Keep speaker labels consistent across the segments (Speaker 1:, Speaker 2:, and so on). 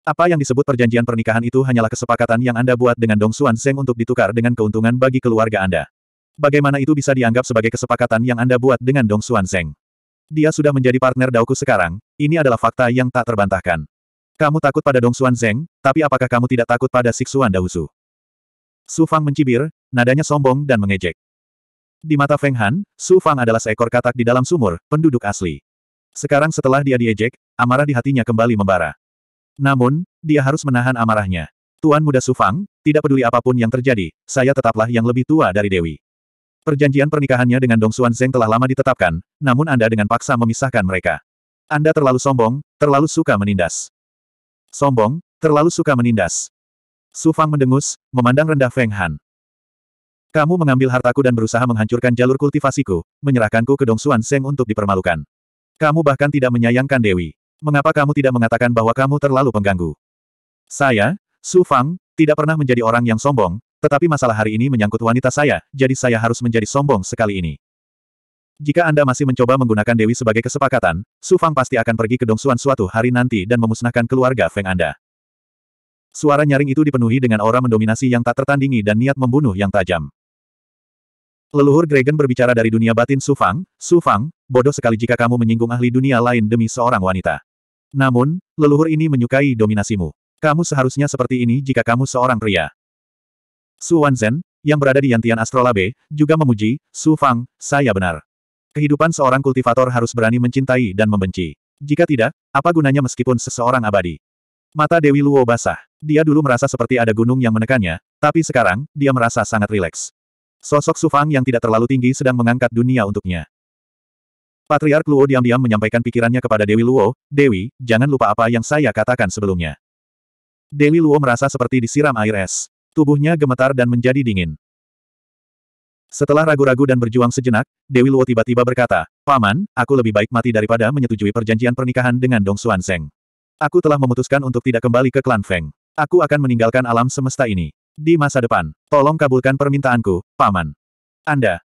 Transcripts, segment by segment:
Speaker 1: Apa yang disebut perjanjian pernikahan itu hanyalah kesepakatan yang Anda buat dengan Dong Xuan Zeng untuk ditukar dengan keuntungan bagi keluarga Anda. Bagaimana itu bisa dianggap sebagai kesepakatan yang Anda buat dengan Dong Xuan Zeng? Dia sudah menjadi partner Daoku sekarang, ini adalah fakta yang tak terbantahkan. Kamu takut pada Dong Xuan Zeng, tapi apakah kamu tidak takut pada Siksuan Daosu? Su Fang mencibir, nadanya sombong dan mengejek. Di mata Feng Han, Su Fang adalah seekor katak di dalam sumur, penduduk asli. Sekarang setelah dia diejek, amarah di hatinya kembali membara. Namun, dia harus menahan amarahnya. Tuan muda Sufang, tidak peduli apapun yang terjadi, saya tetaplah yang lebih tua dari Dewi. Perjanjian pernikahannya dengan Dong Xuan Zeng telah lama ditetapkan, namun Anda dengan paksa memisahkan mereka. Anda terlalu sombong, terlalu suka menindas. Sombong, terlalu suka menindas. Sufang mendengus, memandang rendah Feng Han. Kamu mengambil hartaku dan berusaha menghancurkan jalur kultivasiku, menyerahkanku ke Dong Xuan Zeng untuk dipermalukan. Kamu bahkan tidak menyayangkan Dewi. Mengapa kamu tidak mengatakan bahwa kamu terlalu pengganggu? Saya, Su Fang, tidak pernah menjadi orang yang sombong, tetapi masalah hari ini menyangkut wanita saya, jadi saya harus menjadi sombong sekali ini. Jika Anda masih mencoba menggunakan Dewi sebagai kesepakatan, Su Fang pasti akan pergi ke Dongsuan suatu hari nanti dan memusnahkan keluarga Feng Anda. Suara nyaring itu dipenuhi dengan aura mendominasi yang tak tertandingi dan niat membunuh yang tajam. Leluhur Gregen berbicara dari dunia batin Su Fang, Su Fang, bodoh sekali jika kamu menyinggung ahli dunia lain demi seorang wanita. Namun, leluhur ini menyukai dominasimu. Kamu seharusnya seperti ini jika kamu seorang pria. Su Wanzhen, yang berada di Yantian Astrolabe, juga memuji, Su Fang, saya benar. Kehidupan seorang kultivator harus berani mencintai dan membenci. Jika tidak, apa gunanya meskipun seseorang abadi? Mata Dewi Luo basah. Dia dulu merasa seperti ada gunung yang menekannya, tapi sekarang, dia merasa sangat rileks. Sosok Su Fang yang tidak terlalu tinggi sedang mengangkat dunia untuknya. Patriark Luo diam-diam menyampaikan pikirannya kepada Dewi Luo, Dewi, jangan lupa apa yang saya katakan sebelumnya. Dewi Luo merasa seperti disiram air es. Tubuhnya gemetar dan menjadi dingin. Setelah ragu-ragu dan berjuang sejenak, Dewi Luo tiba-tiba berkata, Paman, aku lebih baik mati daripada menyetujui perjanjian pernikahan dengan Dong Xuan Zeng. Aku telah memutuskan untuk tidak kembali ke klan Feng. Aku akan meninggalkan alam semesta ini. Di masa depan, tolong kabulkan permintaanku, Paman. Anda,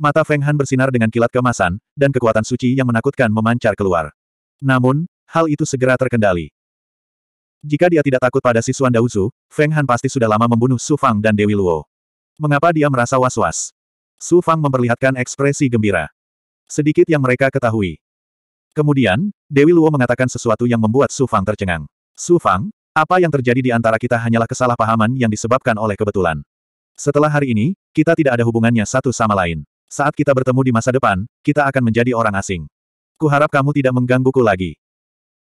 Speaker 1: Mata Feng Han bersinar dengan kilat kemasan, dan kekuatan suci yang menakutkan memancar keluar. Namun, hal itu segera terkendali. Jika dia tidak takut pada Si Suan Dauzu, Feng Han pasti sudah lama membunuh Su Fang dan Dewi Luo. Mengapa dia merasa was-was? Su Fang memperlihatkan ekspresi gembira. Sedikit yang mereka ketahui. Kemudian, Dewi Luo mengatakan sesuatu yang membuat Su Fang tercengang. Su Fang, apa yang terjadi di antara kita hanyalah kesalahpahaman yang disebabkan oleh kebetulan. Setelah hari ini, kita tidak ada hubungannya satu sama lain. Saat kita bertemu di masa depan, kita akan menjadi orang asing. Kuharap kamu tidak menggangguku lagi.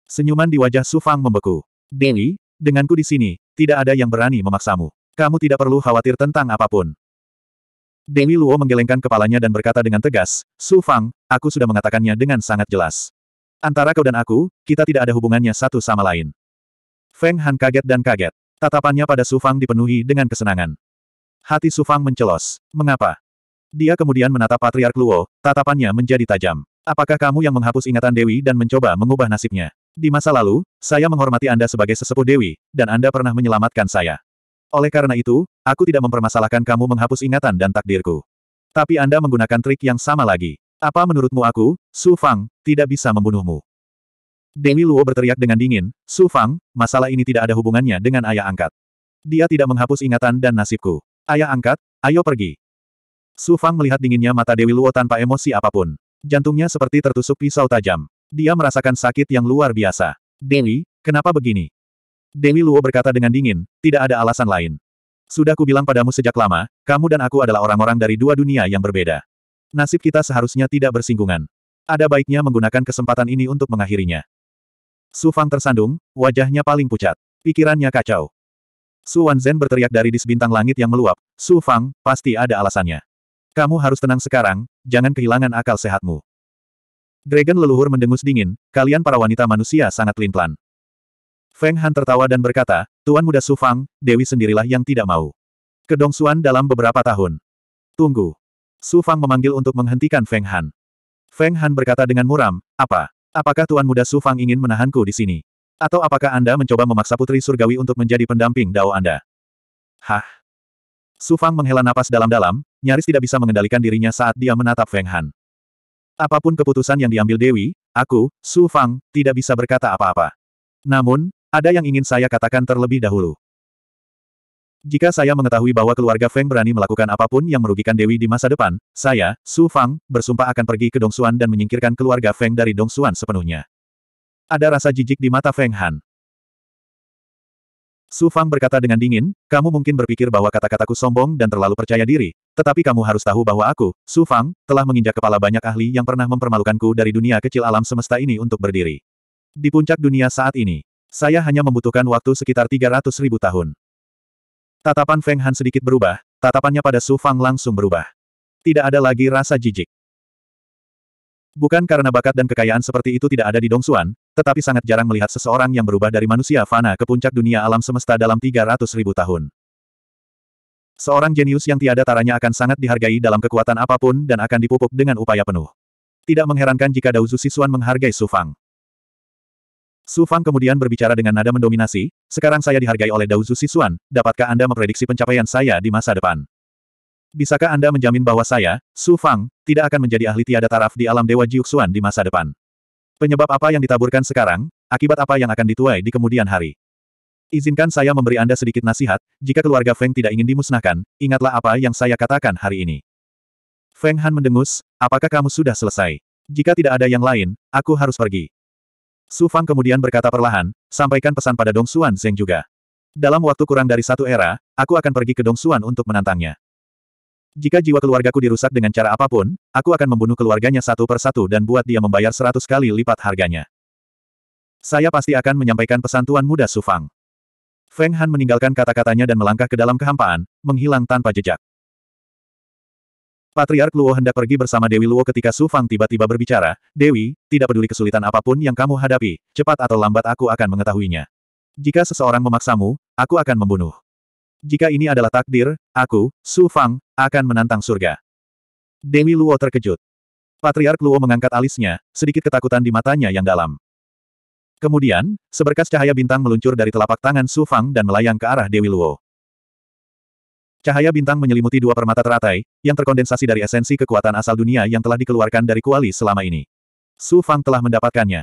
Speaker 1: Senyuman di wajah Su Fang membeku. Dewi, denganku di sini, tidak ada yang berani memaksamu. Kamu tidak perlu khawatir tentang apapun. Dewi Luo menggelengkan kepalanya dan berkata dengan tegas, Su Fang, aku sudah mengatakannya dengan sangat jelas. Antara kau dan aku, kita tidak ada hubungannya satu sama lain. Feng Han kaget dan kaget. Tatapannya pada Su Fang dipenuhi dengan kesenangan. Hati Su Fang mencelos. Mengapa? Dia kemudian menatap Patriark Luo, tatapannya menjadi tajam. Apakah kamu yang menghapus ingatan Dewi dan mencoba mengubah nasibnya? Di masa lalu, saya menghormati Anda sebagai sesepuh Dewi, dan Anda pernah menyelamatkan saya. Oleh karena itu, aku tidak mempermasalahkan kamu menghapus ingatan dan takdirku. Tapi Anda menggunakan trik yang sama lagi. Apa menurutmu aku, Su Fang, tidak bisa membunuhmu? Dewi Luo berteriak dengan dingin, Su Fang, masalah ini tidak ada hubungannya dengan ayah angkat. Dia tidak menghapus ingatan dan nasibku. Ayah angkat, ayo pergi. Su Fang melihat dinginnya mata Dewi Luo tanpa emosi apapun. Jantungnya seperti tertusuk pisau tajam. Dia merasakan sakit yang luar biasa. Dewi, kenapa begini? Dewi Luo berkata dengan dingin, tidak ada alasan lain. Sudah kubilang padamu sejak lama, kamu dan aku adalah orang-orang dari dua dunia yang berbeda. Nasib kita seharusnya tidak bersinggungan. Ada baiknya menggunakan kesempatan ini untuk mengakhirinya. Su Fang tersandung, wajahnya paling pucat. Pikirannya kacau. Su Wanzhen berteriak dari dis bintang langit yang meluap, Su Fang, pasti ada alasannya. Kamu harus tenang sekarang, jangan kehilangan akal sehatmu. Dragon leluhur mendengus dingin, kalian para wanita manusia sangat pelin Feng Han tertawa dan berkata, Tuan Muda Su Fang, Dewi sendirilah yang tidak mau. Kedongsuan dalam beberapa tahun. Tunggu. Su Fang memanggil untuk menghentikan Feng Han. Feng Han berkata dengan muram, apa? Apakah Tuan Muda Su Fang ingin menahanku di sini? Atau apakah Anda mencoba memaksa Putri Surgawi untuk menjadi pendamping Dao Anda? Hah? Su Fang menghela napas dalam-dalam, nyaris tidak bisa mengendalikan dirinya saat dia menatap Feng Han. Apapun keputusan yang diambil Dewi, aku, Su Fang, tidak bisa berkata apa-apa. Namun, ada yang ingin saya katakan terlebih dahulu. Jika saya mengetahui bahwa keluarga Feng berani melakukan apapun yang merugikan Dewi di masa depan, saya, Su Fang, bersumpah akan pergi ke Dong Dongsuan dan menyingkirkan keluarga Feng dari Dong Dongsuan sepenuhnya. Ada rasa jijik di mata Feng Han. Su Fang berkata dengan dingin, kamu mungkin berpikir bahwa kata-kataku sombong dan terlalu percaya diri, tetapi kamu harus tahu bahwa aku, Su Fang, telah menginjak kepala banyak ahli yang pernah mempermalukanku dari dunia kecil alam semesta ini untuk berdiri. Di puncak dunia saat ini, saya hanya membutuhkan waktu sekitar 300 ribu tahun. Tatapan Feng Han sedikit berubah, tatapannya pada Su Fang langsung berubah. Tidak ada lagi rasa jijik. Bukan karena bakat dan kekayaan seperti itu tidak ada di Dongsuan, tetapi sangat jarang melihat seseorang yang berubah dari manusia fana ke puncak dunia alam semesta dalam 300 ribu tahun. Seorang jenius yang tiada taranya akan sangat dihargai dalam kekuatan apapun dan akan dipupuk dengan upaya penuh. Tidak mengherankan jika Dauzu Sisuan menghargai Su Fang. Su Fang kemudian berbicara dengan nada mendominasi, sekarang saya dihargai oleh Dauzu Sisuan, dapatkah Anda memprediksi pencapaian saya di masa depan? Bisakah Anda menjamin bahwa saya, Su Fang, tidak akan menjadi ahli tiada taraf di alam Dewa Jiuxuan di masa depan? Penyebab apa yang ditaburkan sekarang, akibat apa yang akan dituai di kemudian hari? Izinkan saya memberi Anda sedikit nasihat, jika keluarga Feng tidak ingin dimusnahkan, ingatlah apa yang saya katakan hari ini. Feng Han mendengus, apakah kamu sudah selesai? Jika tidak ada yang lain, aku harus pergi. Su Fang kemudian berkata perlahan, sampaikan pesan pada Dong Xuan Zeng juga. Dalam waktu kurang dari satu era, aku akan pergi ke Dong Xuan untuk menantangnya. Jika jiwa keluargaku dirusak dengan cara apapun, aku akan membunuh keluarganya satu persatu dan buat dia membayar seratus kali lipat harganya. Saya pasti akan menyampaikan pesan Tuan Muda Sufang. Feng Han meninggalkan kata-katanya dan melangkah ke dalam kehampaan, menghilang tanpa jejak. Patriark Luo hendak pergi bersama Dewi Luo ketika Sufang tiba-tiba berbicara, Dewi, tidak peduli kesulitan apapun yang kamu hadapi, cepat atau lambat aku akan mengetahuinya. Jika seseorang memaksamu, aku akan membunuh. Jika ini adalah takdir, aku, Su Fang, akan menantang surga. Dewi Luo terkejut. Patriark Luo mengangkat alisnya, sedikit ketakutan di matanya yang dalam. Kemudian, seberkas cahaya bintang meluncur dari telapak tangan Su Fang dan melayang ke arah Dewi Luo. Cahaya bintang menyelimuti dua permata teratai, yang terkondensasi dari esensi kekuatan asal dunia yang telah dikeluarkan dari kuali selama ini. Su Fang telah mendapatkannya.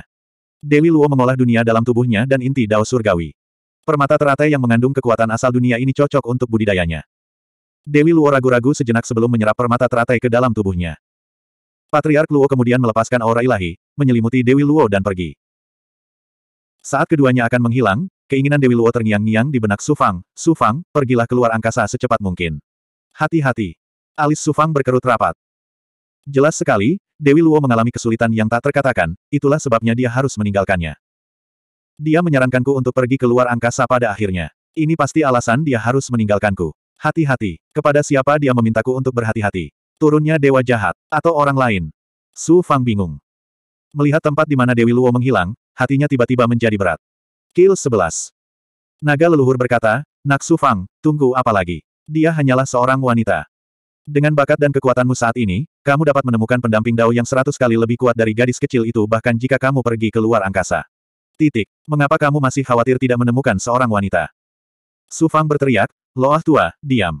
Speaker 1: Dewi Luo mengolah dunia dalam tubuhnya dan inti dao surgawi. Permata teratai yang mengandung kekuatan asal dunia ini cocok untuk budidayanya. Dewi Luo ragu-ragu sejenak sebelum menyerap permata teratai ke dalam tubuhnya. Patriark Luo kemudian melepaskan aura ilahi, menyelimuti Dewi Luo dan pergi. Saat keduanya akan menghilang, keinginan Dewi Luo terngiang-ngiang di benak Sufang, Sufang, pergilah keluar angkasa secepat mungkin. Hati-hati. Alis Sufang berkerut rapat. Jelas sekali, Dewi Luo mengalami kesulitan yang tak terkatakan, itulah sebabnya dia harus meninggalkannya. Dia menyarankanku untuk pergi ke luar angkasa pada akhirnya. Ini pasti alasan dia harus meninggalkanku. Hati-hati, kepada siapa dia memintaku untuk berhati-hati. Turunnya dewa jahat, atau orang lain. Su Fang bingung. Melihat tempat di mana Dewi Luo menghilang, hatinya tiba-tiba menjadi berat. Kill 11. Naga leluhur berkata, Nak Su Fang, tunggu apa lagi? Dia hanyalah seorang wanita. Dengan bakat dan kekuatanmu saat ini, kamu dapat menemukan pendamping Dao yang seratus kali lebih kuat dari gadis kecil itu bahkan jika kamu pergi ke luar angkasa. Titik. Mengapa kamu masih khawatir tidak menemukan seorang wanita? Sufang berteriak, Loah tua, diam.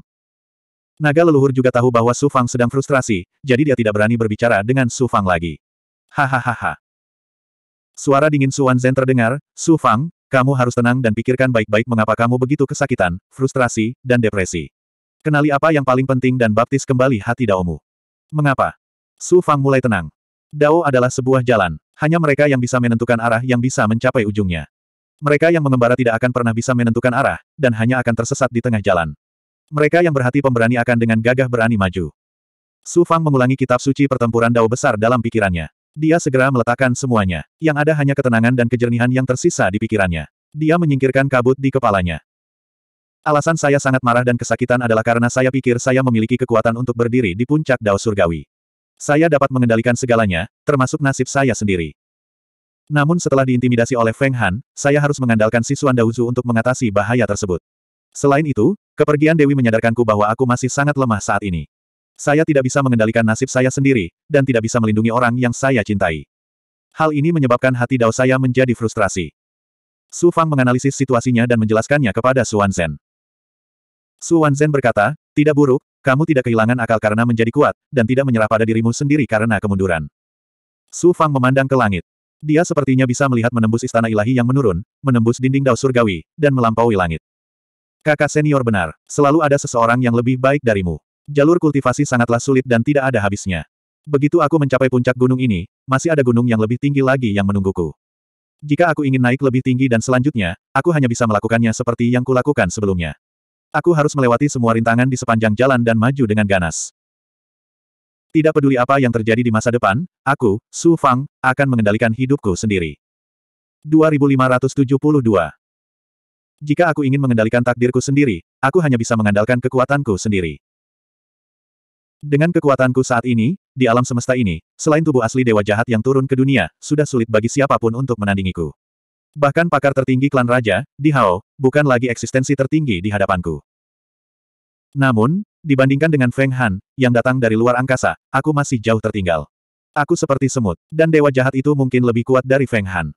Speaker 1: Naga leluhur juga tahu bahwa Sufang sedang frustrasi, jadi dia tidak berani berbicara dengan Sufang lagi. Hahaha. Suara dingin Suan Zen terdengar, Sufang, kamu harus tenang dan pikirkan baik-baik mengapa kamu begitu kesakitan, frustrasi, dan depresi. Kenali apa yang paling penting dan baptis kembali hati Daomu. Mengapa? Sufang mulai tenang. Dao adalah sebuah jalan. Hanya mereka yang bisa menentukan arah yang bisa mencapai ujungnya. Mereka yang mengembara tidak akan pernah bisa menentukan arah, dan hanya akan tersesat di tengah jalan. Mereka yang berhati pemberani akan dengan gagah berani maju. Su Fang mengulangi kitab suci pertempuran dao besar dalam pikirannya. Dia segera meletakkan semuanya. Yang ada hanya ketenangan dan kejernihan yang tersisa di pikirannya. Dia menyingkirkan kabut di kepalanya. Alasan saya sangat marah dan kesakitan adalah karena saya pikir saya memiliki kekuatan untuk berdiri di puncak dao surgawi. Saya dapat mengendalikan segalanya, termasuk nasib saya sendiri. Namun setelah diintimidasi oleh Feng Han, saya harus mengandalkan Sisuan Dauzu untuk mengatasi bahaya tersebut. Selain itu, kepergian Dewi menyadarkanku bahwa aku masih sangat lemah saat ini. Saya tidak bisa mengendalikan nasib saya sendiri, dan tidak bisa melindungi orang yang saya cintai. Hal ini menyebabkan hati Dao saya menjadi frustrasi. Su Fang menganalisis situasinya dan menjelaskannya kepada Suan Zhen. Su Wanzhen berkata, tidak buruk, kamu tidak kehilangan akal karena menjadi kuat, dan tidak menyerah pada dirimu sendiri karena kemunduran. Su Fang memandang ke langit. Dia sepertinya bisa melihat menembus istana ilahi yang menurun, menembus dinding dao surgawi, dan melampaui langit. Kakak senior benar, selalu ada seseorang yang lebih baik darimu. Jalur kultivasi sangatlah sulit dan tidak ada habisnya. Begitu aku mencapai puncak gunung ini, masih ada gunung yang lebih tinggi lagi yang menungguku. Jika aku ingin naik lebih tinggi dan selanjutnya, aku hanya bisa melakukannya seperti yang kulakukan sebelumnya. Aku harus melewati semua rintangan di sepanjang jalan dan maju dengan ganas. Tidak peduli apa yang terjadi di masa depan, aku, Su Fang, akan mengendalikan hidupku sendiri. 2572 Jika aku ingin mengendalikan takdirku sendiri, aku hanya bisa mengandalkan kekuatanku sendiri. Dengan kekuatanku saat ini, di alam semesta ini, selain tubuh asli dewa jahat yang turun ke dunia, sudah sulit bagi siapapun untuk menandingiku. Bahkan pakar tertinggi klan raja, di Hao, bukan lagi eksistensi tertinggi di hadapanku. Namun, dibandingkan dengan Feng Han, yang datang dari luar angkasa, aku masih jauh tertinggal. Aku seperti semut, dan dewa jahat itu mungkin lebih kuat dari Feng Han.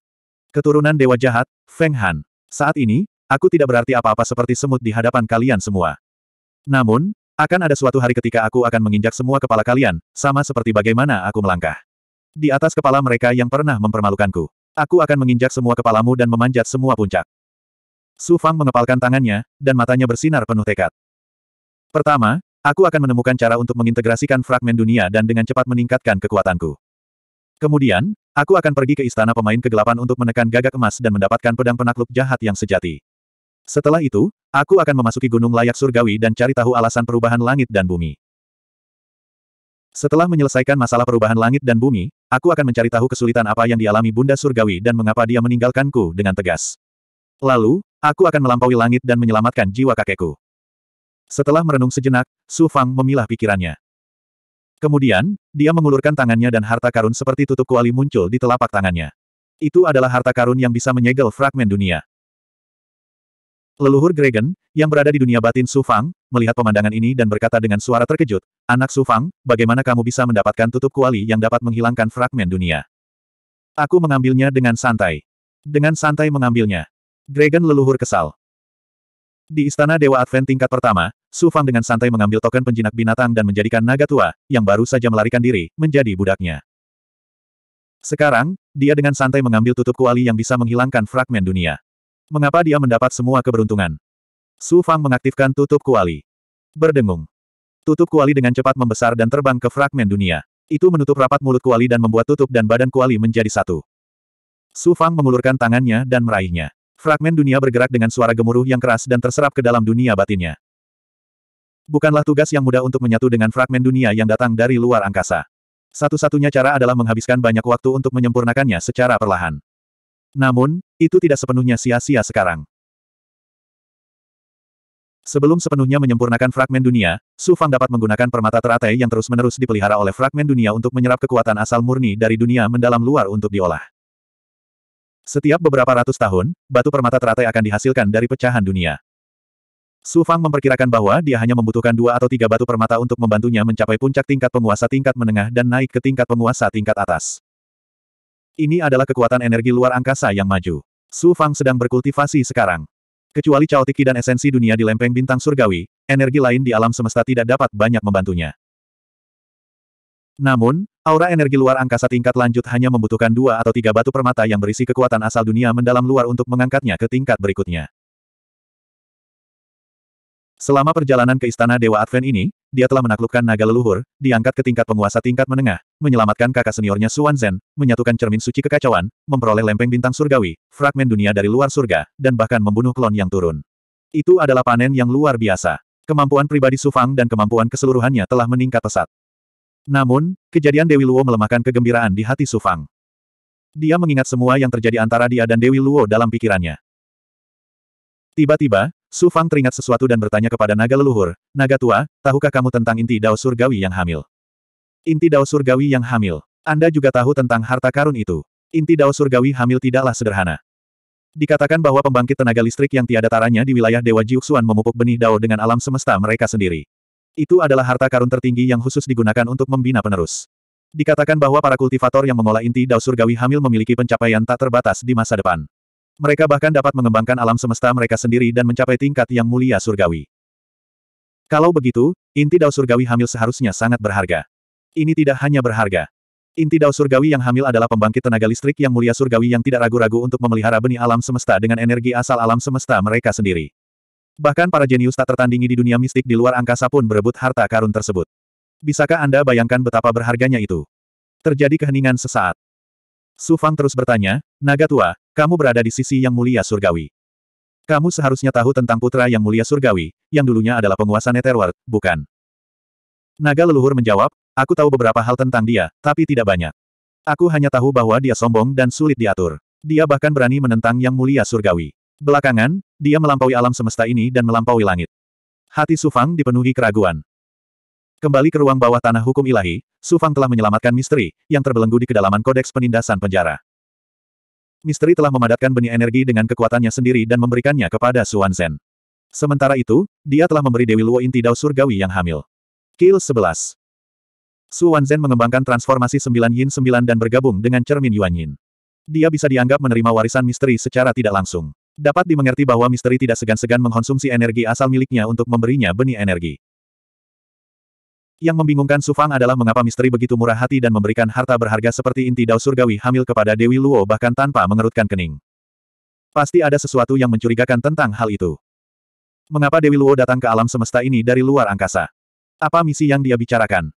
Speaker 1: Keturunan dewa jahat, Feng Han. Saat ini, aku tidak berarti apa-apa seperti semut di hadapan kalian semua. Namun, akan ada suatu hari ketika aku akan menginjak semua kepala kalian, sama seperti bagaimana aku melangkah. Di atas kepala mereka yang pernah mempermalukanku. Aku akan menginjak semua kepalamu dan memanjat semua puncak. Su Fang mengepalkan tangannya, dan matanya bersinar penuh tekad. Pertama, aku akan menemukan cara untuk mengintegrasikan fragmen dunia dan dengan cepat meningkatkan kekuatanku. Kemudian, aku akan pergi ke istana pemain kegelapan untuk menekan gagak emas dan mendapatkan pedang penakluk jahat yang sejati. Setelah itu, aku akan memasuki gunung layak surgawi dan cari tahu alasan perubahan langit dan bumi. Setelah menyelesaikan masalah perubahan langit dan bumi, Aku akan mencari tahu kesulitan apa yang dialami Bunda Surgawi dan mengapa dia meninggalkanku dengan tegas. Lalu, aku akan melampaui langit dan menyelamatkan jiwa kakekku. Setelah merenung sejenak, Su Fang memilah pikirannya. Kemudian, dia mengulurkan tangannya dan harta karun seperti tutup kuali muncul di telapak tangannya. Itu adalah harta karun yang bisa menyegel fragmen dunia. Leluhur Gregen, yang berada di dunia batin Su Fang, melihat pemandangan ini dan berkata dengan suara terkejut, Anak Sufang, bagaimana kamu bisa mendapatkan tutup kuali yang dapat menghilangkan fragmen dunia? Aku mengambilnya dengan santai. Dengan santai mengambilnya. Dragon leluhur kesal. Di Istana Dewa Advent tingkat pertama, Sufang dengan santai mengambil token penjinak binatang dan menjadikan naga tua, yang baru saja melarikan diri, menjadi budaknya. Sekarang, dia dengan santai mengambil tutup kuali yang bisa menghilangkan fragmen dunia. Mengapa dia mendapat semua keberuntungan? Su Fang mengaktifkan tutup kuali. Berdengung. Tutup kuali dengan cepat membesar dan terbang ke fragmen dunia. Itu menutup rapat mulut kuali dan membuat tutup dan badan kuali menjadi satu. Su Fang mengulurkan tangannya dan meraihnya. Fragmen dunia bergerak dengan suara gemuruh yang keras dan terserap ke dalam dunia batinnya. Bukanlah tugas yang mudah untuk menyatu dengan fragmen dunia yang datang dari luar angkasa. Satu-satunya cara adalah menghabiskan banyak waktu untuk menyempurnakannya secara perlahan. Namun, itu tidak sepenuhnya sia-sia sekarang. Sebelum sepenuhnya menyempurnakan fragmen dunia, Su Fang dapat menggunakan permata teratai yang terus-menerus dipelihara oleh fragmen dunia untuk menyerap kekuatan asal murni dari dunia mendalam luar untuk diolah. Setiap beberapa ratus tahun, batu permata teratai akan dihasilkan dari pecahan dunia. Su Fang memperkirakan bahwa dia hanya membutuhkan dua atau tiga batu permata untuk membantunya mencapai puncak tingkat penguasa tingkat menengah dan naik ke tingkat penguasa tingkat atas. Ini adalah kekuatan energi luar angkasa yang maju. Su Fang sedang berkultivasi sekarang. Kecuali Tiki dan esensi dunia di lempeng bintang surgawi, energi lain di alam semesta tidak dapat banyak membantunya. Namun, aura energi luar angkasa tingkat lanjut hanya membutuhkan dua atau tiga batu permata yang berisi kekuatan asal dunia mendalam luar untuk mengangkatnya ke tingkat berikutnya. Selama perjalanan ke Istana Dewa Advent ini, dia telah menaklukkan naga leluhur, diangkat ke tingkat penguasa tingkat menengah, menyelamatkan kakak seniornya Suan Zen, menyatukan cermin suci kekacauan, memperoleh lempeng bintang surgawi, fragmen dunia dari luar surga, dan bahkan membunuh klon yang turun. Itu adalah panen yang luar biasa. Kemampuan pribadi Sufang dan kemampuan keseluruhannya telah meningkat pesat. Namun, kejadian Dewi Luo melemahkan kegembiraan di hati Sufang. Dia mengingat semua yang terjadi antara dia dan Dewi Luo dalam pikirannya. Tiba-tiba, Su Fang teringat sesuatu dan bertanya kepada naga leluhur, Naga tua, tahukah kamu tentang inti dao surgawi yang hamil? Inti dao surgawi yang hamil. Anda juga tahu tentang harta karun itu. Inti dao surgawi hamil tidaklah sederhana. Dikatakan bahwa pembangkit tenaga listrik yang tiada taranya di wilayah Dewa Jiuxuan memupuk benih dao dengan alam semesta mereka sendiri. Itu adalah harta karun tertinggi yang khusus digunakan untuk membina penerus. Dikatakan bahwa para kultivator yang mengolah inti dao surgawi hamil memiliki pencapaian tak terbatas di masa depan. Mereka bahkan dapat mengembangkan alam semesta mereka sendiri dan mencapai tingkat yang mulia surgawi. Kalau begitu, inti dao surgawi hamil seharusnya sangat berharga. Ini tidak hanya berharga. Inti dao surgawi yang hamil adalah pembangkit tenaga listrik yang mulia surgawi yang tidak ragu-ragu untuk memelihara benih alam semesta dengan energi asal alam semesta mereka sendiri. Bahkan para jenius tak tertandingi di dunia mistik di luar angkasa pun berebut harta karun tersebut. Bisakah Anda bayangkan betapa berharganya itu? Terjadi keheningan sesaat. Su Fang terus bertanya, Naga tua, kamu berada di sisi yang mulia surgawi. Kamu seharusnya tahu tentang putra yang mulia surgawi, yang dulunya adalah penguasa Netherworld, bukan? Naga leluhur menjawab, aku tahu beberapa hal tentang dia, tapi tidak banyak. Aku hanya tahu bahwa dia sombong dan sulit diatur. Dia bahkan berani menentang yang mulia surgawi. Belakangan, dia melampaui alam semesta ini dan melampaui langit. Hati Sufang dipenuhi keraguan. Kembali ke ruang bawah tanah hukum ilahi, Su Fang telah menyelamatkan misteri, yang terbelenggu di kedalaman kodeks penindasan penjara. Misteri telah memadatkan benih energi dengan kekuatannya sendiri dan memberikannya kepada Suan Zen. Sementara itu, dia telah memberi Dewi Luo Inti Dao Surgawi yang hamil. Kill 11 Suan Zen mengembangkan transformasi sembilan Yin sembilan dan bergabung dengan cermin Yuan Yin. Dia bisa dianggap menerima warisan misteri secara tidak langsung. Dapat dimengerti bahwa misteri tidak segan-segan mengkonsumsi energi asal miliknya untuk memberinya benih energi. Yang membingungkan Sufang adalah mengapa misteri begitu murah hati dan memberikan harta berharga seperti inti dao surgawi hamil kepada Dewi Luo bahkan tanpa mengerutkan kening. Pasti ada sesuatu yang mencurigakan tentang hal itu. Mengapa Dewi Luo datang ke alam semesta ini dari luar angkasa? Apa misi yang dia bicarakan?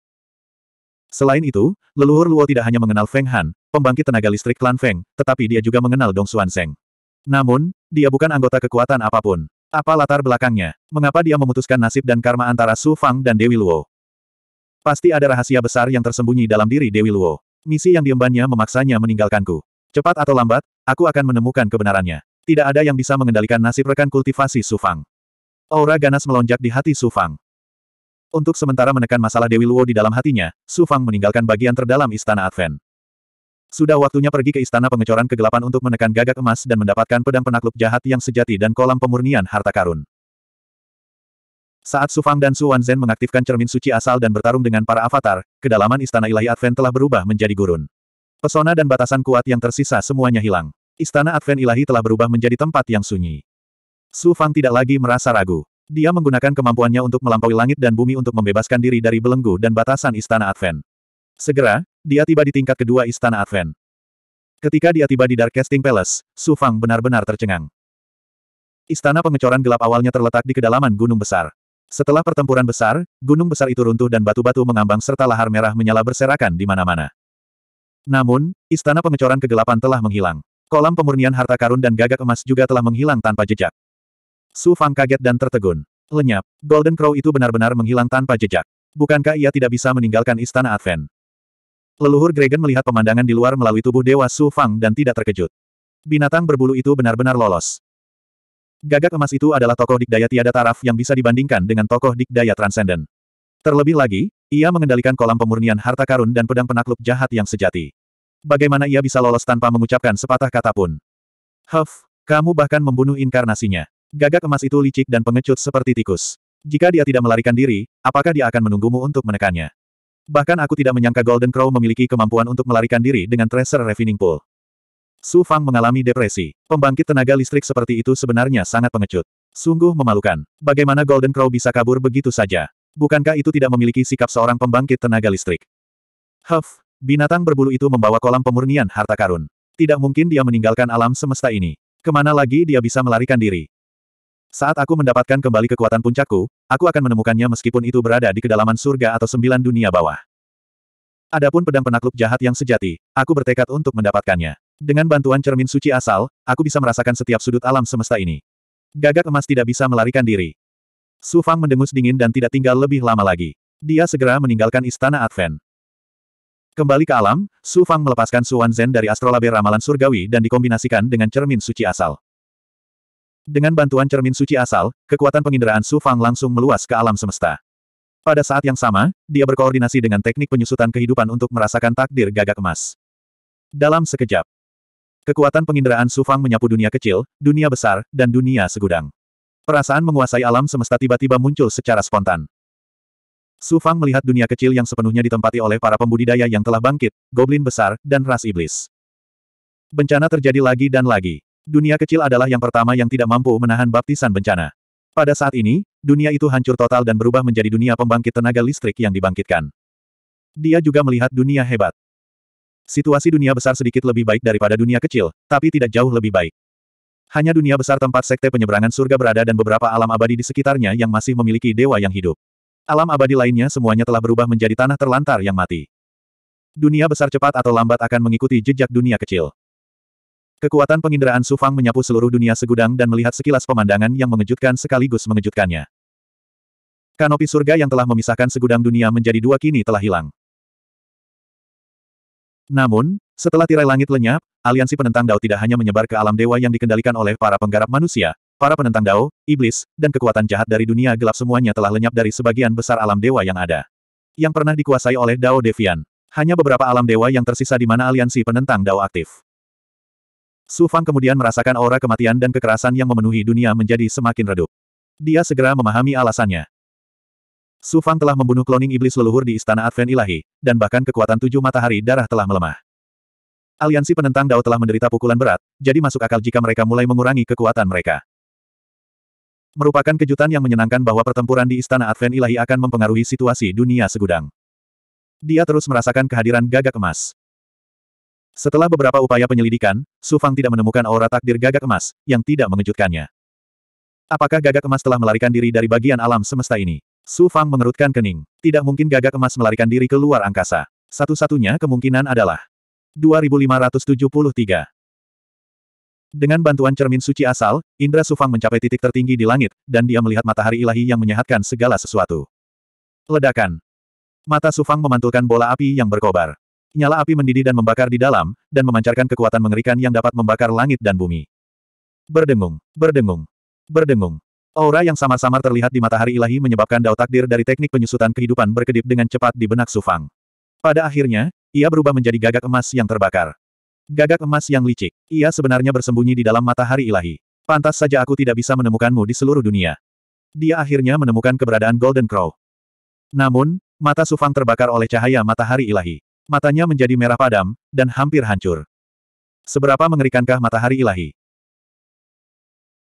Speaker 1: Selain itu, leluhur Luo tidak hanya mengenal Feng Han, pembangkit tenaga listrik klan Feng, tetapi dia juga mengenal Dong Xuan Seng. Namun, dia bukan anggota kekuatan apapun. Apa latar belakangnya? Mengapa dia memutuskan nasib dan karma antara Su Fang dan Dewi Luo? Pasti ada rahasia besar yang tersembunyi dalam diri Dewi Luo. Misi yang diembannya memaksanya meninggalkanku. Cepat atau lambat, aku akan menemukan kebenarannya. Tidak ada yang bisa mengendalikan nasib rekan kultivasi Sufang. Aura ganas melonjak di hati Sufang. Untuk sementara menekan masalah Dewi Luo di dalam hatinya, Sufang meninggalkan bagian terdalam Istana Advent. Sudah waktunya pergi ke Istana Pengecoran Kegelapan untuk menekan gagak emas dan mendapatkan pedang penakluk jahat yang sejati dan kolam pemurnian harta karun. Saat Su Fang dan Su Zhen mengaktifkan cermin suci asal dan bertarung dengan para avatar, kedalaman istana ilahi Advent telah berubah menjadi gurun. Pesona dan batasan kuat yang tersisa semuanya hilang. Istana Advent ilahi telah berubah menjadi tempat yang sunyi. Su Fang tidak lagi merasa ragu. Dia menggunakan kemampuannya untuk melampaui langit dan bumi untuk membebaskan diri dari belenggu dan batasan istana Advent. Segera, dia tiba di tingkat kedua istana Advent. Ketika dia tiba di Dark Casting Palace, Su Fang benar-benar tercengang. Istana pengecoran gelap awalnya terletak di kedalaman gunung besar. Setelah pertempuran besar, gunung besar itu runtuh dan batu-batu mengambang serta lahar merah menyala berserakan di mana-mana. Namun, istana pengecoran kegelapan telah menghilang. Kolam pemurnian harta karun dan gagak emas juga telah menghilang tanpa jejak. Su Fang kaget dan tertegun. Lenyap, Golden Crow itu benar-benar menghilang tanpa jejak. Bukankah ia tidak bisa meninggalkan istana Advent? Leluhur Gregen melihat pemandangan di luar melalui tubuh Dewa Su Fang dan tidak terkejut. Binatang berbulu itu benar-benar lolos. Gagak emas itu adalah tokoh dikdaya tiada taraf yang bisa dibandingkan dengan tokoh dikdaya transenden. Terlebih lagi, ia mengendalikan kolam pemurnian harta karun dan pedang penakluk jahat yang sejati. Bagaimana ia bisa lolos tanpa mengucapkan sepatah kata pun? Huff, kamu bahkan membunuh inkarnasinya. Gagak emas itu licik dan pengecut seperti tikus. Jika dia tidak melarikan diri, apakah dia akan menunggumu untuk menekannya? Bahkan aku tidak menyangka Golden Crow memiliki kemampuan untuk melarikan diri dengan tracer Refining Pool. Su Fang mengalami depresi. Pembangkit tenaga listrik seperti itu sebenarnya sangat pengecut. Sungguh memalukan. Bagaimana Golden Crow bisa kabur begitu saja? Bukankah itu tidak memiliki sikap seorang pembangkit tenaga listrik? Huff, binatang berbulu itu membawa kolam pemurnian harta karun. Tidak mungkin dia meninggalkan alam semesta ini. Kemana lagi dia bisa melarikan diri? Saat aku mendapatkan kembali kekuatan puncakku, aku akan menemukannya meskipun itu berada di kedalaman surga atau sembilan dunia bawah. Adapun pedang penakluk jahat yang sejati, aku bertekad untuk mendapatkannya. Dengan bantuan cermin suci asal, aku bisa merasakan setiap sudut alam semesta ini. Gagak emas tidak bisa melarikan diri. Su Fang mendengus dingin dan tidak tinggal lebih lama lagi. Dia segera meninggalkan istana Advent. Kembali ke alam, Su Fang melepaskan Suan Zen dari astrolabe ramalan surgawi dan dikombinasikan dengan cermin suci asal. Dengan bantuan cermin suci asal, kekuatan penginderaan Su Fang langsung meluas ke alam semesta. Pada saat yang sama, dia berkoordinasi dengan teknik penyusutan kehidupan untuk merasakan takdir gagak emas. Dalam sekejap, Kekuatan penginderaan Sufang menyapu dunia kecil, dunia besar, dan dunia segudang. Perasaan menguasai alam semesta tiba-tiba muncul secara spontan. Sufang melihat dunia kecil yang sepenuhnya ditempati oleh para pembudidaya yang telah bangkit, goblin besar, dan ras iblis. Bencana terjadi lagi dan lagi. Dunia kecil adalah yang pertama yang tidak mampu menahan baptisan bencana. Pada saat ini, dunia itu hancur total dan berubah menjadi dunia pembangkit tenaga listrik yang dibangkitkan. Dia juga melihat dunia hebat. Situasi dunia besar sedikit lebih baik daripada dunia kecil, tapi tidak jauh lebih baik. Hanya dunia besar tempat sekte penyeberangan surga berada dan beberapa alam abadi di sekitarnya yang masih memiliki dewa yang hidup. Alam abadi lainnya semuanya telah berubah menjadi tanah terlantar yang mati. Dunia besar cepat atau lambat akan mengikuti jejak dunia kecil. Kekuatan penginderaan Sufang menyapu seluruh dunia segudang dan melihat sekilas pemandangan yang mengejutkan sekaligus mengejutkannya. Kanopi surga yang telah memisahkan segudang dunia menjadi dua kini telah hilang. Namun, setelah tirai langit lenyap, aliansi penentang Dao tidak hanya menyebar ke alam dewa yang dikendalikan oleh para penggarap manusia, para penentang Dao, iblis, dan kekuatan jahat dari dunia gelap semuanya telah lenyap dari sebagian besar alam dewa yang ada. Yang pernah dikuasai oleh Dao Devian. Hanya beberapa alam dewa yang tersisa di mana aliansi penentang Dao aktif. Su Fang kemudian merasakan aura kematian dan kekerasan yang memenuhi dunia menjadi semakin redup. Dia segera memahami alasannya. Su Fang telah membunuh kloning iblis leluhur di Istana Advent Ilahi, dan bahkan kekuatan tujuh matahari darah telah melemah. Aliansi penentang Dao telah menderita pukulan berat, jadi masuk akal jika mereka mulai mengurangi kekuatan mereka. Merupakan kejutan yang menyenangkan bahwa pertempuran di Istana Advent Ilahi akan mempengaruhi situasi dunia segudang. Dia terus merasakan kehadiran gagak emas. Setelah beberapa upaya penyelidikan, Su Fang tidak menemukan aura takdir gagak emas, yang tidak mengejutkannya. Apakah gagak emas telah melarikan diri dari bagian alam semesta ini? Su Fang mengerutkan kening. Tidak mungkin gagak emas melarikan diri ke luar angkasa. Satu-satunya kemungkinan adalah 2573. Dengan bantuan cermin suci asal, Indra Sufang mencapai titik tertinggi di langit, dan dia melihat matahari ilahi yang menyehatkan segala sesuatu. Ledakan. Mata Sufang memantulkan bola api yang berkobar. Nyala api mendidih dan membakar di dalam, dan memancarkan kekuatan mengerikan yang dapat membakar langit dan bumi. Berdengung, berdengung, berdengung. Aura yang samar-samar terlihat di matahari ilahi menyebabkan dao takdir dari teknik penyusutan kehidupan berkedip dengan cepat di benak Sufang. Pada akhirnya, ia berubah menjadi gagak emas yang terbakar. Gagak emas yang licik. Ia sebenarnya bersembunyi di dalam matahari ilahi. Pantas saja aku tidak bisa menemukanmu di seluruh dunia. Dia akhirnya menemukan keberadaan Golden Crow. Namun, mata Sufang terbakar oleh cahaya matahari ilahi. Matanya menjadi merah padam, dan hampir hancur. Seberapa mengerikankah matahari ilahi?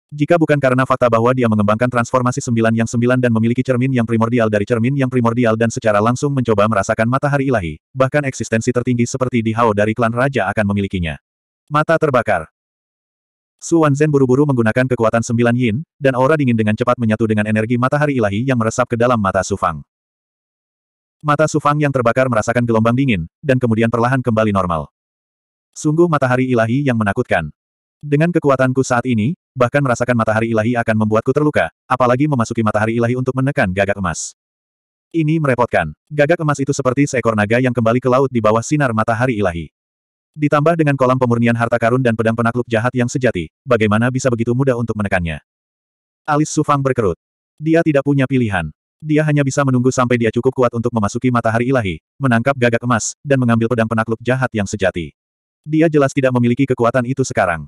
Speaker 1: Jika bukan karena fakta bahwa dia mengembangkan transformasi sembilan yang sembilan dan memiliki cermin yang primordial dari cermin yang primordial dan secara langsung mencoba merasakan matahari ilahi, bahkan eksistensi tertinggi seperti di Hao dari klan raja akan memilikinya. Mata terbakar. Su Wanzhen buru-buru menggunakan kekuatan sembilan yin, dan aura dingin dengan cepat menyatu dengan energi matahari ilahi yang meresap ke dalam mata Sufang. Mata Sufang yang terbakar merasakan gelombang dingin, dan kemudian perlahan kembali normal. Sungguh matahari ilahi yang menakutkan. Dengan kekuatanku saat ini, bahkan merasakan matahari ilahi akan membuatku terluka, apalagi memasuki matahari ilahi untuk menekan gagak emas. Ini merepotkan. Gagak emas itu seperti seekor naga yang kembali ke laut di bawah sinar matahari ilahi. Ditambah dengan kolam pemurnian harta karun dan pedang penakluk jahat yang sejati, bagaimana bisa begitu mudah untuk menekannya? Alis Sufang berkerut. Dia tidak punya pilihan. Dia hanya bisa menunggu sampai dia cukup kuat untuk memasuki matahari ilahi, menangkap gagak emas, dan mengambil pedang penakluk jahat yang sejati. Dia jelas tidak memiliki kekuatan itu sekarang.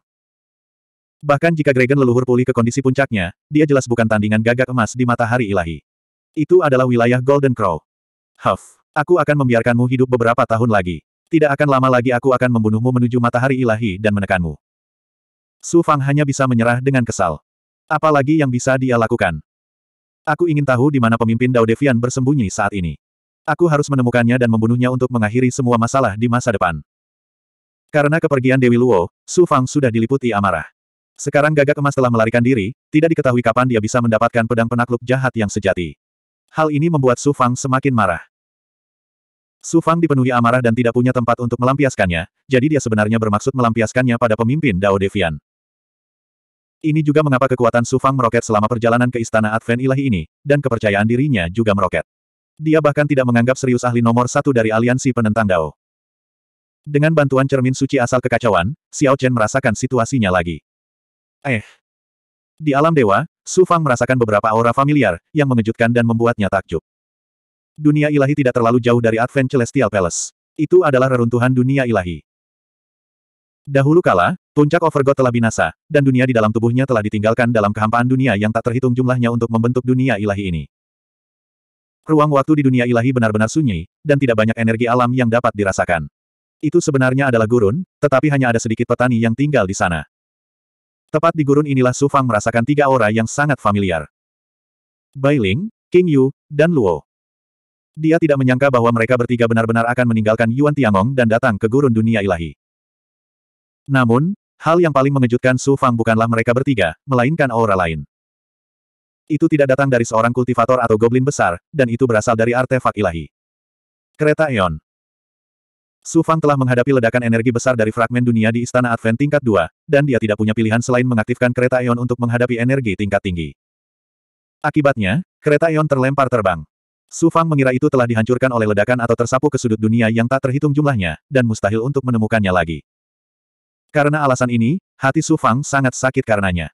Speaker 1: Bahkan jika Dragon leluhur pulih ke kondisi puncaknya, dia jelas bukan tandingan gagak emas di matahari ilahi. Itu adalah wilayah Golden Crow. Huff, aku akan membiarkanmu hidup beberapa tahun lagi. Tidak akan lama lagi aku akan membunuhmu menuju matahari ilahi dan menekanmu. Su Fang hanya bisa menyerah dengan kesal. Apalagi yang bisa dia lakukan. Aku ingin tahu di mana pemimpin Dao Devian bersembunyi saat ini. Aku harus menemukannya dan membunuhnya untuk mengakhiri semua masalah di masa depan. Karena kepergian Dewi Luo, Su Fang sudah diliputi amarah. Sekarang gagak emas telah melarikan diri, tidak diketahui kapan dia bisa mendapatkan pedang penakluk jahat yang sejati. Hal ini membuat Su Fang semakin marah. Su Fang dipenuhi amarah dan tidak punya tempat untuk melampiaskannya, jadi dia sebenarnya bermaksud melampiaskannya pada pemimpin Dao Devian. Ini juga mengapa kekuatan Su Fang meroket selama perjalanan ke Istana Advent Ilahi ini, dan kepercayaan dirinya juga meroket. Dia bahkan tidak menganggap serius ahli nomor satu dari aliansi penentang Dao. Dengan bantuan cermin suci asal kekacauan, Xiao Chen merasakan situasinya lagi. Eh. Di alam dewa, Su Fang merasakan beberapa aura familiar, yang mengejutkan dan membuatnya takjub. Dunia ilahi tidak terlalu jauh dari Advent Celestial Palace. Itu adalah reruntuhan dunia ilahi. Dahulu kala, puncak Overgod telah binasa, dan dunia di dalam tubuhnya telah ditinggalkan dalam kehampaan dunia yang tak terhitung jumlahnya untuk membentuk dunia ilahi ini. Ruang waktu di dunia ilahi benar-benar sunyi, dan tidak banyak energi alam yang dapat dirasakan. Itu sebenarnya adalah gurun, tetapi hanya ada sedikit petani yang tinggal di sana. Tepat di gurun inilah Su Fang merasakan tiga aura yang sangat familiar. Bai Ling, King Yu, dan Luo. Dia tidak menyangka bahwa mereka bertiga benar-benar akan meninggalkan Yuan Tiangong dan datang ke gurun dunia ilahi. Namun, hal yang paling mengejutkan Su Fang bukanlah mereka bertiga, melainkan aura lain. Itu tidak datang dari seorang kultivator atau goblin besar, dan itu berasal dari artefak ilahi. Kereta Eon. Su Fang telah menghadapi ledakan energi besar dari fragmen dunia di Istana Advent tingkat 2, dan dia tidak punya pilihan selain mengaktifkan kereta ion untuk menghadapi energi tingkat tinggi. Akibatnya, kereta ion terlempar terbang. Su Fang mengira itu telah dihancurkan oleh ledakan atau tersapu ke sudut dunia yang tak terhitung jumlahnya, dan mustahil untuk menemukannya lagi. Karena alasan ini, hati Su Fang sangat sakit karenanya.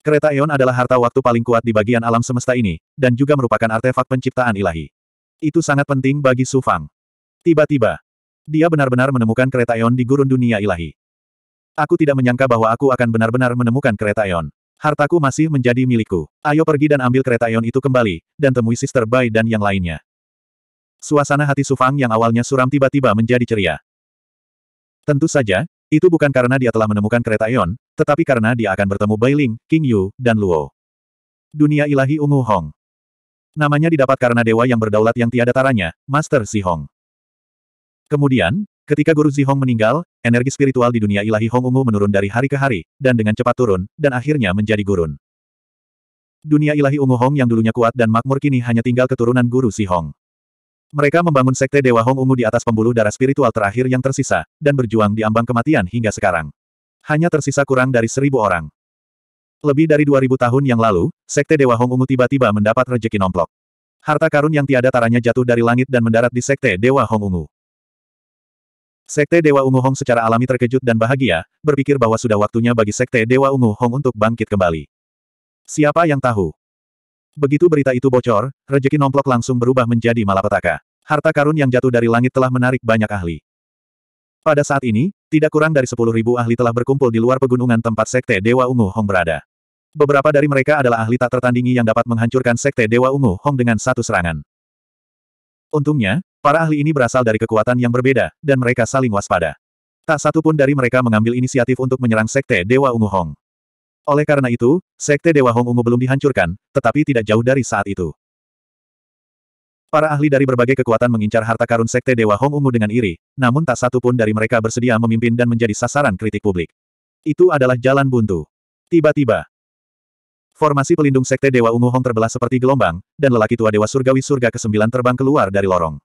Speaker 1: Kereta ion adalah harta waktu paling kuat di bagian alam semesta ini, dan juga merupakan artefak penciptaan ilahi. Itu sangat penting bagi Su Fang. Tiba-tiba, dia benar-benar menemukan kereta Eon di gurun dunia ilahi. Aku tidak menyangka bahwa aku akan benar-benar menemukan kereta Eon. Hartaku masih menjadi milikku. Ayo pergi dan ambil kereta Eon itu kembali, dan temui Sister Bai dan yang lainnya. Suasana hati Sufang yang awalnya suram tiba-tiba menjadi ceria. Tentu saja, itu bukan karena dia telah menemukan kereta Eon, tetapi karena dia akan bertemu Bai Ling, King Yu, dan Luo. Dunia ilahi Ungu Hong. Namanya didapat karena dewa yang berdaulat yang tiada taranya, Master Si Hong. Kemudian, ketika Guru Zihong meninggal, energi spiritual di dunia ilahi Hong Ungu menurun dari hari ke hari, dan dengan cepat turun, dan akhirnya menjadi gurun. Dunia ilahi Ungu Hong yang dulunya kuat dan makmur kini hanya tinggal keturunan Guru Zihong. Mereka membangun sekte Dewa Hong Ungu di atas pembuluh darah spiritual terakhir yang tersisa, dan berjuang di ambang kematian hingga sekarang. Hanya tersisa kurang dari seribu orang. Lebih dari dua ribu tahun yang lalu, sekte Dewa Hong Ungu tiba-tiba mendapat rejeki nomplok. Harta karun yang tiada taranya jatuh dari langit dan mendarat di sekte Dewa Hong Ungu. Sekte Dewa Ungu Hong secara alami terkejut dan bahagia, berpikir bahwa sudah waktunya bagi Sekte Dewa Ungu Hong untuk bangkit kembali. Siapa yang tahu? Begitu berita itu bocor, rejeki nomplok langsung berubah menjadi malapetaka. Harta karun yang jatuh dari langit telah menarik banyak ahli. Pada saat ini, tidak kurang dari sepuluh ribu ahli telah berkumpul di luar pegunungan tempat Sekte Dewa Ungu Hong berada. Beberapa dari mereka adalah ahli tak tertandingi yang dapat menghancurkan Sekte Dewa Ungu Hong dengan satu serangan. Untungnya, Para ahli ini berasal dari kekuatan yang berbeda, dan mereka saling waspada. Tak satu pun dari mereka mengambil inisiatif untuk menyerang Sekte Dewa Ungu Hong. Oleh karena itu, Sekte Dewa Hong Ungu belum dihancurkan, tetapi tidak jauh dari saat itu. Para ahli dari berbagai kekuatan mengincar harta karun Sekte Dewa Hong Ungu dengan iri, namun tak satu pun dari mereka bersedia memimpin dan menjadi sasaran kritik publik. Itu adalah jalan buntu. Tiba-tiba, formasi pelindung Sekte Dewa Ungu Hong terbelah seperti gelombang, dan lelaki tua Dewa Surgawi Surga ke-9 terbang keluar dari lorong.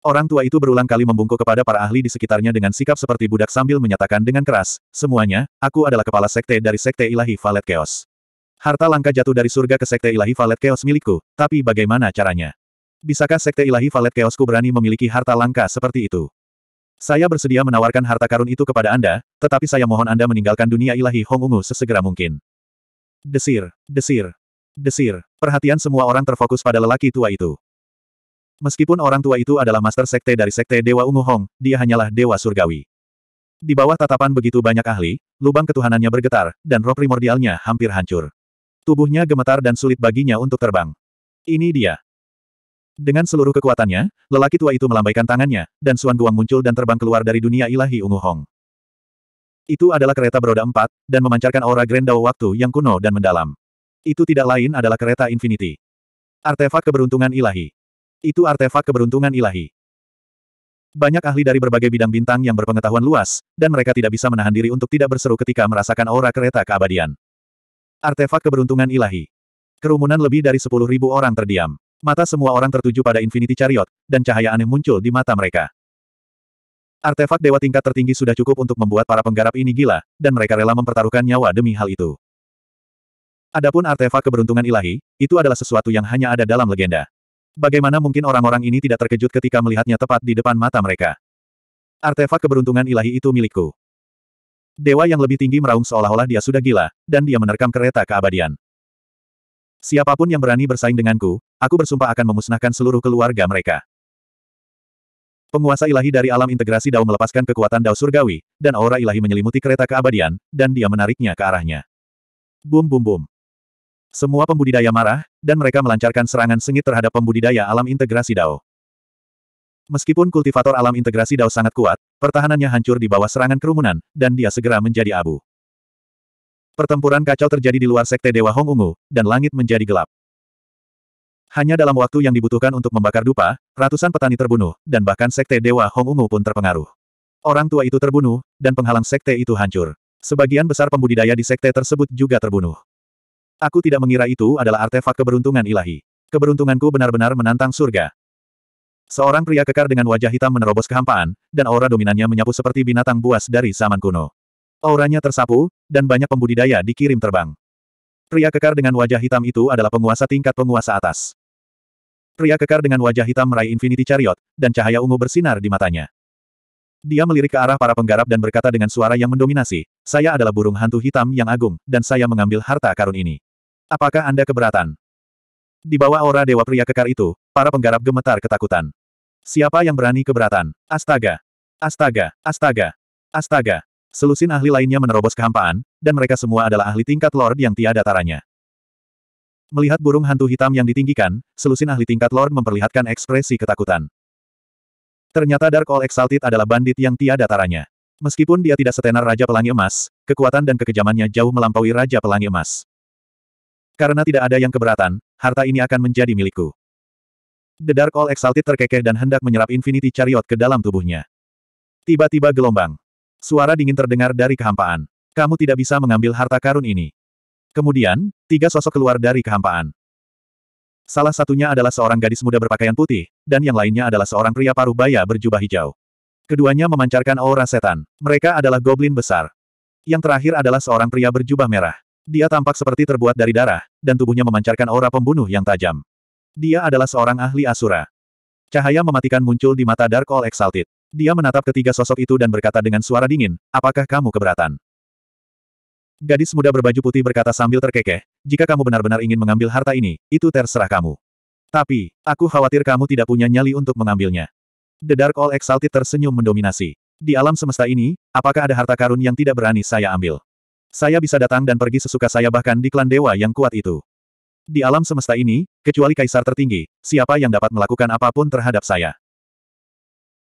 Speaker 1: Orang tua itu berulang kali membungkuk kepada para ahli di sekitarnya dengan sikap seperti budak sambil menyatakan dengan keras, semuanya, aku adalah kepala sekte dari sekte ilahi Valet Chaos. Harta langka jatuh dari surga ke sekte ilahi Valet Chaos milikku, tapi bagaimana caranya? Bisakah sekte ilahi Valet Chaosku berani memiliki harta langka seperti itu? Saya bersedia menawarkan harta karun itu kepada Anda, tetapi saya mohon Anda meninggalkan dunia ilahi Hong Ungu sesegera mungkin. Desir, desir, desir. Perhatian semua orang terfokus pada lelaki tua itu. Meskipun orang tua itu adalah master sekte dari sekte Dewa Ungu Hong, dia hanyalah dewa surgawi. Di bawah tatapan begitu banyak ahli, lubang ketuhanannya bergetar, dan roh primordialnya hampir hancur. Tubuhnya gemetar dan sulit baginya untuk terbang. Ini dia. Dengan seluruh kekuatannya, lelaki tua itu melambaikan tangannya, dan Suan Guang muncul dan terbang keluar dari dunia ilahi Ungu Hong. Itu adalah kereta beroda empat, dan memancarkan aura Grendao waktu yang kuno dan mendalam. Itu tidak lain adalah kereta Infinity. Artefak keberuntungan ilahi. Itu artefak keberuntungan ilahi. Banyak ahli dari berbagai bidang bintang yang berpengetahuan luas, dan mereka tidak bisa menahan diri untuk tidak berseru ketika merasakan aura kereta keabadian. Artefak keberuntungan ilahi. Kerumunan lebih dari 10.000 orang terdiam. Mata semua orang tertuju pada Infinity Chariot, dan cahaya aneh muncul di mata mereka. Artefak dewa tingkat tertinggi sudah cukup untuk membuat para penggarap ini gila, dan mereka rela mempertaruhkan nyawa demi hal itu. Adapun artefak keberuntungan ilahi, itu adalah sesuatu yang hanya ada dalam legenda. Bagaimana mungkin orang-orang ini tidak terkejut ketika melihatnya tepat di depan mata mereka? Artefak keberuntungan ilahi itu milikku. Dewa yang lebih tinggi meraung seolah-olah dia sudah gila, dan dia menerkam kereta keabadian. Siapapun yang berani bersaing denganku, aku bersumpah akan memusnahkan seluruh keluarga mereka. Penguasa ilahi dari alam integrasi Dao melepaskan kekuatan Dao surgawi, dan aura ilahi menyelimuti kereta keabadian, dan dia menariknya ke arahnya. Bum bum bum. Semua pembudidaya marah, dan mereka melancarkan serangan sengit terhadap pembudidaya alam integrasi Dao. Meskipun kultivator alam integrasi Dao sangat kuat, pertahanannya hancur di bawah serangan kerumunan, dan dia segera menjadi abu. Pertempuran kacau terjadi di luar sekte Dewa Hong Ungu, dan langit menjadi gelap. Hanya dalam waktu yang dibutuhkan untuk membakar dupa, ratusan petani terbunuh, dan bahkan sekte Dewa Hong Ungu pun terpengaruh. Orang tua itu terbunuh, dan penghalang sekte itu hancur. Sebagian besar pembudidaya di sekte tersebut juga terbunuh. Aku tidak mengira itu adalah artefak keberuntungan ilahi. Keberuntunganku benar-benar menantang surga. Seorang pria kekar dengan wajah hitam menerobos kehampaan, dan aura dominannya menyapu seperti binatang buas dari zaman kuno. Auranya tersapu, dan banyak pembudidaya dikirim terbang. Pria kekar dengan wajah hitam itu adalah penguasa tingkat penguasa atas. Pria kekar dengan wajah hitam meraih Infinity Chariot, dan cahaya ungu bersinar di matanya. Dia melirik ke arah para penggarap dan berkata dengan suara yang mendominasi, saya adalah burung hantu hitam yang agung, dan saya mengambil harta karun ini. Apakah Anda keberatan? Di bawah aura Dewa Pria Kekar itu, para penggarap gemetar ketakutan. Siapa yang berani keberatan? Astaga! Astaga! Astaga! Astaga! Selusin ahli lainnya menerobos kehampaan, dan mereka semua adalah ahli tingkat Lord yang tiada taranya. Melihat burung hantu hitam yang ditinggikan, selusin ahli tingkat Lord memperlihatkan ekspresi ketakutan. Ternyata Dark All Exalted adalah bandit yang tiada taranya. Meskipun dia tidak setenar Raja Pelangi Emas, kekuatan dan kekejamannya jauh melampaui Raja Pelangi Emas. Karena tidak ada yang keberatan, harta ini akan menjadi milikku. The Dark All Exalted terkekeh dan hendak menyerap Infinity Chariot ke dalam tubuhnya. Tiba-tiba gelombang. Suara dingin terdengar dari kehampaan. Kamu tidak bisa mengambil harta karun ini. Kemudian, tiga sosok keluar dari kehampaan. Salah satunya adalah seorang gadis muda berpakaian putih, dan yang lainnya adalah seorang pria paruh baya berjubah hijau. Keduanya memancarkan aura setan. Mereka adalah goblin besar. Yang terakhir adalah seorang pria berjubah merah. Dia tampak seperti terbuat dari darah, dan tubuhnya memancarkan aura pembunuh yang tajam. Dia adalah seorang ahli Asura. Cahaya mematikan muncul di mata Dark All Exalted. Dia menatap ketiga sosok itu dan berkata dengan suara dingin, apakah kamu keberatan? Gadis muda berbaju putih berkata sambil terkekeh, jika kamu benar-benar ingin mengambil harta ini, itu terserah kamu. Tapi, aku khawatir kamu tidak punya nyali untuk mengambilnya. The Dark All Exalted tersenyum mendominasi. Di alam semesta ini, apakah ada harta karun yang tidak berani saya ambil? Saya bisa datang dan pergi sesuka saya bahkan di klan dewa yang kuat itu. Di alam semesta ini, kecuali kaisar tertinggi, siapa yang dapat melakukan apapun terhadap saya?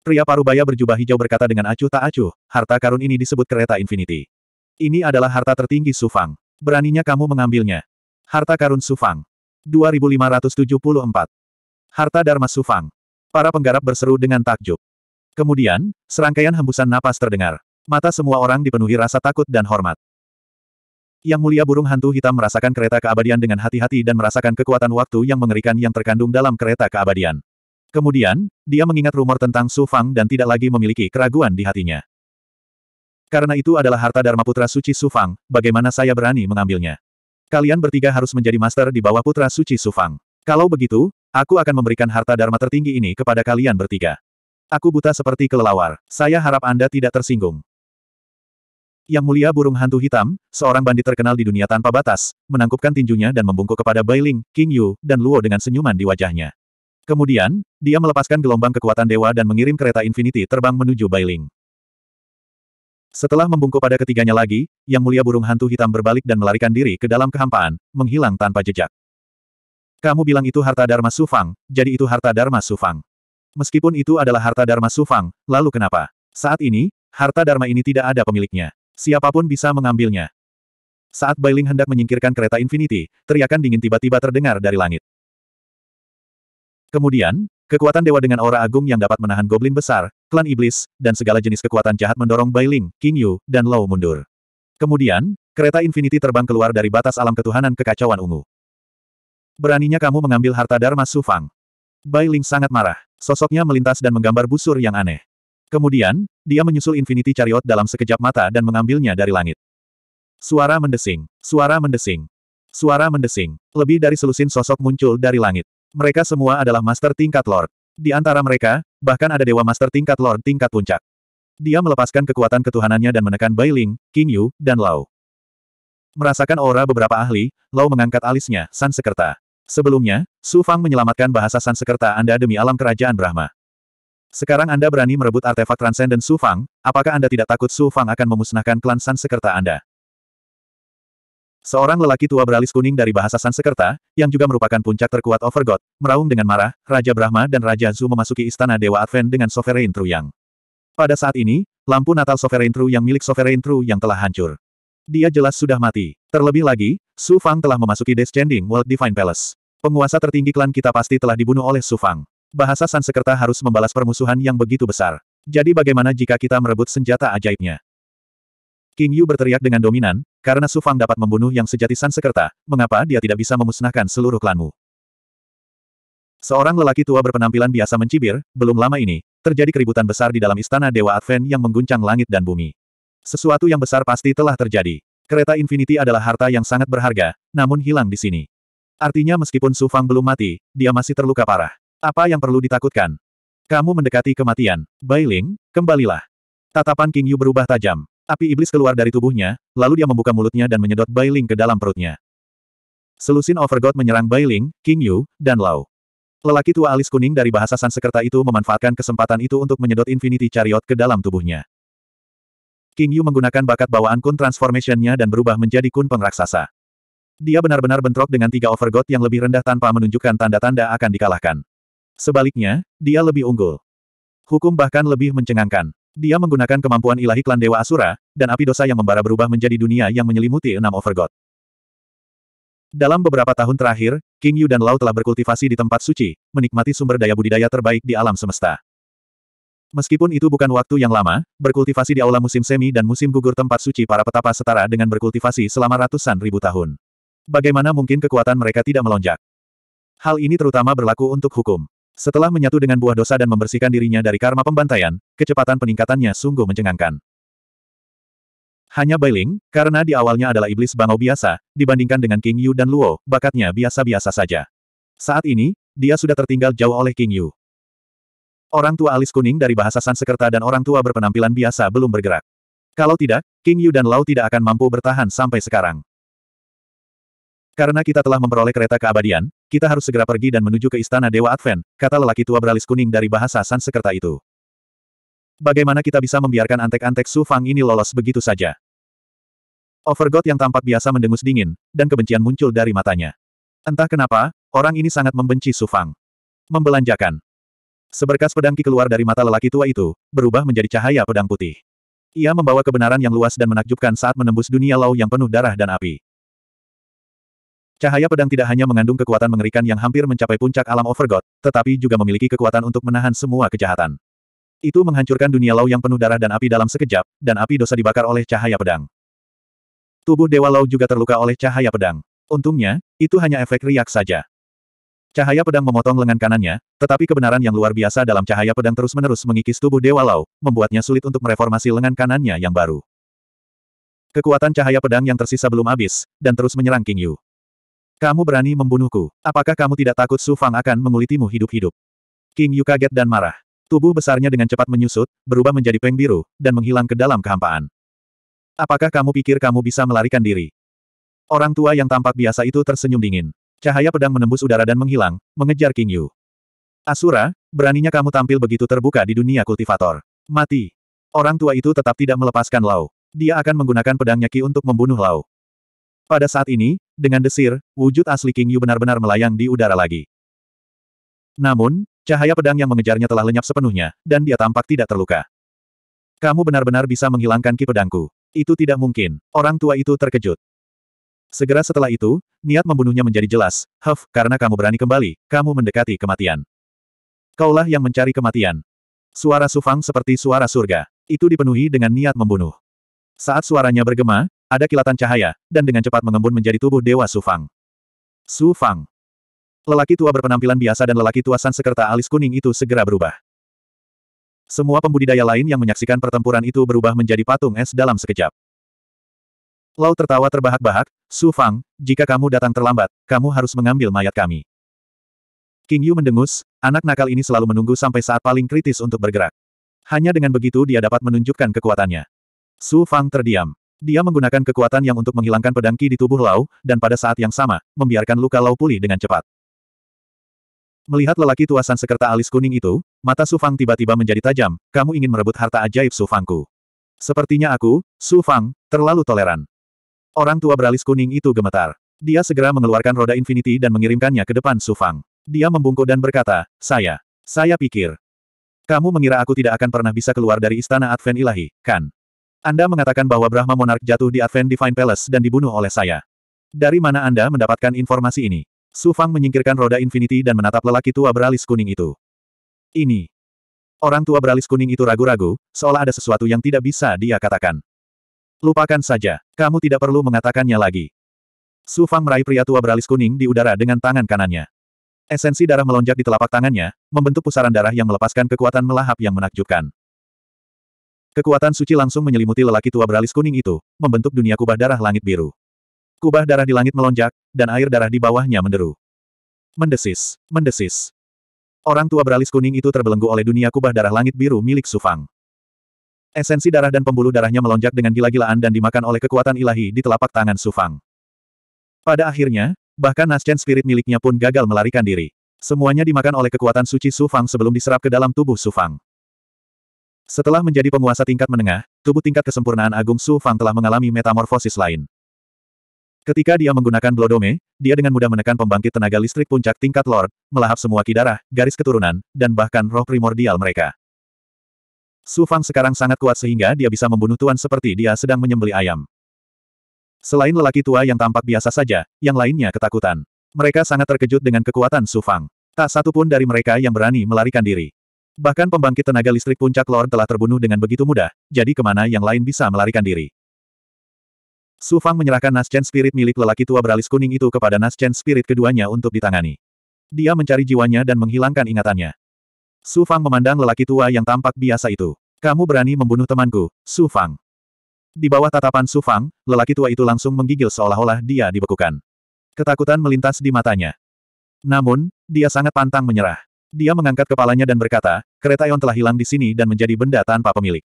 Speaker 1: Pria parubaya berjubah hijau berkata dengan acuh tak acuh, harta karun ini disebut kereta infinity. Ini adalah harta tertinggi Sufang. Beraninya kamu mengambilnya. Harta karun Sufang. 2574. Harta Dharma Sufang. Para penggarap berseru dengan takjub. Kemudian, serangkaian hembusan napas terdengar. Mata semua orang dipenuhi rasa takut dan hormat. Yang mulia burung hantu hitam merasakan kereta keabadian dengan hati-hati dan merasakan kekuatan waktu yang mengerikan yang terkandung dalam kereta keabadian. Kemudian, dia mengingat rumor tentang Su Fang dan tidak lagi memiliki keraguan di hatinya. Karena itu adalah harta Dharma Putra Suci Su Fang, bagaimana saya berani mengambilnya? Kalian bertiga harus menjadi master di bawah Putra Suci Su Fang. Kalau begitu, aku akan memberikan harta Dharma tertinggi ini kepada kalian bertiga. Aku buta seperti kelelawar, saya harap Anda tidak tersinggung. Yang mulia burung hantu hitam, seorang bandit terkenal di dunia tanpa batas, menangkupkan tinjunya dan membungkuk kepada Bai Ling, King Yu, dan Luo dengan senyuman di wajahnya. Kemudian, dia melepaskan gelombang kekuatan dewa dan mengirim kereta Infinity terbang menuju Bai Ling. Setelah membungkuk pada ketiganya lagi, yang mulia burung hantu hitam berbalik dan melarikan diri ke dalam kehampaan, menghilang tanpa jejak. Kamu bilang itu harta Dharma Sufang, jadi itu harta Dharma Sufang. Meskipun itu adalah harta Dharma Sufang, lalu kenapa? Saat ini, harta Dharma ini tidak ada pemiliknya. Siapapun bisa mengambilnya. Saat Bailing hendak menyingkirkan kereta Infinity, teriakan dingin tiba-tiba terdengar dari langit. Kemudian, kekuatan dewa dengan aura agung yang dapat menahan goblin besar, klan iblis, dan segala jenis kekuatan jahat mendorong Bailing, King Yu, dan Lao mundur. Kemudian, kereta Infinity terbang keluar dari batas alam ketuhanan kekacauan ungu. Beraninya kamu mengambil harta Dharma Sufang. Bailing sangat marah. Sosoknya melintas dan menggambar busur yang aneh. Kemudian, dia menyusul Infinity Chariot dalam sekejap mata dan mengambilnya dari langit. Suara mendesing, suara mendesing, suara mendesing. Lebih dari selusin sosok muncul dari langit. Mereka semua adalah master tingkat Lord. Di antara mereka, bahkan ada dewa master tingkat Lord tingkat puncak. Dia melepaskan kekuatan ketuhanannya dan menekan Bai Ling, King Yu, dan Lau. Merasakan aura beberapa ahli, Lau mengangkat alisnya, Sansekerta. Sebelumnya, Su Fang menyelamatkan bahasa Sansekerta Anda demi alam kerajaan Brahma. Sekarang Anda berani merebut artefak Transcendent Su Fang, apakah Anda tidak takut Su Fang akan memusnahkan klan Sansekerta Anda? Seorang lelaki tua beralis kuning dari bahasa Sansekerta, yang juga merupakan puncak terkuat Overgod, meraung dengan marah, Raja Brahma dan Raja Zu memasuki istana Dewa Advent dengan Sovereign True Yang. Pada saat ini, lampu Natal Sovereign True Yang milik Sovereign True Yang telah hancur. Dia jelas sudah mati. Terlebih lagi, Su Fang telah memasuki Descending World Divine Palace. Penguasa tertinggi klan kita pasti telah dibunuh oleh Su Fang. Bahasa Sansekerta harus membalas permusuhan yang begitu besar. Jadi bagaimana jika kita merebut senjata ajaibnya? King Yu berteriak dengan dominan, karena Su Fang dapat membunuh yang sejati Sansekerta, mengapa dia tidak bisa memusnahkan seluruh klanmu? Seorang lelaki tua berpenampilan biasa mencibir, belum lama ini, terjadi keributan besar di dalam istana Dewa Advent yang mengguncang langit dan bumi. Sesuatu yang besar pasti telah terjadi. Kereta Infinity adalah harta yang sangat berharga, namun hilang di sini. Artinya meskipun Su Fang belum mati, dia masih terluka parah. Apa yang perlu ditakutkan? Kamu mendekati kematian. Bailing, kembalilah. Tatapan King Yu berubah tajam. Api iblis keluar dari tubuhnya, lalu dia membuka mulutnya dan menyedot Bailing ke dalam perutnya. Selusin Overgod menyerang Bailing, King Yu, dan Lau. Lelaki tua alis kuning dari bahasa Sansekerta itu memanfaatkan kesempatan itu untuk menyedot Infinity Chariot ke dalam tubuhnya. King Yu menggunakan bakat bawaan Kun Transformation-nya dan berubah menjadi Kun Pengraksasa. Dia benar-benar bentrok dengan tiga Overgod yang lebih rendah tanpa menunjukkan tanda-tanda akan dikalahkan. Sebaliknya, dia lebih unggul. Hukum bahkan lebih mencengangkan. Dia menggunakan kemampuan ilahi klan Dewa Asura, dan api dosa yang membara berubah menjadi dunia yang menyelimuti enam overgod. Dalam beberapa tahun terakhir, King Yu dan Lau telah berkultivasi di tempat suci, menikmati sumber daya budidaya terbaik di alam semesta. Meskipun itu bukan waktu yang lama, berkultivasi di aula musim semi dan musim gugur tempat suci para petapa setara dengan berkultivasi selama ratusan ribu tahun. Bagaimana mungkin kekuatan mereka tidak melonjak? Hal ini terutama berlaku untuk hukum. Setelah menyatu dengan buah dosa dan membersihkan dirinya dari karma pembantaian, kecepatan peningkatannya sungguh mencengangkan. Hanya Bailing, karena di awalnya adalah iblis bangau biasa, dibandingkan dengan King Yu dan Luo, bakatnya biasa-biasa saja. Saat ini, dia sudah tertinggal jauh oleh King Yu. Orang tua alis kuning dari bahasa Sansekerta dan orang tua berpenampilan biasa belum bergerak. Kalau tidak, King Yu dan Lau tidak akan mampu bertahan sampai sekarang. Karena kita telah memperoleh kereta keabadian, kita harus segera pergi dan menuju ke istana Dewa Advent, kata lelaki tua beralis kuning dari bahasa Sansekerta itu. Bagaimana kita bisa membiarkan antek-antek Su Fang ini lolos begitu saja? Overgod yang tampak biasa mendengus dingin, dan kebencian muncul dari matanya. Entah kenapa, orang ini sangat membenci Su Fang. Membelanjakan. Seberkas pedang Ki keluar dari mata lelaki tua itu, berubah menjadi cahaya pedang putih. Ia membawa kebenaran yang luas dan menakjubkan saat menembus dunia lau yang penuh darah dan api. Cahaya pedang tidak hanya mengandung kekuatan mengerikan yang hampir mencapai puncak alam Overgod, tetapi juga memiliki kekuatan untuk menahan semua kejahatan. Itu menghancurkan dunia Lau yang penuh darah dan api dalam sekejap, dan api dosa dibakar oleh cahaya pedang. Tubuh Dewa Lau juga terluka oleh cahaya pedang. Untungnya, itu hanya efek riak saja. Cahaya pedang memotong lengan kanannya, tetapi kebenaran yang luar biasa dalam cahaya pedang terus-menerus mengikis tubuh Dewa Lau, membuatnya sulit untuk mereformasi lengan kanannya yang baru. Kekuatan cahaya pedang yang tersisa belum habis, dan terus menyerang King Yu. Kamu berani membunuhku. Apakah kamu tidak takut Su Fang akan mengulitimu hidup-hidup? King Yu kaget dan marah. Tubuh besarnya dengan cepat menyusut, berubah menjadi peng biru, dan menghilang ke dalam kehampaan. Apakah kamu pikir kamu bisa melarikan diri? Orang tua yang tampak biasa itu tersenyum dingin. Cahaya pedang menembus udara dan menghilang, mengejar King Yu. Asura, beraninya kamu tampil begitu terbuka di dunia kultivator. Mati. Orang tua itu tetap tidak melepaskan Lau. Dia akan menggunakan pedangnya Ki untuk membunuh Lau. Pada saat ini, dengan desir, wujud asli King Yu benar-benar melayang di udara lagi. Namun, cahaya pedang yang mengejarnya telah lenyap sepenuhnya, dan dia tampak tidak terluka. Kamu benar-benar bisa menghilangkan ki pedangku. Itu tidak mungkin. Orang tua itu terkejut. Segera setelah itu, niat membunuhnya menjadi jelas. Huff, karena kamu berani kembali, kamu mendekati kematian. Kaulah yang mencari kematian. Suara Sufang seperti suara surga. Itu dipenuhi dengan niat membunuh. Saat suaranya bergema, ada kilatan cahaya, dan dengan cepat mengembun menjadi tubuh Dewa Sufang. Fang. Lelaki tua berpenampilan biasa dan lelaki tua san sekerta alis kuning itu segera berubah. Semua pembudidaya lain yang menyaksikan pertempuran itu berubah menjadi patung es dalam sekejap. Lau tertawa terbahak-bahak, Su Fang, jika kamu datang terlambat, kamu harus mengambil mayat kami. King Yu mendengus, anak nakal ini selalu menunggu sampai saat paling kritis untuk bergerak. Hanya dengan begitu dia dapat menunjukkan kekuatannya. Su Fang terdiam. Dia menggunakan kekuatan yang untuk menghilangkan pedang Ki di tubuh Lau, dan pada saat yang sama, membiarkan luka Lau pulih dengan cepat. Melihat lelaki tua sekerta alis kuning itu, mata Su Fang tiba-tiba menjadi tajam, kamu ingin merebut harta ajaib Su Fangku. Sepertinya aku, Su Fang, terlalu toleran. Orang tua beralis kuning itu gemetar. Dia segera mengeluarkan roda infinity dan mengirimkannya ke depan Su Fang. Dia membungkuk dan berkata, saya, saya pikir, kamu mengira aku tidak akan pernah bisa keluar dari istana Advent Ilahi, kan? Anda mengatakan bahwa Brahma Monarch jatuh di Advent Divine Palace dan dibunuh oleh saya. Dari mana Anda mendapatkan informasi ini? Su Fang menyingkirkan roda Infinity dan menatap lelaki tua beralis kuning itu. Ini. Orang tua beralis kuning itu ragu-ragu, seolah ada sesuatu yang tidak bisa dia katakan. Lupakan saja, kamu tidak perlu mengatakannya lagi. Su Fang meraih pria tua beralis kuning di udara dengan tangan kanannya. Esensi darah melonjak di telapak tangannya, membentuk pusaran darah yang melepaskan kekuatan melahap yang menakjubkan. Kekuatan suci langsung menyelimuti lelaki tua beralis kuning itu, membentuk dunia kubah darah langit biru. Kubah darah di langit melonjak, dan air darah di bawahnya menderu. Mendesis, mendesis. Orang tua beralis kuning itu terbelenggu oleh dunia kubah darah langit biru milik Sufang. Esensi darah dan pembuluh darahnya melonjak dengan gila-gilaan dan dimakan oleh kekuatan ilahi di telapak tangan Sufang. Pada akhirnya, bahkan Naschen Spirit miliknya pun gagal melarikan diri. Semuanya dimakan oleh kekuatan suci Sufang sebelum diserap ke dalam tubuh Sufang. Setelah menjadi penguasa tingkat menengah, tubuh tingkat kesempurnaan Agung Su Fang telah mengalami metamorfosis lain. Ketika dia menggunakan Blodome, dia dengan mudah menekan pembangkit tenaga listrik puncak tingkat Lord, melahap semua kidarah, garis keturunan, dan bahkan roh primordial mereka. Su Fang sekarang sangat kuat sehingga dia bisa membunuh tuan seperti dia sedang menyembeli ayam. Selain lelaki tua yang tampak biasa saja, yang lainnya ketakutan. Mereka sangat terkejut dengan kekuatan Su Fang. Tak satu pun dari mereka yang berani melarikan diri. Bahkan pembangkit tenaga listrik puncak Lord telah terbunuh dengan begitu mudah, jadi kemana yang lain bisa melarikan diri. Su Fang menyerahkan Nascent Spirit milik lelaki tua beralis kuning itu kepada Nascent Spirit keduanya untuk ditangani. Dia mencari jiwanya dan menghilangkan ingatannya. Su Fang memandang lelaki tua yang tampak biasa itu. Kamu berani membunuh temanku, Su Fang. Di bawah tatapan Su Fang, lelaki tua itu langsung menggigil seolah-olah dia dibekukan. Ketakutan melintas di matanya. Namun, dia sangat pantang menyerah. Dia mengangkat kepalanya dan berkata, kereta Ion telah hilang di sini dan menjadi benda tanpa pemilik.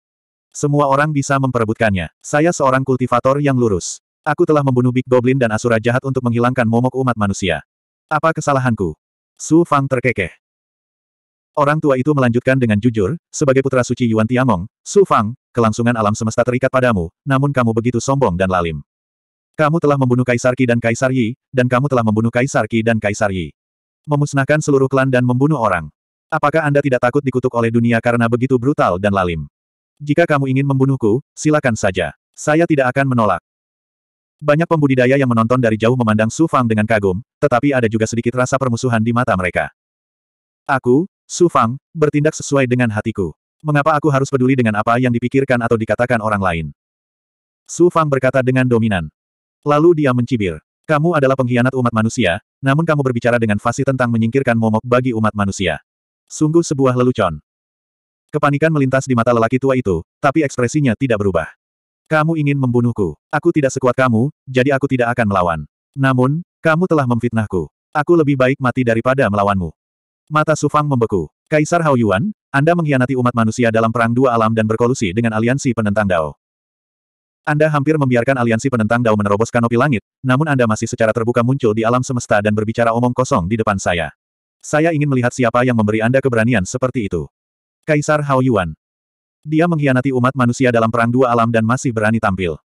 Speaker 1: Semua orang bisa memperebutkannya. Saya seorang kultivator yang lurus. Aku telah membunuh Big Goblin dan Asura jahat untuk menghilangkan momok umat manusia. Apa kesalahanku? Su Fang terkekeh. Orang tua itu melanjutkan dengan jujur, sebagai putra suci Yuan Tiangong, Su Fang, kelangsungan alam semesta terikat padamu, namun kamu begitu sombong dan lalim. Kamu telah membunuh Kaisar Ki dan Kaisar Yi, dan kamu telah membunuh Kaisar Ki dan Kaisar Yi memusnahkan seluruh klan dan membunuh orang. Apakah Anda tidak takut dikutuk oleh dunia karena begitu brutal dan lalim? Jika kamu ingin membunuhku, silakan saja. Saya tidak akan menolak. Banyak pembudidaya yang menonton dari jauh memandang Su Fang dengan kagum, tetapi ada juga sedikit rasa permusuhan di mata mereka. Aku, Su Fang, bertindak sesuai dengan hatiku. Mengapa aku harus peduli dengan apa yang dipikirkan atau dikatakan orang lain? Su Fang berkata dengan dominan. Lalu dia mencibir. Kamu adalah pengkhianat umat manusia, namun kamu berbicara dengan fasih tentang menyingkirkan momok bagi umat manusia. Sungguh sebuah lelucon. Kepanikan melintas di mata lelaki tua itu, tapi ekspresinya tidak berubah. Kamu ingin membunuhku. Aku tidak sekuat kamu, jadi aku tidak akan melawan. Namun, kamu telah memfitnahku. Aku lebih baik mati daripada melawanmu. Mata Sufang membeku. Kaisar Hao Yuan, Anda mengkhianati umat manusia dalam perang dua alam dan berkolusi dengan aliansi penentang Dao. Anda hampir membiarkan aliansi penentang Dao menerobos kanopi langit, namun Anda masih secara terbuka muncul di alam semesta dan berbicara omong kosong di depan saya. Saya ingin melihat siapa yang memberi Anda keberanian seperti itu. Kaisar Hao Yuan. Dia mengkhianati umat manusia dalam perang dua alam dan masih berani tampil.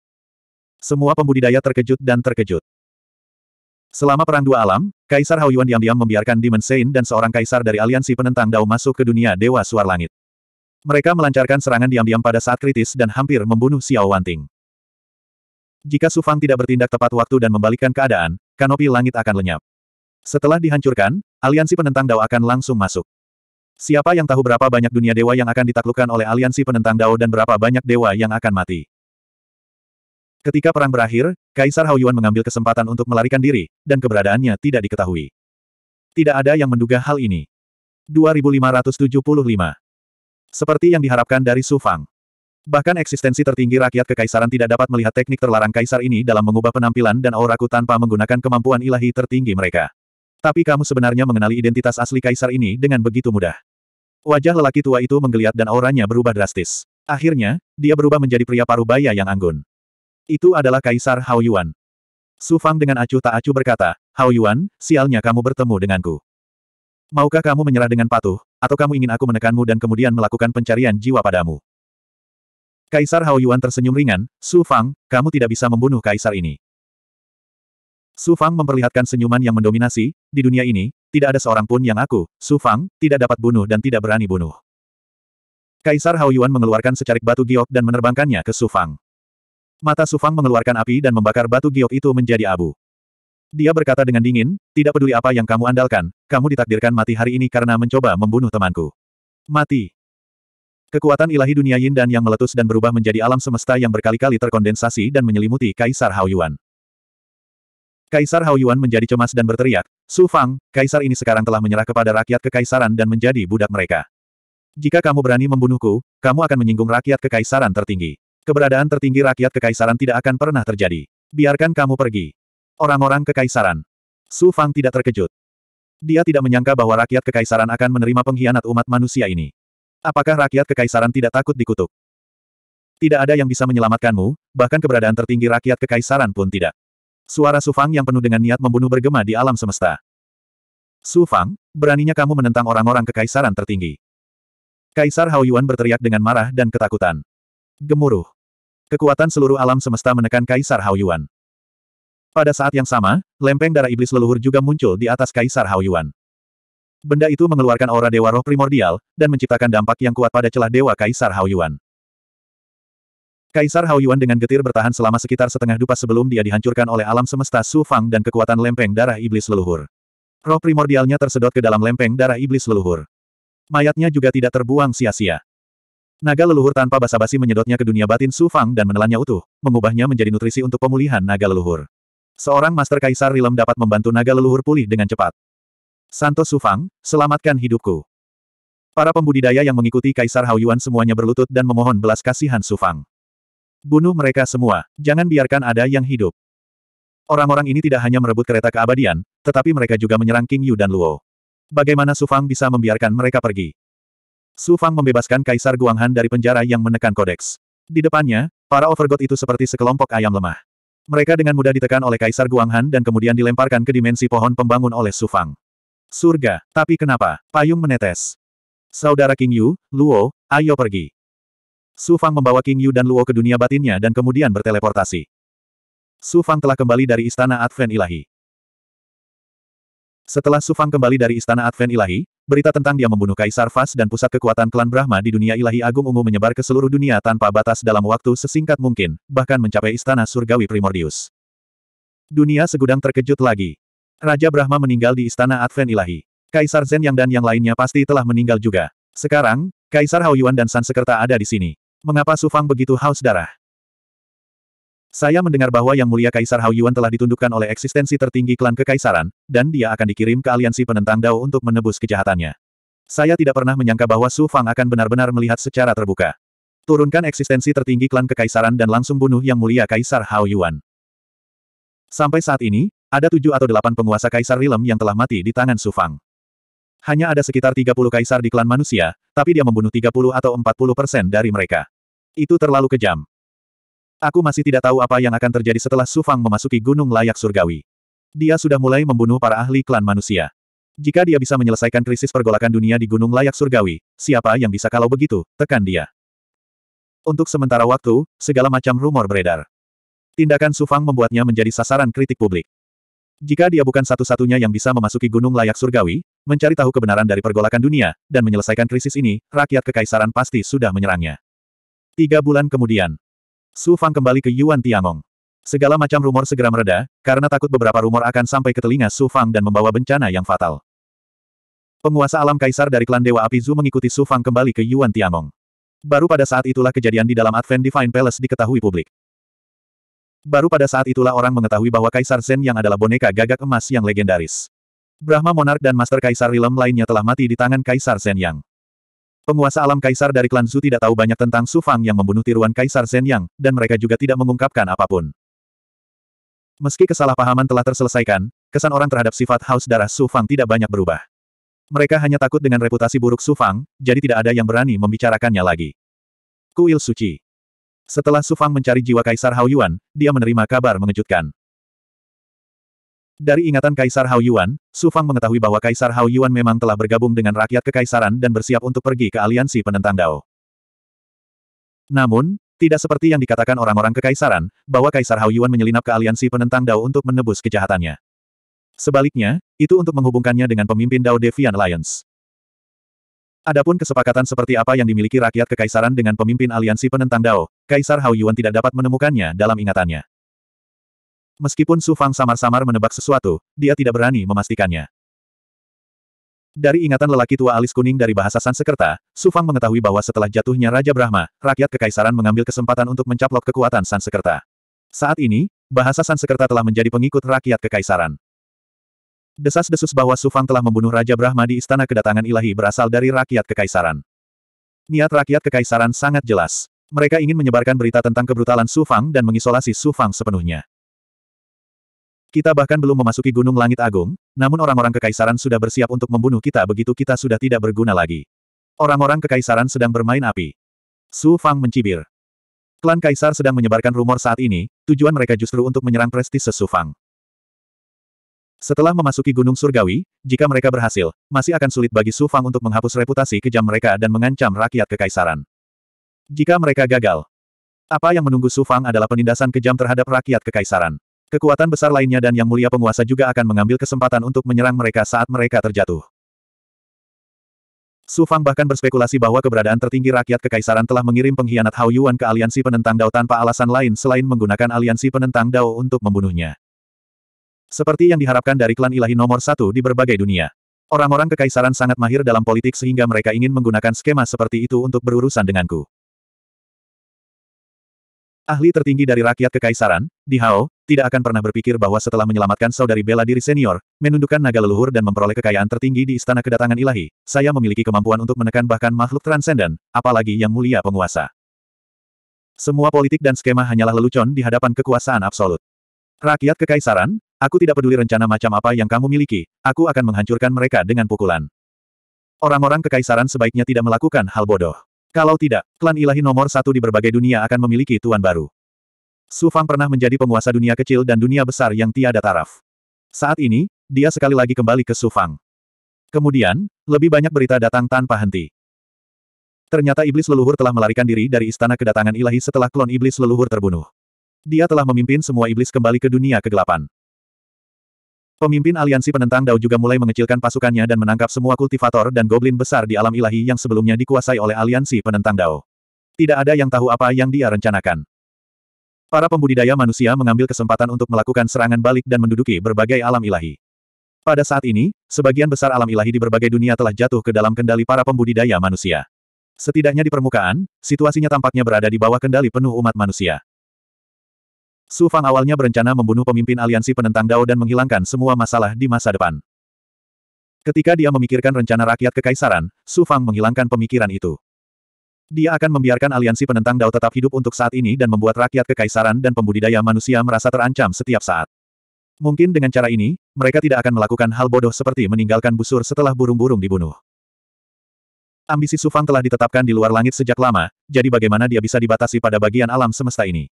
Speaker 1: Semua pembudidaya terkejut dan terkejut. Selama perang dua alam, Kaisar Hao Yuan diam-diam membiarkan Demon Sein dan seorang kaisar dari aliansi penentang Dao masuk ke dunia Dewa Suar Langit. Mereka melancarkan serangan diam-diam pada saat kritis dan hampir membunuh Xiao Wanting. Jika Sufang tidak bertindak tepat waktu dan membalikkan keadaan, kanopi langit akan lenyap. Setelah dihancurkan, aliansi penentang Dao akan langsung masuk. Siapa yang tahu berapa banyak dunia dewa yang akan ditaklukkan oleh aliansi penentang Dao dan berapa banyak dewa yang akan mati. Ketika perang berakhir, Kaisar Haoyuan mengambil kesempatan untuk melarikan diri, dan keberadaannya tidak diketahui. Tidak ada yang menduga hal ini. 2575 Seperti yang diharapkan dari Sufang. Bahkan eksistensi tertinggi rakyat kekaisaran tidak dapat melihat teknik terlarang kaisar ini dalam mengubah penampilan dan auraku tanpa menggunakan kemampuan ilahi tertinggi mereka. Tapi kamu sebenarnya mengenali identitas asli kaisar ini dengan begitu mudah. Wajah lelaki tua itu menggeliat dan auranya berubah drastis. Akhirnya, dia berubah menjadi pria paruh baya yang anggun. Itu adalah Kaisar Hao Yuan. Su Fang dengan acuh tak acuh berkata, Hao Yuan, sialnya kamu bertemu denganku. Maukah kamu menyerah dengan patuh, atau kamu ingin aku menekanmu dan kemudian melakukan pencarian jiwa padamu? Kaisar Hao Yuan tersenyum ringan, Su Fang, kamu tidak bisa membunuh kaisar ini. Su Fang memperlihatkan senyuman yang mendominasi, di dunia ini, tidak ada seorang pun yang aku, Su Fang, tidak dapat bunuh dan tidak berani bunuh. Kaisar Hao Yuan mengeluarkan secarik batu giok dan menerbangkannya ke Su Fang. Mata Su Fang mengeluarkan api dan membakar batu giok itu menjadi abu. Dia berkata dengan dingin, tidak peduli apa yang kamu andalkan, kamu ditakdirkan mati hari ini karena mencoba membunuh temanku. Mati. Kekuatan ilahi dunia yin dan yang meletus dan berubah menjadi alam semesta yang berkali-kali terkondensasi dan menyelimuti Kaisar Haoyuan. Kaisar Haoyuan menjadi cemas dan berteriak, Su Fang, Kaisar ini sekarang telah menyerah kepada rakyat kekaisaran dan menjadi budak mereka. Jika kamu berani membunuhku, kamu akan menyinggung rakyat kekaisaran tertinggi. Keberadaan tertinggi rakyat kekaisaran tidak akan pernah terjadi. Biarkan kamu pergi. Orang-orang kekaisaran. Su Fang tidak terkejut. Dia tidak menyangka bahwa rakyat kekaisaran akan menerima pengkhianat umat manusia ini. Apakah rakyat kekaisaran tidak takut dikutuk? Tidak ada yang bisa menyelamatkanmu, bahkan keberadaan tertinggi rakyat kekaisaran pun tidak. Suara Su Fang yang penuh dengan niat membunuh bergema di alam semesta. Su Fang, beraninya kamu menentang orang-orang kekaisaran tertinggi. Kaisar Hao Yuan berteriak dengan marah dan ketakutan. Gemuruh. Kekuatan seluruh alam semesta menekan Kaisar Hao Yuan. Pada saat yang sama, lempeng darah iblis leluhur juga muncul di atas Kaisar Hao Yuan. Benda itu mengeluarkan aura dewa roh primordial, dan menciptakan dampak yang kuat pada celah dewa Kaisar Haoyuan. Kaisar Haoyuan dengan getir bertahan selama sekitar setengah dupa sebelum dia dihancurkan oleh alam semesta Su Fang dan kekuatan lempeng darah iblis leluhur. Roh primordialnya tersedot ke dalam lempeng darah iblis leluhur. Mayatnya juga tidak terbuang sia-sia. Naga leluhur tanpa basa-basi menyedotnya ke dunia batin Su Fang dan menelannya utuh, mengubahnya menjadi nutrisi untuk pemulihan naga leluhur. Seorang Master Kaisar Rilem dapat membantu naga leluhur pulih dengan cepat. Santo Sufang, selamatkan hidupku. Para pembudidaya yang mengikuti Kaisar Haoyuan semuanya berlutut dan memohon belas kasihan Sufang. Bunuh mereka semua, jangan biarkan ada yang hidup. Orang-orang ini tidak hanya merebut kereta keabadian, tetapi mereka juga menyerang King Yu dan Luo. Bagaimana Sufang bisa membiarkan mereka pergi? Sufang membebaskan Kaisar Guanghan dari penjara yang menekan kodeks. Di depannya, para overgod itu seperti sekelompok ayam lemah. Mereka dengan mudah ditekan oleh Kaisar Guanghan dan kemudian dilemparkan ke dimensi pohon pembangun oleh Sufang. Surga, tapi kenapa? Payung menetes. Saudara King Yu, Luo, ayo pergi. Su Fang membawa King Yu dan Luo ke dunia batinnya dan kemudian berteleportasi. Su Fang telah kembali dari Istana Advent Ilahi. Setelah Su Fang kembali dari Istana Advent Ilahi, berita tentang dia membunuh Kaisar Fas dan pusat kekuatan klan Brahma di dunia ilahi agung ungu menyebar ke seluruh dunia tanpa batas dalam waktu sesingkat mungkin, bahkan mencapai Istana Surgawi Primordius. Dunia segudang terkejut lagi. Raja Brahma meninggal di Istana Advent Ilahi. Kaisar Zen Yang dan yang lainnya pasti telah meninggal juga. Sekarang, Kaisar Haoyuan dan San Sekerta ada di sini. Mengapa Sufang begitu haus darah? Saya mendengar bahwa Yang Mulia Kaisar Haoyuan telah ditundukkan oleh eksistensi tertinggi klan kekaisaran, dan dia akan dikirim ke aliansi penentang Dao untuk menebus kejahatannya. Saya tidak pernah menyangka bahwa Su Fang akan benar-benar melihat secara terbuka. Turunkan eksistensi tertinggi klan kekaisaran dan langsung bunuh Yang Mulia Kaisar Haoyuan. Sampai saat ini, ada tujuh atau delapan penguasa kaisar Rilem yang telah mati di tangan Sufang. Hanya ada sekitar 30 kaisar di klan manusia, tapi dia membunuh 30 atau 40 persen dari mereka. Itu terlalu kejam. Aku masih tidak tahu apa yang akan terjadi setelah Sufang memasuki gunung layak surgawi. Dia sudah mulai membunuh para ahli klan manusia. Jika dia bisa menyelesaikan krisis pergolakan dunia di gunung layak surgawi, siapa yang bisa kalau begitu, tekan dia. Untuk sementara waktu, segala macam rumor beredar. Tindakan Sufang membuatnya menjadi sasaran kritik publik. Jika dia bukan satu-satunya yang bisa memasuki gunung layak surgawi, mencari tahu kebenaran dari pergolakan dunia, dan menyelesaikan krisis ini, rakyat kekaisaran pasti sudah menyerangnya. Tiga bulan kemudian, Su Fang kembali ke Yuan Tiangong. Segala macam rumor segera mereda, karena takut beberapa rumor akan sampai ke telinga Su Fang dan membawa bencana yang fatal. Penguasa alam kaisar dari klan Dewa Api Zu mengikuti Su Fang kembali ke Yuan Tiangong. Baru pada saat itulah kejadian di dalam Advent Divine Palace diketahui publik. Baru pada saat itulah orang mengetahui bahwa Kaisar Zen yang adalah boneka gagak emas yang legendaris. Brahma Monark dan Master Kaisar Rilem lainnya telah mati di tangan Kaisar Zen Yang. Penguasa alam Kaisar dari klan Zhu tidak tahu banyak tentang Su Fang yang membunuh tiruan Kaisar Zen Yang, dan mereka juga tidak mengungkapkan apapun. Meski kesalahpahaman telah terselesaikan, kesan orang terhadap sifat haus darah Su Fang tidak banyak berubah. Mereka hanya takut dengan reputasi buruk Su Fang, jadi tidak ada yang berani membicarakannya lagi. Kuil Suci setelah Sufang mencari jiwa Kaisar Hao Yuan, dia menerima kabar mengejutkan. Dari ingatan Kaisar Hao Yuan, Sufang mengetahui bahwa Kaisar Hao Yuan memang telah bergabung dengan rakyat kekaisaran dan bersiap untuk pergi ke aliansi penentang Dao. Namun, tidak seperti yang dikatakan orang-orang kekaisaran, bahwa Kaisar Hao Yuan menyelinap ke aliansi penentang Dao untuk menebus kejahatannya. Sebaliknya, itu untuk menghubungkannya dengan pemimpin Dao Devian Alliance. Adapun kesepakatan seperti apa yang dimiliki rakyat kekaisaran dengan pemimpin aliansi penentang Dao, Kaisar Hao Yuan tidak dapat menemukannya dalam ingatannya. Meskipun Su Fang samar-samar menebak sesuatu, dia tidak berani memastikannya. Dari ingatan lelaki tua alis kuning dari bahasa Sansekerta, Su Fang mengetahui bahwa setelah jatuhnya Raja Brahma, rakyat kekaisaran mengambil kesempatan untuk mencaplok kekuatan Sansekerta. Saat ini, bahasa Sansekerta telah menjadi pengikut rakyat kekaisaran. Desas-desus bahwa Su Fang telah membunuh Raja Brahma di Istana Kedatangan Ilahi berasal dari rakyat kekaisaran. Niat rakyat kekaisaran sangat jelas mereka ingin menyebarkan berita tentang kebrutalan Su Fang dan mengisolasi Su Fang sepenuhnya. Kita bahkan belum memasuki Gunung Langit Agung, namun orang-orang kekaisaran sudah bersiap untuk membunuh kita begitu kita sudah tidak berguna lagi. Orang-orang kekaisaran sedang bermain api. Su Fang mencibir. Klan Kaisar sedang menyebarkan rumor saat ini, tujuan mereka justru untuk menyerang prestise Su Fang. Setelah memasuki Gunung Surgawi, jika mereka berhasil, masih akan sulit bagi Su Fang untuk menghapus reputasi kejam mereka dan mengancam rakyat kekaisaran. Jika mereka gagal, apa yang menunggu Su Fang adalah penindasan kejam terhadap rakyat kekaisaran. Kekuatan besar lainnya dan yang mulia penguasa juga akan mengambil kesempatan untuk menyerang mereka saat mereka terjatuh. Su Fang bahkan berspekulasi bahwa keberadaan tertinggi rakyat kekaisaran telah mengirim pengkhianat Hao Yuan ke aliansi penentang Dao tanpa alasan lain selain menggunakan aliansi penentang Dao untuk membunuhnya. Seperti yang diharapkan dari klan ilahi nomor satu di berbagai dunia. Orang-orang kekaisaran sangat mahir dalam politik sehingga mereka ingin menggunakan skema seperti itu untuk berurusan denganku. Ahli tertinggi dari rakyat kekaisaran, Di Hao, tidak akan pernah berpikir bahwa setelah menyelamatkan saudari bela diri senior, menundukkan naga leluhur dan memperoleh kekayaan tertinggi di istana kedatangan ilahi, saya memiliki kemampuan untuk menekan bahkan makhluk transenden, apalagi yang mulia penguasa. Semua politik dan skema hanyalah lelucon di hadapan kekuasaan absolut. Rakyat kekaisaran, aku tidak peduli rencana macam apa yang kamu miliki, aku akan menghancurkan mereka dengan pukulan. Orang-orang kekaisaran sebaiknya tidak melakukan hal bodoh. Kalau tidak, klan ilahi nomor satu di berbagai dunia akan memiliki tuan baru. Su Fang pernah menjadi penguasa dunia kecil dan dunia besar yang tiada taraf. Saat ini, dia sekali lagi kembali ke Su Fang. Kemudian, lebih banyak berita datang tanpa henti. Ternyata iblis leluhur telah melarikan diri dari istana kedatangan ilahi setelah klon iblis leluhur terbunuh. Dia telah memimpin semua iblis kembali ke dunia kegelapan. Pemimpin aliansi penentang Dao juga mulai mengecilkan pasukannya dan menangkap semua kultivator dan goblin besar di alam ilahi yang sebelumnya dikuasai oleh aliansi penentang Dao. Tidak ada yang tahu apa yang dia rencanakan. Para pembudidaya manusia mengambil kesempatan untuk melakukan serangan balik dan menduduki berbagai alam ilahi. Pada saat ini, sebagian besar alam ilahi di berbagai dunia telah jatuh ke dalam kendali para pembudidaya manusia. Setidaknya di permukaan, situasinya tampaknya berada di bawah kendali penuh umat manusia. Su Fang awalnya berencana membunuh pemimpin aliansi penentang Dao dan menghilangkan semua masalah di masa depan. Ketika dia memikirkan rencana rakyat kekaisaran, Su Fang menghilangkan pemikiran itu. Dia akan membiarkan aliansi penentang Dao tetap hidup untuk saat ini dan membuat rakyat kekaisaran dan pembudidaya manusia merasa terancam setiap saat. Mungkin dengan cara ini, mereka tidak akan melakukan hal bodoh seperti meninggalkan busur setelah burung-burung dibunuh. Ambisi Sufang telah ditetapkan di luar langit sejak lama, jadi bagaimana dia bisa dibatasi pada bagian alam semesta ini?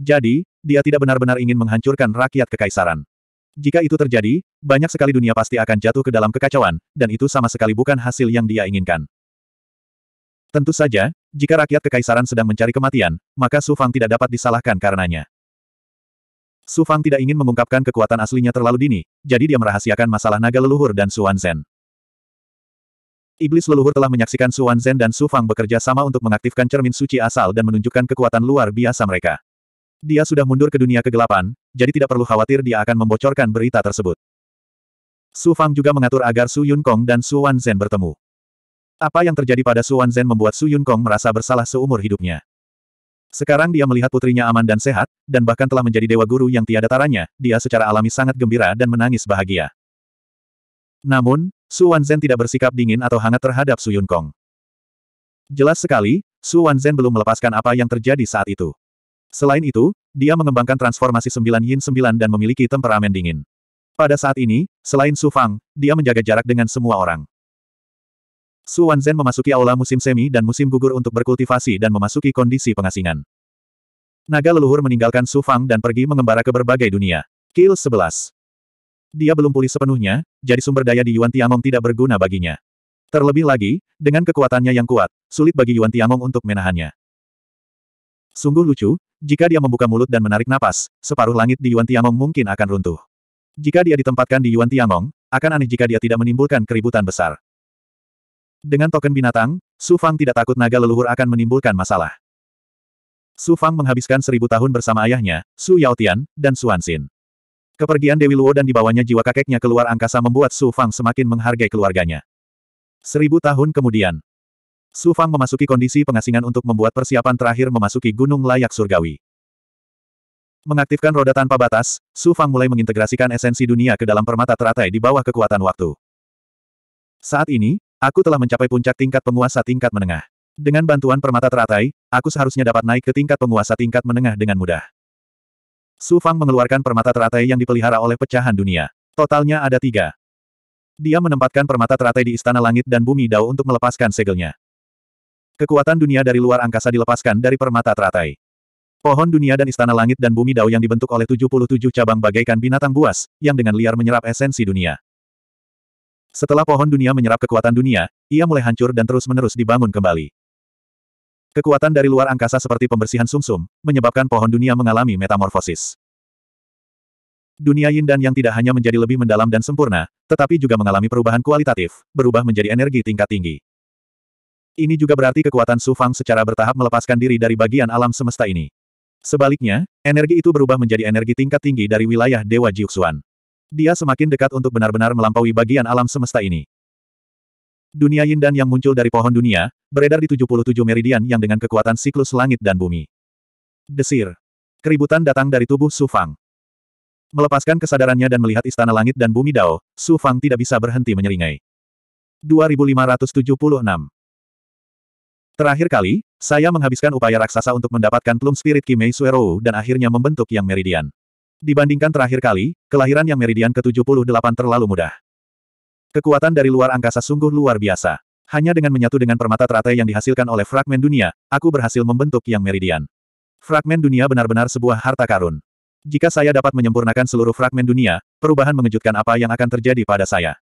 Speaker 1: Jadi, dia tidak benar-benar ingin menghancurkan rakyat kekaisaran. Jika itu terjadi, banyak sekali dunia pasti akan jatuh ke dalam kekacauan, dan itu sama sekali bukan hasil yang dia inginkan. Tentu saja, jika rakyat kekaisaran sedang mencari kematian, maka Su Fang tidak dapat disalahkan karenanya. Su Fang tidak ingin mengungkapkan kekuatan aslinya terlalu dini, jadi dia merahasiakan masalah naga leluhur dan Su Wanzhen. Iblis leluhur telah menyaksikan Su Wanzhen dan Su Fang bekerja sama untuk mengaktifkan cermin suci asal dan menunjukkan kekuatan luar biasa mereka. Dia sudah mundur ke dunia kegelapan, jadi tidak perlu khawatir dia akan membocorkan berita tersebut. Su Fang juga mengatur agar Su Yun Kong dan Su Wan Zhen bertemu. Apa yang terjadi pada Su Wan Zhen membuat Su Yun Kong merasa bersalah seumur hidupnya. Sekarang dia melihat putrinya aman dan sehat, dan bahkan telah menjadi dewa guru yang tiada taranya, dia secara alami sangat gembira dan menangis bahagia. Namun, Su Wan Zhen tidak bersikap dingin atau hangat terhadap Su Yun Kong. Jelas sekali, Su Wan Zhen belum melepaskan apa yang terjadi saat itu. Selain itu, dia mengembangkan transformasi sembilan yin sembilan dan memiliki temperamen dingin. Pada saat ini, selain Su Fang, dia menjaga jarak dengan semua orang. Su Wanzhen memasuki aula musim semi dan musim gugur untuk berkultivasi dan memasuki kondisi pengasingan. Naga leluhur meninggalkan Su Fang dan pergi mengembara ke berbagai dunia. Kill 11. Dia belum pulih sepenuhnya, jadi sumber daya di Yuan Tiangong tidak berguna baginya. Terlebih lagi, dengan kekuatannya yang kuat, sulit bagi Yuan Tiangong untuk menahannya. Sungguh lucu, jika dia membuka mulut dan menarik napas, separuh langit di Yuan Tiangong mungkin akan runtuh. Jika dia ditempatkan di Yuan Tiangong, akan aneh jika dia tidak menimbulkan keributan besar. Dengan token binatang, Su Fang tidak takut naga leluhur akan menimbulkan masalah. Su Fang menghabiskan seribu tahun bersama ayahnya, Su Yao Tian, dan Su Hansin. Kepergian Dewi Luo dan dibawanya jiwa kakeknya keluar angkasa membuat Su Fang semakin menghargai keluarganya. Seribu tahun kemudian, Su Fang memasuki kondisi pengasingan untuk membuat persiapan terakhir memasuki gunung layak surgawi. Mengaktifkan roda tanpa batas, Su Fang mulai mengintegrasikan esensi dunia ke dalam permata teratai di bawah kekuatan waktu. Saat ini, aku telah mencapai puncak tingkat penguasa tingkat menengah. Dengan bantuan permata teratai, aku seharusnya dapat naik ke tingkat penguasa tingkat menengah dengan mudah. Su Fang mengeluarkan permata teratai yang dipelihara oleh pecahan dunia. Totalnya ada tiga. Dia menempatkan permata teratai di Istana Langit dan Bumi Dao untuk melepaskan segelnya. Kekuatan dunia dari luar angkasa dilepaskan dari permata teratai. Pohon dunia dan istana langit dan bumi dao yang dibentuk oleh 77 cabang bagaikan binatang buas, yang dengan liar menyerap esensi dunia. Setelah pohon dunia menyerap kekuatan dunia, ia mulai hancur dan terus-menerus dibangun kembali. Kekuatan dari luar angkasa seperti pembersihan sumsum, menyebabkan pohon dunia mengalami metamorfosis. Dunia yin dan yang tidak hanya menjadi lebih mendalam dan sempurna, tetapi juga mengalami perubahan kualitatif, berubah menjadi energi tingkat tinggi. Ini juga berarti kekuatan Su Fang secara bertahap melepaskan diri dari bagian alam semesta ini. Sebaliknya, energi itu berubah menjadi energi tingkat tinggi dari wilayah Dewa Jiuxuan. Dia semakin dekat untuk benar-benar melampaui bagian alam semesta ini. Dunia Yin dan yang muncul dari pohon dunia, beredar di 77 meridian yang dengan kekuatan siklus langit dan bumi. Desir. Keributan datang dari tubuh Su Fang. Melepaskan kesadarannya dan melihat istana langit dan bumi Dao, Su Fang tidak bisa berhenti menyeringai. 2576 Terakhir kali, saya menghabiskan upaya raksasa untuk mendapatkan plum spirit Kimei Suerou dan akhirnya membentuk yang meridian. Dibandingkan terakhir kali, kelahiran yang meridian ke-78 terlalu mudah. Kekuatan dari luar angkasa sungguh luar biasa. Hanya dengan menyatu dengan permata teratai yang dihasilkan oleh fragmen dunia, aku berhasil membentuk yang meridian. Fragmen dunia benar-benar sebuah harta karun. Jika saya dapat menyempurnakan seluruh fragmen dunia, perubahan mengejutkan apa yang akan terjadi pada saya.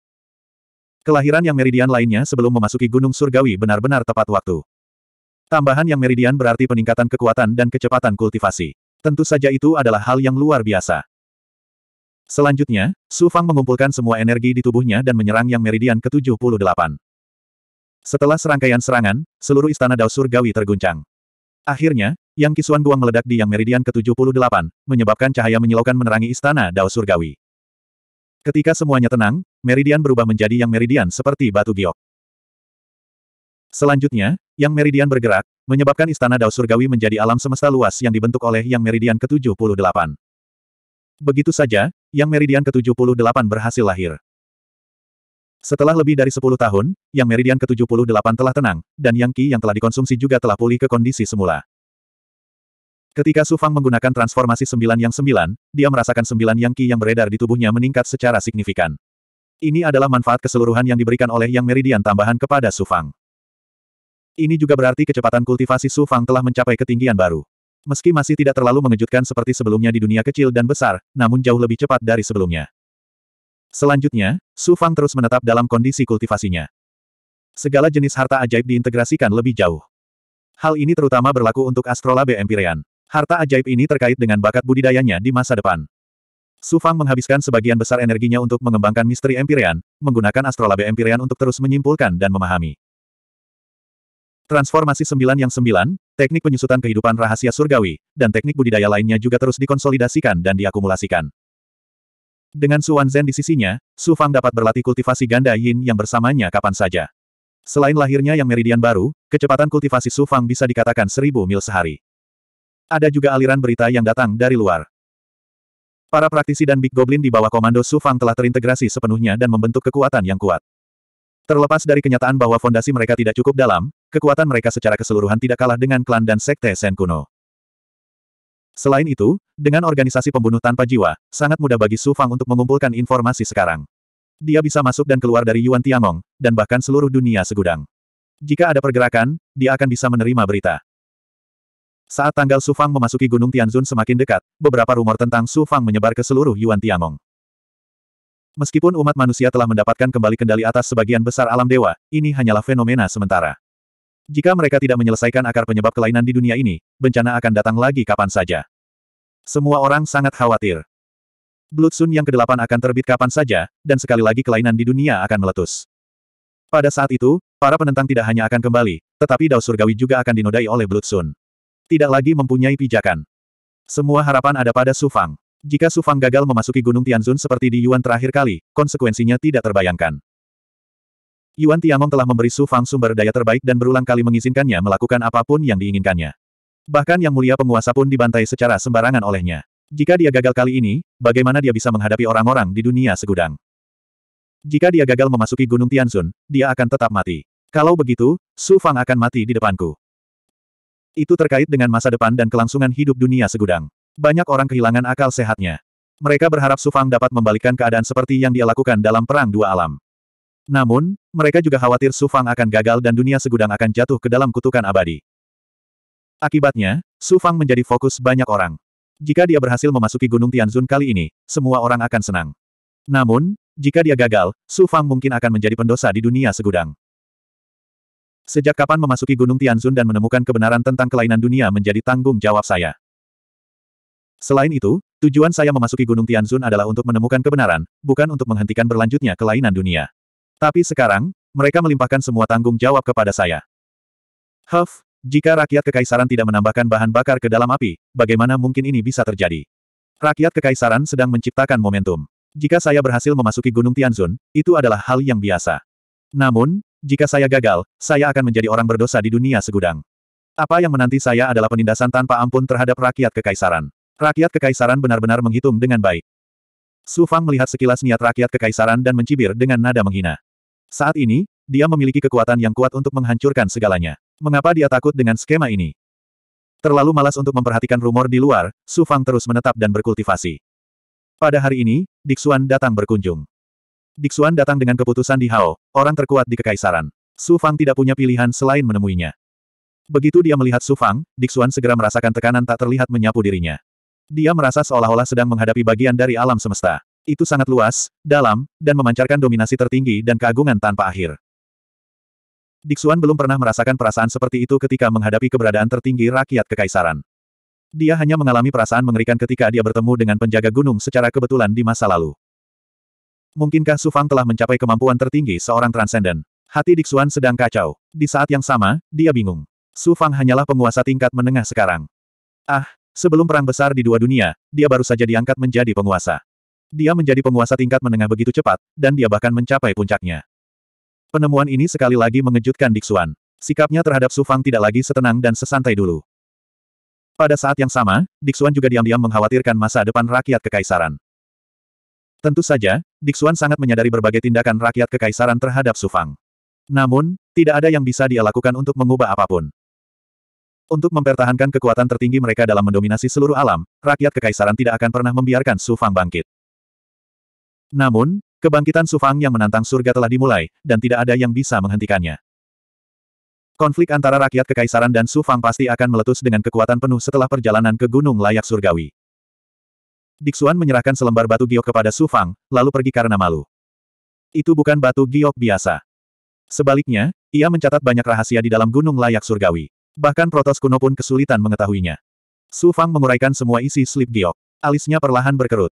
Speaker 1: Kelahiran yang meridian lainnya sebelum memasuki Gunung Surgawi benar-benar tepat waktu. Tambahan yang meridian berarti peningkatan kekuatan dan kecepatan kultivasi. Tentu saja itu adalah hal yang luar biasa. Selanjutnya, Su Fang mengumpulkan semua energi di tubuhnya dan menyerang yang meridian ke-78. Setelah serangkaian serangan, seluruh istana Dao Surgawi terguncang. Akhirnya, Yang Kisuan Guang meledak di yang meridian ke-78, menyebabkan cahaya menyilaukan menerangi istana Dao Surgawi. Ketika semuanya tenang, meridian berubah menjadi yang meridian seperti batu giok. Selanjutnya, yang meridian bergerak, menyebabkan istana Dao Surgawi menjadi alam semesta luas yang dibentuk oleh yang meridian ke-78. Begitu saja, yang meridian ke-78 berhasil lahir. Setelah lebih dari 10 tahun, yang meridian ke-78 telah tenang, dan yang Qi yang telah dikonsumsi juga telah pulih ke kondisi semula. Ketika Su Fang menggunakan transformasi sembilan yang sembilan, dia merasakan sembilan yang Qi yang beredar di tubuhnya meningkat secara signifikan. Ini adalah manfaat keseluruhan yang diberikan oleh yang meridian tambahan kepada Su Fang. Ini juga berarti kecepatan kultivasi Su Fang telah mencapai ketinggian baru. Meski masih tidak terlalu mengejutkan seperti sebelumnya di dunia kecil dan besar, namun jauh lebih cepat dari sebelumnya. Selanjutnya, Su Fang terus menetap dalam kondisi kultivasinya. Segala jenis harta ajaib diintegrasikan lebih jauh. Hal ini terutama berlaku untuk Astrolabe Empyrean. Harta ajaib ini terkait dengan bakat budidayanya di masa depan. Su Fang menghabiskan sebagian besar energinya untuk mengembangkan misteri Empyrean, menggunakan Astrolabe Empyrean untuk terus menyimpulkan dan memahami. Transformasi sembilan yang sembilan, teknik penyusutan kehidupan rahasia surgawi, dan teknik budidaya lainnya juga terus dikonsolidasikan dan diakumulasikan. Dengan Su Zen di sisinya, Su Fang dapat berlatih kultivasi ganda yin yang bersamanya kapan saja. Selain lahirnya yang meridian baru, kecepatan kultivasi Su Fang bisa dikatakan seribu mil sehari. Ada juga aliran berita yang datang dari luar. Para praktisi dan Big Goblin di bawah komando Su Fang telah terintegrasi sepenuhnya dan membentuk kekuatan yang kuat. Terlepas dari kenyataan bahwa fondasi mereka tidak cukup dalam, kekuatan mereka secara keseluruhan tidak kalah dengan klan dan sekte Sen kuno. Selain itu, dengan organisasi pembunuh tanpa jiwa, sangat mudah bagi Su Fang untuk mengumpulkan informasi sekarang. Dia bisa masuk dan keluar dari Yuan Tiangong, dan bahkan seluruh dunia segudang. Jika ada pergerakan, dia akan bisa menerima berita. Saat tanggal Su Fang memasuki Gunung Tianzun semakin dekat, beberapa rumor tentang Su Fang menyebar ke seluruh Yuan Tiangong. Meskipun umat manusia telah mendapatkan kembali kendali atas sebagian besar alam dewa, ini hanyalah fenomena sementara. Jika mereka tidak menyelesaikan akar penyebab kelainan di dunia ini, bencana akan datang lagi kapan saja. Semua orang sangat khawatir. Blood Sun yang kedelapan akan terbit kapan saja, dan sekali lagi kelainan di dunia akan meletus. Pada saat itu, para penentang tidak hanya akan kembali, tetapi Dao Surgawi juga akan dinodai oleh Blood Tidak lagi mempunyai pijakan. Semua harapan ada pada Sufang. Jika Sufang gagal memasuki Gunung Tianzun seperti di Yuan terakhir kali, konsekuensinya tidak terbayangkan. Yuan Tiangong telah memberi Su Fang sumber daya terbaik dan berulang kali mengizinkannya melakukan apapun yang diinginkannya. Bahkan yang mulia penguasa pun dibantai secara sembarangan olehnya. Jika dia gagal kali ini, bagaimana dia bisa menghadapi orang-orang di dunia segudang? Jika dia gagal memasuki Gunung Tianzun, dia akan tetap mati. Kalau begitu, Su Fang akan mati di depanku. Itu terkait dengan masa depan dan kelangsungan hidup dunia segudang. Banyak orang kehilangan akal sehatnya. Mereka berharap Su Fang dapat membalikkan keadaan seperti yang dia lakukan dalam Perang Dua Alam. Namun, mereka juga khawatir Su Fang akan gagal dan dunia segudang akan jatuh ke dalam kutukan abadi. Akibatnya, Su Fang menjadi fokus banyak orang. Jika dia berhasil memasuki Gunung Tianzun kali ini, semua orang akan senang. Namun, jika dia gagal, Su Fang mungkin akan menjadi pendosa di dunia segudang. Sejak kapan memasuki Gunung Tianzun dan menemukan kebenaran tentang kelainan dunia menjadi tanggung jawab saya. Selain itu, tujuan saya memasuki Gunung Tianzun adalah untuk menemukan kebenaran, bukan untuk menghentikan berlanjutnya kelainan dunia. Tapi sekarang, mereka melimpahkan semua tanggung jawab kepada saya. Huff, jika rakyat kekaisaran tidak menambahkan bahan bakar ke dalam api, bagaimana mungkin ini bisa terjadi? Rakyat kekaisaran sedang menciptakan momentum. Jika saya berhasil memasuki Gunung Tianzun, itu adalah hal yang biasa. Namun, jika saya gagal, saya akan menjadi orang berdosa di dunia segudang. Apa yang menanti saya adalah penindasan tanpa ampun terhadap rakyat kekaisaran. Rakyat kekaisaran benar-benar menghitung dengan baik. Su Fang melihat sekilas niat rakyat kekaisaran dan mencibir dengan nada menghina. Saat ini, dia memiliki kekuatan yang kuat untuk menghancurkan segalanya. Mengapa dia takut dengan skema ini? Terlalu malas untuk memperhatikan rumor di luar, Su Fang terus menetap dan berkultivasi. Pada hari ini, Dixuan datang berkunjung. Dixuan datang dengan keputusan di Hao, orang terkuat di kekaisaran. Su Fang tidak punya pilihan selain menemuinya. Begitu dia melihat Su Fang, Dixuan segera merasakan tekanan tak terlihat menyapu dirinya. Dia merasa seolah-olah sedang menghadapi bagian dari alam semesta. Itu sangat luas, dalam, dan memancarkan dominasi tertinggi dan keagungan tanpa akhir. Diksuan belum pernah merasakan perasaan seperti itu ketika menghadapi keberadaan tertinggi rakyat kekaisaran. Dia hanya mengalami perasaan mengerikan ketika dia bertemu dengan penjaga gunung secara kebetulan di masa lalu. Mungkinkah Sufang telah mencapai kemampuan tertinggi seorang transenden? Hati Diksuan sedang kacau. Di saat yang sama, dia bingung. Sufang hanyalah penguasa tingkat menengah sekarang. Ah, sebelum perang besar di dua dunia, dia baru saja diangkat menjadi penguasa. Dia menjadi penguasa tingkat menengah begitu cepat, dan dia bahkan mencapai puncaknya. Penemuan ini sekali lagi mengejutkan Diksuan. Sikapnya terhadap Su Fang tidak lagi setenang dan sesantai dulu. Pada saat yang sama, Diksuan juga diam-diam mengkhawatirkan masa depan rakyat kekaisaran. Tentu saja, Diksuan sangat menyadari berbagai tindakan rakyat kekaisaran terhadap Su Fang. Namun, tidak ada yang bisa dia lakukan untuk mengubah apapun. Untuk mempertahankan kekuatan tertinggi mereka dalam mendominasi seluruh alam, rakyat kekaisaran tidak akan pernah membiarkan Su Fang bangkit. Namun, kebangkitan Sufang yang menantang surga telah dimulai, dan tidak ada yang bisa menghentikannya. Konflik antara rakyat kekaisaran dan Sufang pasti akan meletus dengan kekuatan penuh setelah perjalanan ke gunung layak surgawi. Diksuan menyerahkan selembar batu giok kepada Sufang, lalu pergi karena malu. Itu bukan batu giok biasa. Sebaliknya, ia mencatat banyak rahasia di dalam gunung layak surgawi. Bahkan protos kuno pun kesulitan mengetahuinya. Sufang menguraikan semua isi slip giok. Alisnya perlahan berkerut.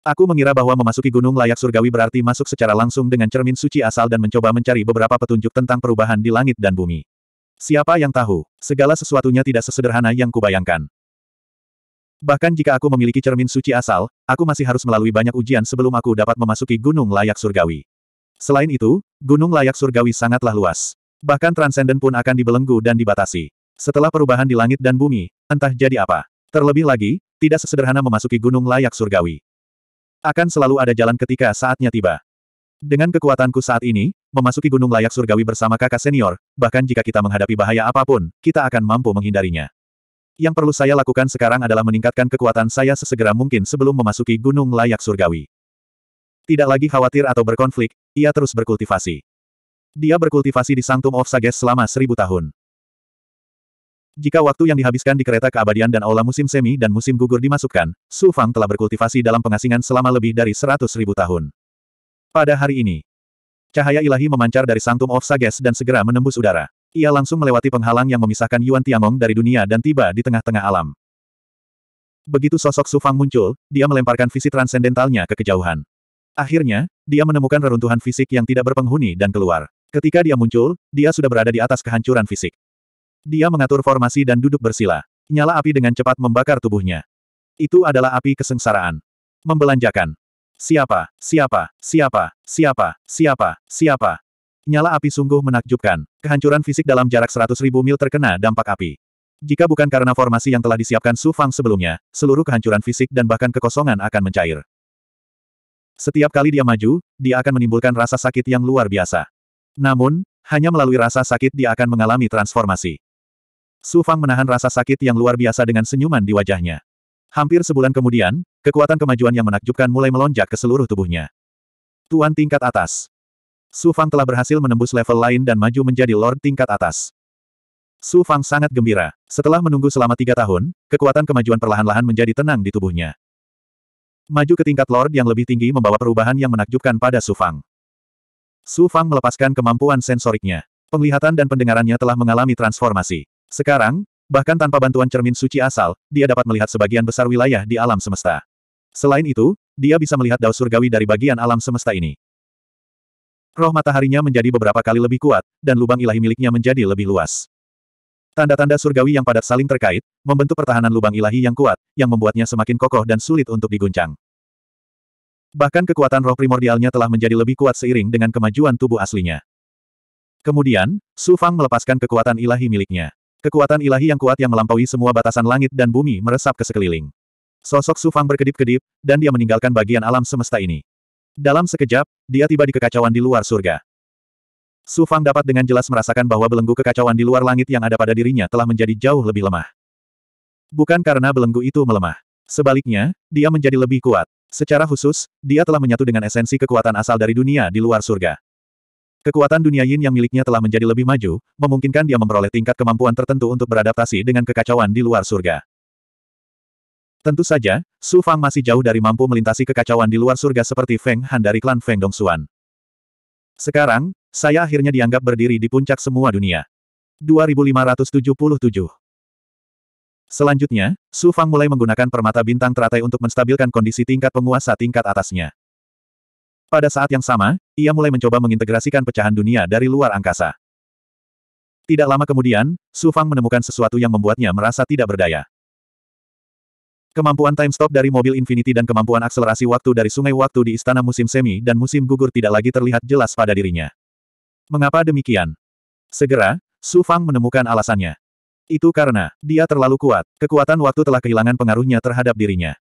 Speaker 1: Aku mengira bahwa memasuki gunung layak surgawi berarti masuk secara langsung dengan cermin suci asal dan mencoba mencari beberapa petunjuk tentang perubahan di langit dan bumi. Siapa yang tahu, segala sesuatunya tidak sesederhana yang kubayangkan. Bahkan jika aku memiliki cermin suci asal, aku masih harus melalui banyak ujian sebelum aku dapat memasuki gunung layak surgawi. Selain itu, gunung layak surgawi sangatlah luas. Bahkan transenden pun akan dibelenggu dan dibatasi. Setelah perubahan di langit dan bumi, entah jadi apa. Terlebih lagi, tidak sesederhana memasuki gunung layak surgawi. Akan selalu ada jalan ketika saatnya tiba. Dengan kekuatanku saat ini, memasuki gunung layak surgawi bersama kakak senior, bahkan jika kita menghadapi bahaya apapun, kita akan mampu menghindarinya. Yang perlu saya lakukan sekarang adalah meningkatkan kekuatan saya sesegera mungkin sebelum memasuki gunung layak surgawi. Tidak lagi khawatir atau berkonflik, ia terus berkultivasi. Dia berkultivasi di Sanctum of Sages selama seribu tahun. Jika waktu yang dihabiskan di kereta keabadian dan aula musim semi dan musim gugur dimasukkan, Su Fang telah berkultivasi dalam pengasingan selama lebih dari seratus tahun. Pada hari ini, cahaya ilahi memancar dari Sanctum of Sages dan segera menembus udara. Ia langsung melewati penghalang yang memisahkan Yuan Tiangong dari dunia dan tiba di tengah-tengah alam. Begitu sosok Su Fang muncul, dia melemparkan visi transendentalnya ke kejauhan. Akhirnya, dia menemukan reruntuhan fisik yang tidak berpenghuni dan keluar. Ketika dia muncul, dia sudah berada di atas kehancuran fisik. Dia mengatur formasi dan duduk bersila. Nyala api dengan cepat membakar tubuhnya. Itu adalah api kesengsaraan. Membelanjakan. Siapa, siapa, siapa, siapa, siapa, siapa. Nyala api sungguh menakjubkan. Kehancuran fisik dalam jarak 100 ribu mil terkena dampak api. Jika bukan karena formasi yang telah disiapkan Su Fang sebelumnya, seluruh kehancuran fisik dan bahkan kekosongan akan mencair. Setiap kali dia maju, dia akan menimbulkan rasa sakit yang luar biasa. Namun, hanya melalui rasa sakit dia akan mengalami transformasi. Su Fang menahan rasa sakit yang luar biasa dengan senyuman di wajahnya. Hampir sebulan kemudian, kekuatan kemajuan yang menakjubkan mulai melonjak ke seluruh tubuhnya. Tuan tingkat atas. Su Fang telah berhasil menembus level lain dan maju menjadi Lord tingkat atas. Su Fang sangat gembira. Setelah menunggu selama tiga tahun, kekuatan kemajuan perlahan-lahan menjadi tenang di tubuhnya. Maju ke tingkat Lord yang lebih tinggi membawa perubahan yang menakjubkan pada Su Fang. Su Fang melepaskan kemampuan sensoriknya. Penglihatan dan pendengarannya telah mengalami transformasi. Sekarang, bahkan tanpa bantuan cermin suci asal, dia dapat melihat sebagian besar wilayah di alam semesta. Selain itu, dia bisa melihat Dao surgawi dari bagian alam semesta ini. Roh mataharinya menjadi beberapa kali lebih kuat, dan lubang ilahi miliknya menjadi lebih luas. Tanda-tanda surgawi yang padat saling terkait, membentuk pertahanan lubang ilahi yang kuat, yang membuatnya semakin kokoh dan sulit untuk diguncang. Bahkan kekuatan roh primordialnya telah menjadi lebih kuat seiring dengan kemajuan tubuh aslinya. Kemudian, Su Fang melepaskan kekuatan ilahi miliknya. Kekuatan ilahi yang kuat yang melampaui semua batasan langit dan bumi meresap ke sekeliling. Sosok Sufang berkedip-kedip, dan dia meninggalkan bagian alam semesta ini. Dalam sekejap, dia tiba di kekacauan di luar surga. Sufang dapat dengan jelas merasakan bahwa belenggu kekacauan di luar langit yang ada pada dirinya telah menjadi jauh lebih lemah. Bukan karena belenggu itu melemah. Sebaliknya, dia menjadi lebih kuat. Secara khusus, dia telah menyatu dengan esensi kekuatan asal dari dunia di luar surga. Kekuatan dunia yin yang miliknya telah menjadi lebih maju, memungkinkan dia memperoleh tingkat kemampuan tertentu untuk beradaptasi dengan kekacauan di luar surga. Tentu saja, Su Fang masih jauh dari mampu melintasi kekacauan di luar surga seperti Feng Han dari klan Feng Dong Xuan. Sekarang, saya akhirnya dianggap berdiri di puncak semua dunia. 2577 Selanjutnya, Su Fang mulai menggunakan permata bintang teratai untuk menstabilkan kondisi tingkat penguasa tingkat atasnya. Pada saat yang sama, ia mulai mencoba mengintegrasikan pecahan dunia dari luar angkasa. Tidak lama kemudian, Su Fang menemukan sesuatu yang membuatnya merasa tidak berdaya. Kemampuan time stop dari mobil Infinity dan kemampuan akselerasi waktu dari sungai waktu di istana musim semi dan musim gugur tidak lagi terlihat jelas pada dirinya. Mengapa demikian? Segera, Su Fang menemukan alasannya. Itu karena, dia terlalu kuat, kekuatan waktu telah kehilangan pengaruhnya terhadap dirinya.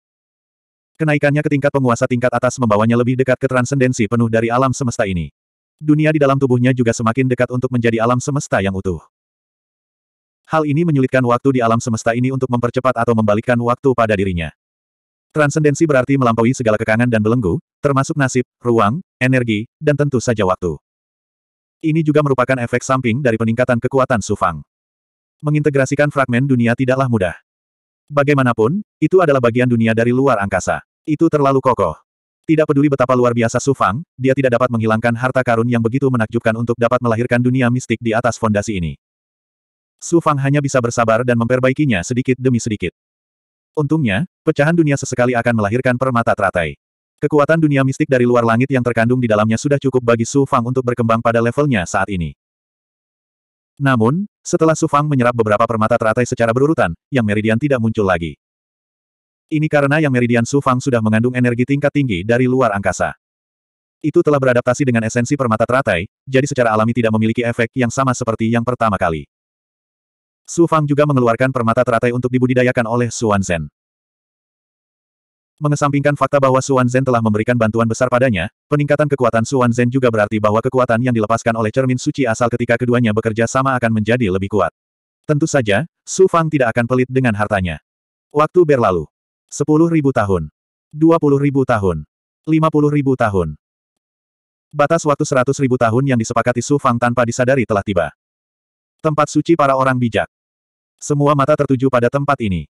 Speaker 1: Kenaikannya ke tingkat penguasa tingkat atas membawanya lebih dekat ke transendensi penuh dari alam semesta ini. Dunia di dalam tubuhnya juga semakin dekat untuk menjadi alam semesta yang utuh. Hal ini menyulitkan waktu di alam semesta ini untuk mempercepat atau membalikkan waktu pada dirinya. Transendensi berarti melampaui segala kekangan dan belenggu, termasuk nasib, ruang, energi, dan tentu saja waktu. Ini juga merupakan efek samping dari peningkatan kekuatan Sufang. Mengintegrasikan fragmen dunia tidaklah mudah. Bagaimanapun, itu adalah bagian dunia dari luar angkasa. Itu terlalu kokoh. Tidak peduli betapa luar biasa Sufang, dia tidak dapat menghilangkan harta karun yang begitu menakjubkan untuk dapat melahirkan dunia mistik di atas fondasi ini. Sufang hanya bisa bersabar dan memperbaikinya sedikit demi sedikit. Untungnya, pecahan dunia sesekali akan melahirkan permata teratai. Kekuatan dunia mistik dari luar langit yang terkandung di dalamnya sudah cukup bagi Sufang untuk berkembang pada levelnya saat ini. Namun, setelah Sufang menyerap beberapa permata teratai secara berurutan, yang meridian tidak muncul lagi. Ini karena yang meridian Sufang sudah mengandung energi tingkat tinggi dari luar angkasa. Itu telah beradaptasi dengan esensi permata teratai, jadi secara alami tidak memiliki efek yang sama seperti yang pertama kali. Su Fang juga mengeluarkan permata teratai untuk dibudidayakan oleh Xuan Zen. Mengesampingkan fakta bahwa Suan Zen telah memberikan bantuan besar padanya, peningkatan kekuatan Suan Zen juga berarti bahwa kekuatan yang dilepaskan oleh cermin suci asal ketika keduanya bekerja sama akan menjadi lebih kuat. Tentu saja, Su Fang tidak akan pelit dengan hartanya. Waktu berlalu. 10.000 tahun. 20.000 tahun. 50.000 tahun. Batas waktu 100.000 tahun yang disepakati Su Fang tanpa disadari telah tiba. Tempat suci para orang bijak. Semua mata tertuju pada tempat ini.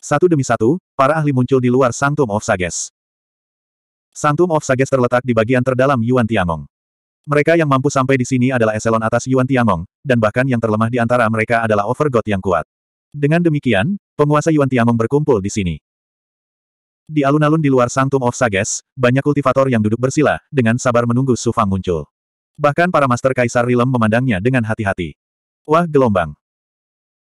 Speaker 1: Satu demi satu, para ahli muncul di luar santum of Sages. Sanctum of Sages terletak di bagian terdalam Yuan Tiangong. Mereka yang mampu sampai di sini adalah eselon atas Yuan Tiangong, dan bahkan yang terlemah di antara mereka adalah Overgod yang kuat. Dengan demikian, penguasa Yuan Tiangong berkumpul di sini. Di alun-alun di luar santum of Sages, banyak kultivator yang duduk bersila, dengan sabar menunggu Sufang muncul. Bahkan para master Kaisar Rilem memandangnya dengan hati-hati. Wah gelombang.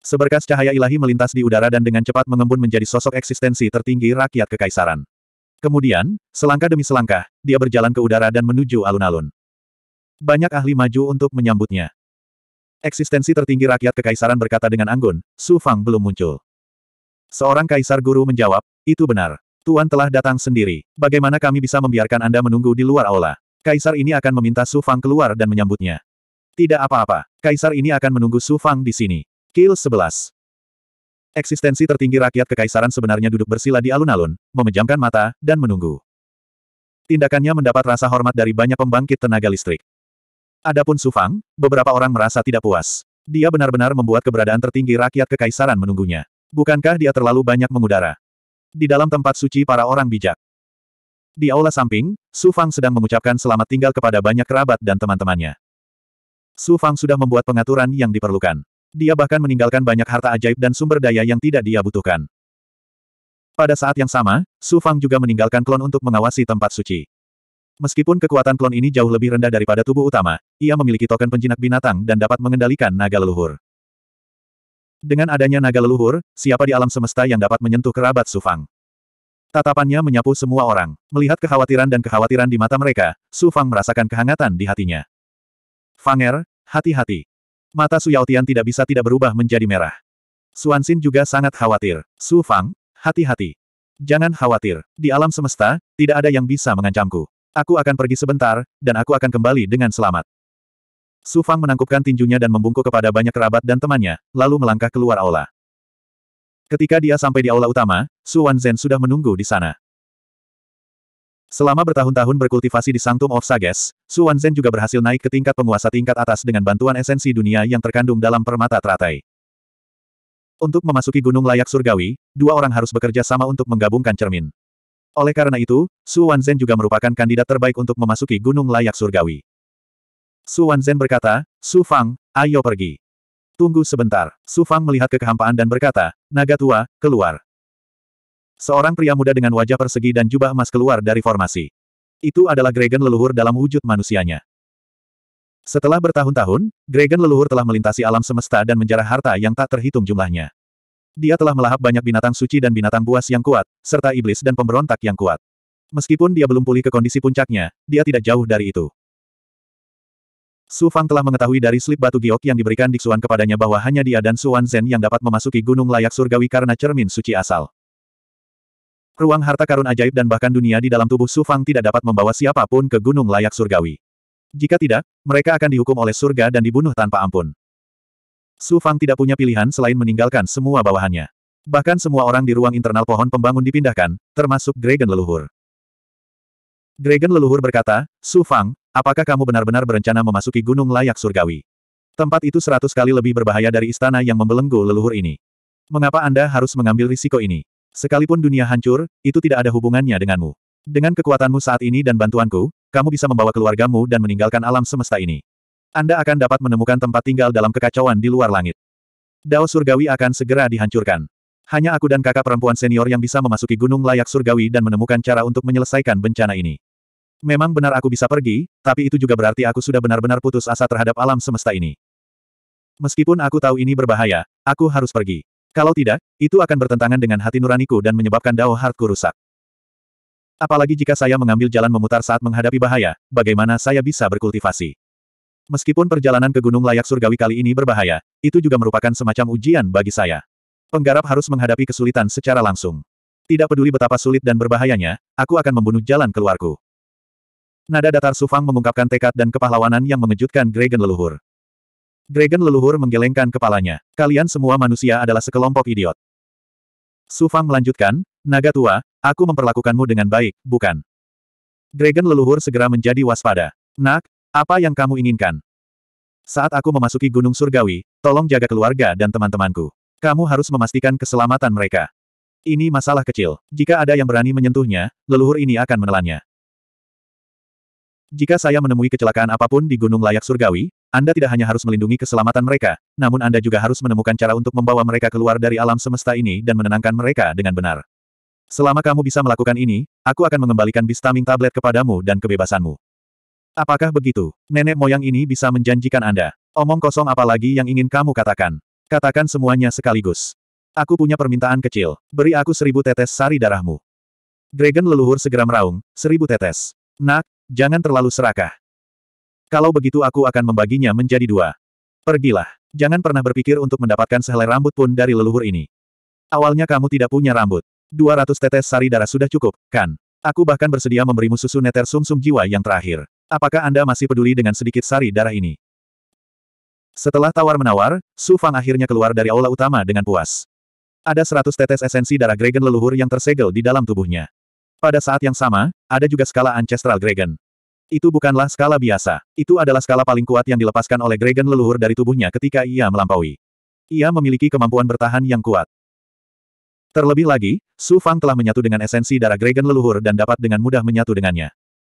Speaker 1: Seberkas cahaya ilahi melintas di udara dan dengan cepat mengembun menjadi sosok eksistensi tertinggi rakyat kekaisaran. Kemudian, selangkah demi selangkah, dia berjalan ke udara dan menuju alun-alun. Banyak ahli maju untuk menyambutnya. Eksistensi tertinggi rakyat kekaisaran berkata dengan anggun, Su Fang belum muncul. Seorang kaisar guru menjawab, itu benar. Tuan telah datang sendiri. Bagaimana kami bisa membiarkan Anda menunggu di luar aula? Kaisar ini akan meminta Su Fang keluar dan menyambutnya. Tidak apa-apa, kaisar ini akan menunggu Su Fang di sini. Kill 11. Eksistensi tertinggi rakyat kekaisaran sebenarnya duduk bersila di alun-alun, memejamkan mata, dan menunggu. Tindakannya mendapat rasa hormat dari banyak pembangkit tenaga listrik. Adapun Sufang, beberapa orang merasa tidak puas. Dia benar-benar membuat keberadaan tertinggi rakyat kekaisaran menunggunya. Bukankah dia terlalu banyak mengudara? Di dalam tempat suci para orang bijak. Di aula samping, Su Fang sedang mengucapkan selamat tinggal kepada banyak kerabat dan teman-temannya. Su Fang sudah membuat pengaturan yang diperlukan. Dia bahkan meninggalkan banyak harta ajaib dan sumber daya yang tidak dia butuhkan. Pada saat yang sama, Su Fang juga meninggalkan klon untuk mengawasi tempat suci. Meskipun kekuatan klon ini jauh lebih rendah daripada tubuh utama, ia memiliki token penjinak binatang dan dapat mengendalikan naga leluhur. Dengan adanya naga leluhur, siapa di alam semesta yang dapat menyentuh kerabat Su Fang? Tatapannya menyapu semua orang. Melihat kekhawatiran dan kekhawatiran di mata mereka, Su Fang merasakan kehangatan di hatinya. Fanger, hati-hati. Mata Su Tian tidak bisa tidak berubah menjadi merah. Suansin juga sangat khawatir. Su Fang, hati-hati. Jangan khawatir, di alam semesta, tidak ada yang bisa mengancamku. Aku akan pergi sebentar, dan aku akan kembali dengan selamat. Su Fang menangkupkan tinjunya dan membungkuk kepada banyak kerabat dan temannya, lalu melangkah keluar aula. Ketika dia sampai di aula utama, Su Zhen sudah menunggu di sana. Selama bertahun-tahun berkultivasi di Sanctum of Sages, Su Wanzhen juga berhasil naik ke tingkat penguasa tingkat atas dengan bantuan esensi dunia yang terkandung dalam permata teratai. Untuk memasuki gunung layak surgawi, dua orang harus bekerja sama untuk menggabungkan cermin. Oleh karena itu, Su Wanzhen juga merupakan kandidat terbaik untuk memasuki gunung layak surgawi. Su Wanzhen berkata, Su Fang, ayo pergi. Tunggu sebentar. Su Fang melihat ke dan berkata, Naga tua, keluar. Seorang pria muda dengan wajah persegi dan jubah emas keluar dari formasi. Itu adalah Gregen leluhur dalam wujud manusianya. Setelah bertahun-tahun, Gregen leluhur telah melintasi alam semesta dan menjarah harta yang tak terhitung jumlahnya. Dia telah melahap banyak binatang suci dan binatang buas yang kuat, serta iblis dan pemberontak yang kuat. Meskipun dia belum pulih ke kondisi puncaknya, dia tidak jauh dari itu. Su Fang telah mengetahui dari slip batu giok yang diberikan Diksuan kepadanya bahwa hanya dia dan Su Wan Zhen yang dapat memasuki gunung layak surgawi karena cermin suci asal. Ruang harta karun ajaib dan bahkan dunia di dalam tubuh Su Fang tidak dapat membawa siapapun ke gunung layak surgawi. Jika tidak, mereka akan dihukum oleh surga dan dibunuh tanpa ampun. Su Fang tidak punya pilihan selain meninggalkan semua bawahannya. Bahkan semua orang di ruang internal pohon pembangun dipindahkan, termasuk Dragon leluhur. Dragon leluhur berkata, Su Fang, apakah kamu benar-benar berencana memasuki gunung layak surgawi? Tempat itu seratus kali lebih berbahaya dari istana yang membelenggu leluhur ini. Mengapa Anda harus mengambil risiko ini? Sekalipun dunia hancur, itu tidak ada hubungannya denganmu. Dengan kekuatanmu saat ini dan bantuanku, kamu bisa membawa keluargamu dan meninggalkan alam semesta ini. Anda akan dapat menemukan tempat tinggal dalam kekacauan di luar langit. Dao surgawi akan segera dihancurkan. Hanya aku dan kakak perempuan senior yang bisa memasuki gunung layak surgawi dan menemukan cara untuk menyelesaikan bencana ini. Memang benar aku bisa pergi, tapi itu juga berarti aku sudah benar-benar putus asa terhadap alam semesta ini. Meskipun aku tahu ini berbahaya, aku harus pergi. Kalau tidak, itu akan bertentangan dengan hati nuraniku dan menyebabkan Dao Heartku rusak. Apalagi jika saya mengambil jalan memutar saat menghadapi bahaya, bagaimana saya bisa berkultivasi? Meskipun perjalanan ke Gunung Layak Surgawi kali ini berbahaya, itu juga merupakan semacam ujian bagi saya. Penggarap harus menghadapi kesulitan secara langsung. Tidak peduli betapa sulit dan berbahayanya, aku akan membunuh jalan keluarku. Nada datar Sufang mengungkapkan tekad dan kepahlawanan yang mengejutkan Dragon leluhur. Dragon leluhur menggelengkan kepalanya. Kalian semua manusia adalah sekelompok idiot. Sufang melanjutkan, Naga tua, aku memperlakukanmu dengan baik, bukan? Dragon leluhur segera menjadi waspada. Nak, apa yang kamu inginkan? Saat aku memasuki Gunung Surgawi, tolong jaga keluarga dan teman-temanku. Kamu harus memastikan keselamatan mereka. Ini masalah kecil. Jika ada yang berani menyentuhnya, leluhur ini akan menelannya. Jika saya menemui kecelakaan apapun di Gunung Layak Surgawi, anda tidak hanya harus melindungi keselamatan mereka, namun Anda juga harus menemukan cara untuk membawa mereka keluar dari alam semesta ini dan menenangkan mereka dengan benar. Selama kamu bisa melakukan ini, aku akan mengembalikan Bistaming tablet kepadamu dan kebebasanmu. Apakah begitu? Nenek moyang ini bisa menjanjikan Anda. Omong kosong apalagi yang ingin kamu katakan. Katakan semuanya sekaligus. Aku punya permintaan kecil. Beri aku seribu tetes sari darahmu. Dragon leluhur segera meraung, seribu tetes. Nak, jangan terlalu serakah. Kalau begitu aku akan membaginya menjadi dua. Pergilah. Jangan pernah berpikir untuk mendapatkan sehelai rambut pun dari leluhur ini. Awalnya kamu tidak punya rambut. 200 tetes sari darah sudah cukup, kan? Aku bahkan bersedia memberimu susu neter sumsum -sum jiwa yang terakhir. Apakah Anda masih peduli dengan sedikit sari darah ini? Setelah tawar-menawar, Su Fang akhirnya keluar dari aula utama dengan puas. Ada 100 tetes esensi darah Dragon leluhur yang tersegel di dalam tubuhnya. Pada saat yang sama, ada juga skala Ancestral Dragon. Itu bukanlah skala biasa. Itu adalah skala paling kuat yang dilepaskan oleh Dragon leluhur dari tubuhnya ketika ia melampaui. Ia memiliki kemampuan bertahan yang kuat. Terlebih lagi, Su Fang telah menyatu dengan esensi darah Dragon leluhur dan dapat dengan mudah menyatu dengannya.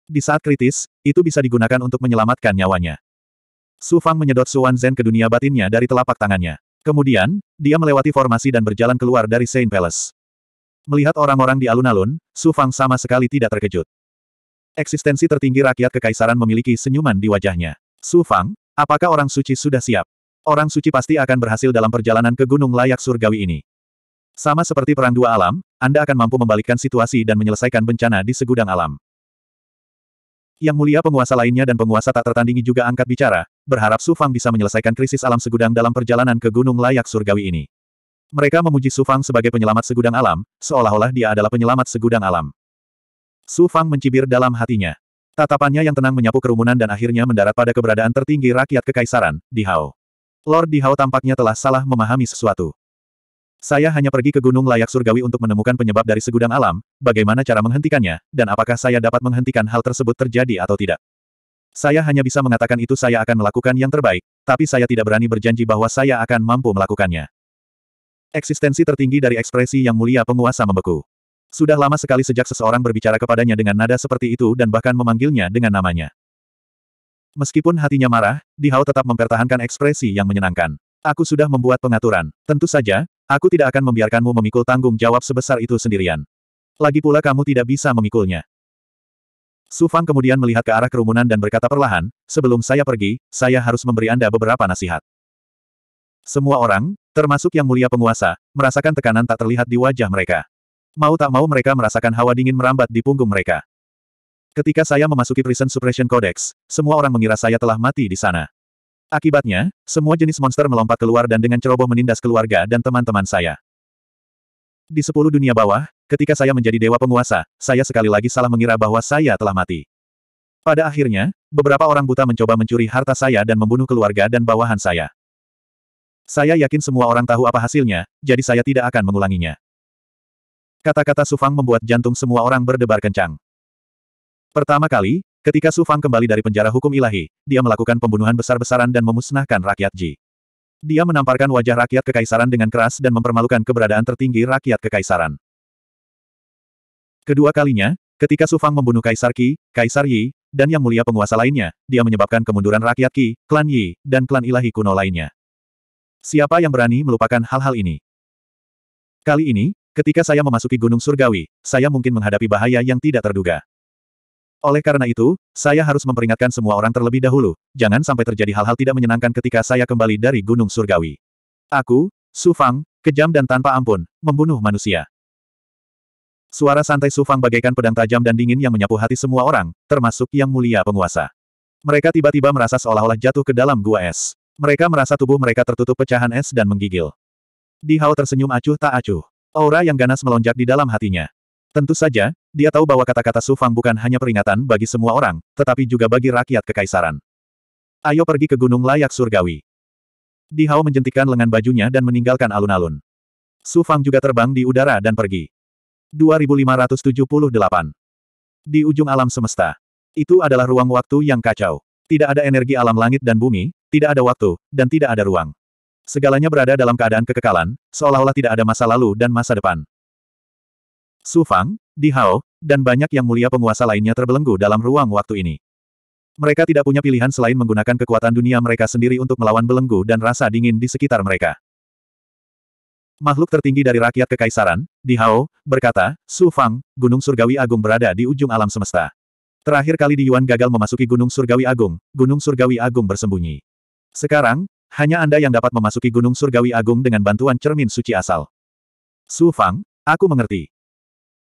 Speaker 1: Di saat kritis, itu bisa digunakan untuk menyelamatkan nyawanya. Su Fang menyedot Suan Zen ke dunia batinnya dari telapak tangannya. Kemudian, dia melewati formasi dan berjalan keluar dari Saint Palace. Melihat orang-orang di alun-alun, Su Fang sama sekali tidak terkejut. Eksistensi tertinggi rakyat kekaisaran memiliki senyuman di wajahnya. Su Fang, apakah orang suci sudah siap? Orang suci pasti akan berhasil dalam perjalanan ke gunung layak surgawi ini. Sama seperti perang dua alam, Anda akan mampu membalikkan situasi dan menyelesaikan bencana di segudang alam. Yang mulia penguasa lainnya dan penguasa tak tertandingi juga angkat bicara, berharap Su Fang bisa menyelesaikan krisis alam segudang dalam perjalanan ke gunung layak surgawi ini. Mereka memuji Su Fang sebagai penyelamat segudang alam, seolah-olah dia adalah penyelamat segudang alam. Su Fang mencibir dalam hatinya. Tatapannya yang tenang menyapu kerumunan dan akhirnya mendarat pada keberadaan tertinggi rakyat kekaisaran, Di Hao. Lord Di Hao tampaknya telah salah memahami sesuatu. Saya hanya pergi ke gunung layak surgawi untuk menemukan penyebab dari segudang alam, bagaimana cara menghentikannya, dan apakah saya dapat menghentikan hal tersebut terjadi atau tidak. Saya hanya bisa mengatakan itu saya akan melakukan yang terbaik, tapi saya tidak berani berjanji bahwa saya akan mampu melakukannya. Eksistensi tertinggi dari ekspresi yang mulia penguasa membeku. Sudah lama sekali sejak seseorang berbicara kepadanya dengan nada seperti itu dan bahkan memanggilnya dengan namanya. Meskipun hatinya marah, Dihao tetap mempertahankan ekspresi yang menyenangkan. Aku sudah membuat pengaturan. Tentu saja, aku tidak akan membiarkanmu memikul tanggung jawab sebesar itu sendirian. Lagi pula kamu tidak bisa memikulnya. Su Fang kemudian melihat ke arah kerumunan dan berkata perlahan, sebelum saya pergi, saya harus memberi Anda beberapa nasihat. Semua orang, termasuk yang mulia penguasa, merasakan tekanan tak terlihat di wajah mereka. Mau tak mau mereka merasakan hawa dingin merambat di punggung mereka. Ketika saya memasuki Prison Suppression Codex, semua orang mengira saya telah mati di sana. Akibatnya, semua jenis monster melompat keluar dan dengan ceroboh menindas keluarga dan teman-teman saya. Di sepuluh dunia bawah, ketika saya menjadi dewa penguasa, saya sekali lagi salah mengira bahwa saya telah mati. Pada akhirnya, beberapa orang buta mencoba mencuri harta saya dan membunuh keluarga dan bawahan saya. Saya yakin semua orang tahu apa hasilnya, jadi saya tidak akan mengulanginya. Kata-kata Sufang membuat jantung semua orang berdebar kencang. Pertama kali, ketika Sufang kembali dari penjara hukum ilahi, dia melakukan pembunuhan besar-besaran dan memusnahkan rakyat Ji. Dia menamparkan wajah rakyat kekaisaran dengan keras dan mempermalukan keberadaan tertinggi rakyat kekaisaran. Kedua kalinya, ketika Sufang membunuh Kaisar Qi, Kaisar Yi, dan yang mulia penguasa lainnya, dia menyebabkan kemunduran rakyat Qi, klan Yi, dan klan ilahi kuno lainnya. Siapa yang berani melupakan hal-hal ini? Kali ini, Ketika saya memasuki Gunung Surgawi, saya mungkin menghadapi bahaya yang tidak terduga. Oleh karena itu, saya harus memperingatkan semua orang terlebih dahulu, jangan sampai terjadi hal-hal tidak menyenangkan ketika saya kembali dari Gunung Surgawi. Aku, Su Fang, kejam dan tanpa ampun, membunuh manusia. Suara santai Su Fang bagaikan pedang tajam dan dingin yang menyapu hati semua orang, termasuk yang mulia penguasa. Mereka tiba-tiba merasa seolah-olah jatuh ke dalam gua es. Mereka merasa tubuh mereka tertutup pecahan es dan menggigil. Di Hao tersenyum acuh tak acuh. Aura yang ganas melonjak di dalam hatinya. Tentu saja, dia tahu bahwa kata-kata Su Fang bukan hanya peringatan bagi semua orang, tetapi juga bagi rakyat kekaisaran. Ayo pergi ke gunung layak surgawi. Di Hao menjentikan lengan bajunya dan meninggalkan alun-alun. Su Fang juga terbang di udara dan pergi. 2578. Di ujung alam semesta. Itu adalah ruang waktu yang kacau. Tidak ada energi alam langit dan bumi, tidak ada waktu, dan tidak ada ruang. Segalanya berada dalam keadaan kekekalan, seolah-olah tidak ada masa lalu dan masa depan. Su Fang, Di Hao, dan banyak yang mulia penguasa lainnya terbelenggu dalam ruang waktu ini. Mereka tidak punya pilihan selain menggunakan kekuatan dunia mereka sendiri untuk melawan belenggu dan rasa dingin di sekitar mereka. Makhluk tertinggi dari rakyat kekaisaran, Di Hao, berkata, Su Fang, Gunung Surgawi Agung berada di ujung alam semesta. Terakhir kali Di Yuan gagal memasuki Gunung Surgawi Agung, Gunung Surgawi Agung bersembunyi. Sekarang, hanya Anda yang dapat memasuki Gunung Surgawi Agung dengan bantuan cermin suci asal. Su Fang, aku mengerti.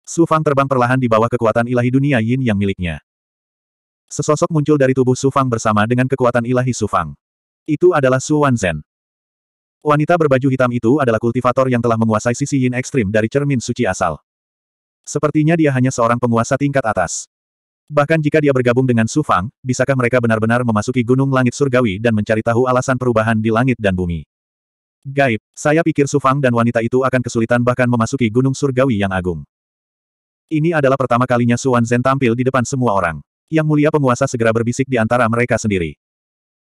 Speaker 1: Su Fang terbang perlahan di bawah kekuatan ilahi dunia Yin yang miliknya. Sesosok muncul dari tubuh Su Fang bersama dengan kekuatan ilahi Su Fang. Itu adalah Su Wanzhen. Wanita berbaju hitam itu adalah kultivator yang telah menguasai sisi Yin ekstrim dari cermin suci asal. Sepertinya dia hanya seorang penguasa tingkat atas. Bahkan jika dia bergabung dengan Su Fang, bisakah mereka benar-benar memasuki gunung langit surgawi dan mencari tahu alasan perubahan di langit dan bumi? Gaib, saya pikir Su Fang dan wanita itu akan kesulitan bahkan memasuki gunung surgawi yang agung. Ini adalah pertama kalinya Suan Zen tampil di depan semua orang. Yang mulia penguasa segera berbisik di antara mereka sendiri.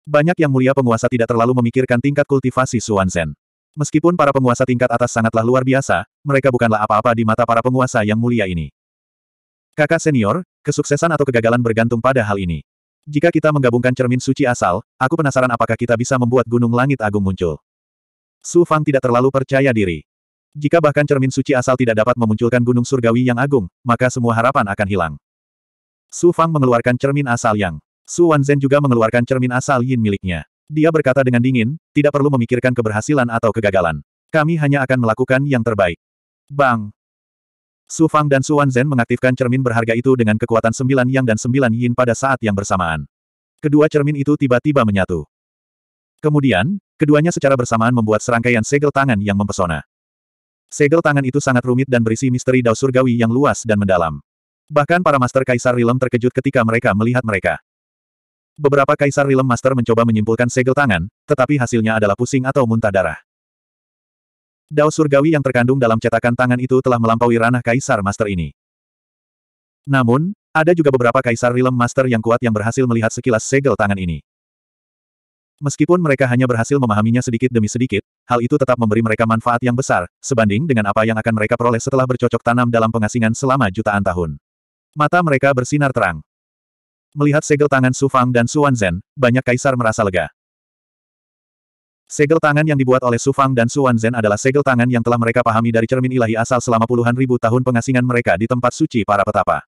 Speaker 1: Banyak yang mulia penguasa tidak terlalu memikirkan tingkat kultivasi Suan Zen. Meskipun para penguasa tingkat atas sangatlah luar biasa, mereka bukanlah apa-apa di mata para penguasa yang mulia ini. Kakak senior, kesuksesan atau kegagalan bergantung pada hal ini. Jika kita menggabungkan cermin suci asal, aku penasaran apakah kita bisa membuat gunung langit agung muncul. Su Fang tidak terlalu percaya diri. Jika bahkan cermin suci asal tidak dapat memunculkan gunung surgawi yang agung, maka semua harapan akan hilang. Su Fang mengeluarkan cermin asal yang. Su Wanzhen juga mengeluarkan cermin asal yin miliknya. Dia berkata dengan dingin, tidak perlu memikirkan keberhasilan atau kegagalan. Kami hanya akan melakukan yang terbaik. Bang! Su Fang dan Su Zhen mengaktifkan cermin berharga itu dengan kekuatan sembilan yang dan sembilan yin pada saat yang bersamaan. Kedua cermin itu tiba-tiba menyatu. Kemudian, keduanya secara bersamaan membuat serangkaian segel tangan yang mempesona. Segel tangan itu sangat rumit dan berisi misteri dao surgawi yang luas dan mendalam. Bahkan para master kaisar Rilem terkejut ketika mereka melihat mereka. Beberapa kaisar Rilem master mencoba menyimpulkan segel tangan, tetapi hasilnya adalah pusing atau muntah darah. Dao surgawi yang terkandung dalam cetakan tangan itu telah melampaui ranah kaisar master ini. Namun, ada juga beberapa kaisar realm master yang kuat yang berhasil melihat sekilas segel tangan ini. Meskipun mereka hanya berhasil memahaminya sedikit demi sedikit, hal itu tetap memberi mereka manfaat yang besar, sebanding dengan apa yang akan mereka peroleh setelah bercocok tanam dalam pengasingan selama jutaan tahun. Mata mereka bersinar terang. Melihat segel tangan Su Fang dan Su Zen, banyak kaisar merasa lega. Segel tangan yang dibuat oleh Sufang dan Su Zen adalah segel tangan yang telah mereka pahami dari cermin ilahi asal selama puluhan ribu tahun pengasingan mereka di tempat suci para petapa.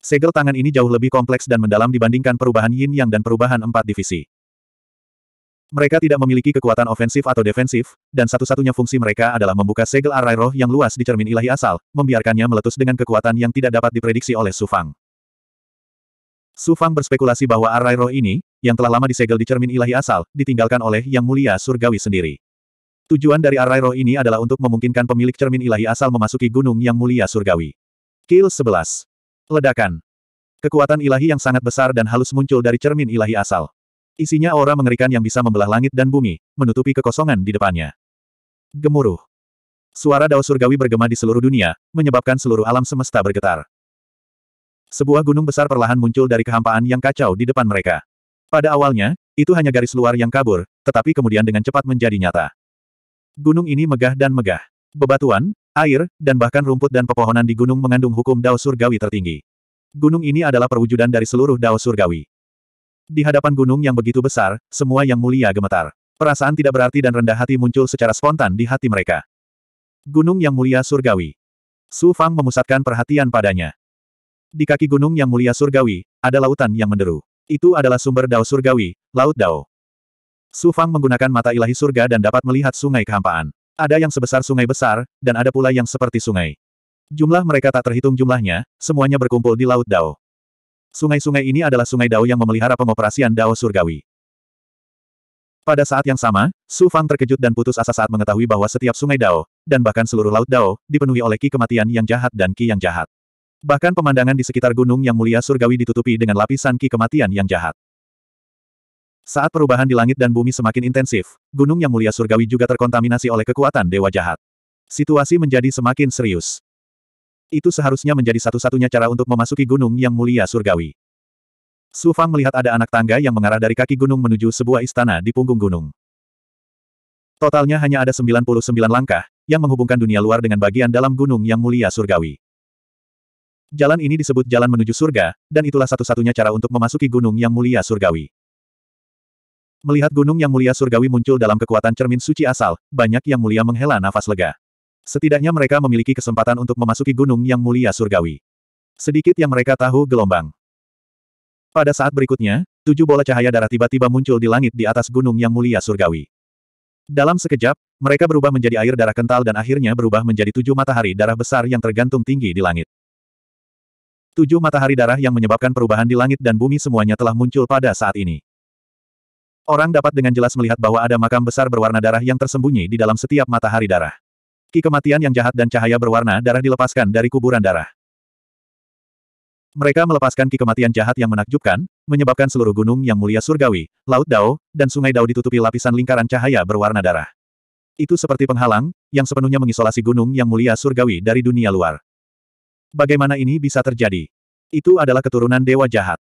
Speaker 1: Segel tangan ini jauh lebih kompleks dan mendalam dibandingkan perubahan yin yang dan perubahan empat divisi. Mereka tidak memiliki kekuatan ofensif atau defensif, dan satu-satunya fungsi mereka adalah membuka segel arai roh yang luas di cermin ilahi asal, membiarkannya meletus dengan kekuatan yang tidak dapat diprediksi oleh Sufang. Sufang berspekulasi bahwa arai roh ini, yang telah lama disegel di cermin ilahi asal, ditinggalkan oleh Yang Mulia Surgawi sendiri. Tujuan dari arai roh ini adalah untuk memungkinkan pemilik cermin ilahi asal memasuki gunung Yang Mulia Surgawi. Kill 11. Ledakan. Kekuatan ilahi yang sangat besar dan halus muncul dari cermin ilahi asal. Isinya aura mengerikan yang bisa membelah langit dan bumi, menutupi kekosongan di depannya. Gemuruh. Suara dao surgawi bergema di seluruh dunia, menyebabkan seluruh alam semesta bergetar. Sebuah gunung besar perlahan muncul dari kehampaan yang kacau di depan mereka. Pada awalnya, itu hanya garis luar yang kabur, tetapi kemudian dengan cepat menjadi nyata. Gunung ini megah dan megah. Bebatuan, air, dan bahkan rumput dan pepohonan di gunung mengandung hukum dao surgawi tertinggi. Gunung ini adalah perwujudan dari seluruh dao surgawi. Di hadapan gunung yang begitu besar, semua yang mulia gemetar. Perasaan tidak berarti dan rendah hati muncul secara spontan di hati mereka. Gunung yang mulia surgawi. Su Fang memusatkan perhatian padanya. Di kaki gunung yang mulia surgawi, ada lautan yang menderu. Itu adalah sumber Dao surgawi, Laut Dao. Su Fang menggunakan mata ilahi surga dan dapat melihat sungai kehampaan. Ada yang sebesar sungai besar, dan ada pula yang seperti sungai. Jumlah mereka tak terhitung jumlahnya, semuanya berkumpul di Laut Dao. Sungai-sungai ini adalah sungai Dao yang memelihara pengoperasian Dao surgawi. Pada saat yang sama, Su Fang terkejut dan putus asa saat mengetahui bahwa setiap sungai Dao, dan bahkan seluruh Laut Dao, dipenuhi oleh ki kematian yang jahat dan ki yang jahat. Bahkan pemandangan di sekitar gunung yang mulia surgawi ditutupi dengan lapisan ki kematian yang jahat. Saat perubahan di langit dan bumi semakin intensif, gunung yang mulia surgawi juga terkontaminasi oleh kekuatan dewa jahat. Situasi menjadi semakin serius. Itu seharusnya menjadi satu-satunya cara untuk memasuki gunung yang mulia surgawi. Su Fang melihat ada anak tangga yang mengarah dari kaki gunung menuju sebuah istana di punggung gunung. Totalnya hanya ada 99 langkah, yang menghubungkan dunia luar dengan bagian dalam gunung yang mulia surgawi. Jalan ini disebut jalan menuju surga, dan itulah satu-satunya cara untuk memasuki gunung yang mulia surgawi. Melihat gunung yang mulia surgawi muncul dalam kekuatan cermin suci asal, banyak yang mulia menghela nafas lega. Setidaknya mereka memiliki kesempatan untuk memasuki gunung yang mulia surgawi. Sedikit yang mereka tahu gelombang. Pada saat berikutnya, tujuh bola cahaya darah tiba-tiba muncul di langit di atas gunung yang mulia surgawi. Dalam sekejap, mereka berubah menjadi air darah kental dan akhirnya berubah menjadi tujuh matahari darah besar yang tergantung tinggi di langit. Tujuh matahari darah yang menyebabkan perubahan di langit dan bumi semuanya telah muncul pada saat ini. Orang dapat dengan jelas melihat bahwa ada makam besar berwarna darah yang tersembunyi di dalam setiap matahari darah. Ki kematian yang jahat dan cahaya berwarna darah dilepaskan dari kuburan darah. Mereka melepaskan ki kematian jahat yang menakjubkan, menyebabkan seluruh gunung yang mulia surgawi, laut Dao, dan sungai Dao ditutupi lapisan lingkaran cahaya berwarna darah. Itu seperti penghalang, yang sepenuhnya mengisolasi gunung yang mulia surgawi dari dunia luar. Bagaimana ini bisa terjadi? Itu adalah keturunan dewa jahat.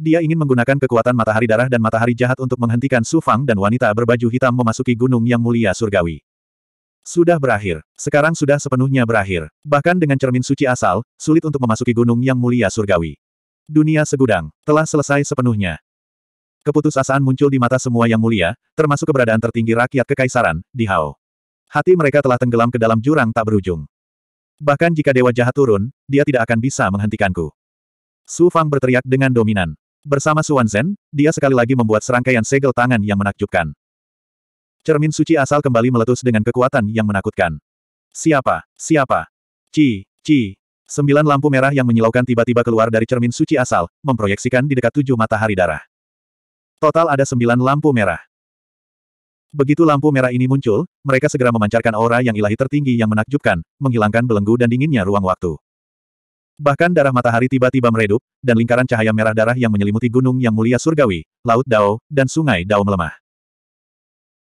Speaker 1: Dia ingin menggunakan kekuatan matahari darah dan matahari jahat untuk menghentikan Sufang dan wanita berbaju hitam memasuki gunung yang mulia surgawi. Sudah berakhir. Sekarang sudah sepenuhnya berakhir. Bahkan dengan cermin suci asal, sulit untuk memasuki gunung yang mulia surgawi. Dunia segudang, telah selesai sepenuhnya. Keputusasaan muncul di mata semua yang mulia, termasuk keberadaan tertinggi rakyat kekaisaran, di Hao. Hati mereka telah tenggelam ke dalam jurang tak berujung. Bahkan jika dewa jahat turun, dia tidak akan bisa menghentikanku. Su Fang berteriak dengan dominan. Bersama Su Wanzhen, dia sekali lagi membuat serangkaian segel tangan yang menakjubkan. Cermin suci asal kembali meletus dengan kekuatan yang menakutkan. Siapa? Siapa? Ci, ci. Sembilan lampu merah yang menyilaukan tiba-tiba keluar dari cermin suci asal, memproyeksikan di dekat tujuh matahari darah. Total ada sembilan lampu merah. Begitu lampu merah ini muncul, mereka segera memancarkan aura yang ilahi tertinggi yang menakjubkan, menghilangkan belenggu dan dinginnya ruang waktu. Bahkan darah matahari tiba-tiba meredup, dan lingkaran cahaya merah darah yang menyelimuti gunung yang mulia surgawi, laut Dao, dan sungai Dao melemah.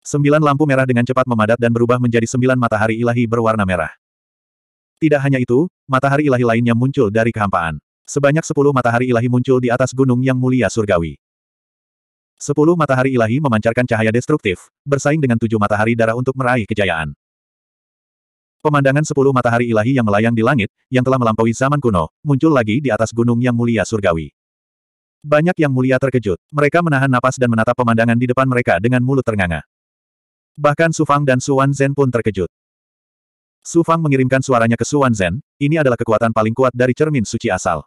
Speaker 1: Sembilan lampu merah dengan cepat memadat dan berubah menjadi sembilan matahari ilahi berwarna merah. Tidak hanya itu, matahari ilahi lainnya muncul dari kehampaan. Sebanyak sepuluh matahari ilahi muncul di atas gunung yang mulia surgawi. Sepuluh matahari ilahi memancarkan cahaya destruktif, bersaing dengan tujuh matahari darah untuk meraih kejayaan. Pemandangan sepuluh matahari ilahi yang melayang di langit, yang telah melampaui zaman kuno, muncul lagi di atas gunung yang mulia surgawi. Banyak yang mulia terkejut. Mereka menahan napas dan menatap pemandangan di depan mereka dengan mulut ternganga. Bahkan Su Fang dan Su Zen pun terkejut. Su Fang mengirimkan suaranya ke Su Zen, ini adalah kekuatan paling kuat dari cermin suci asal.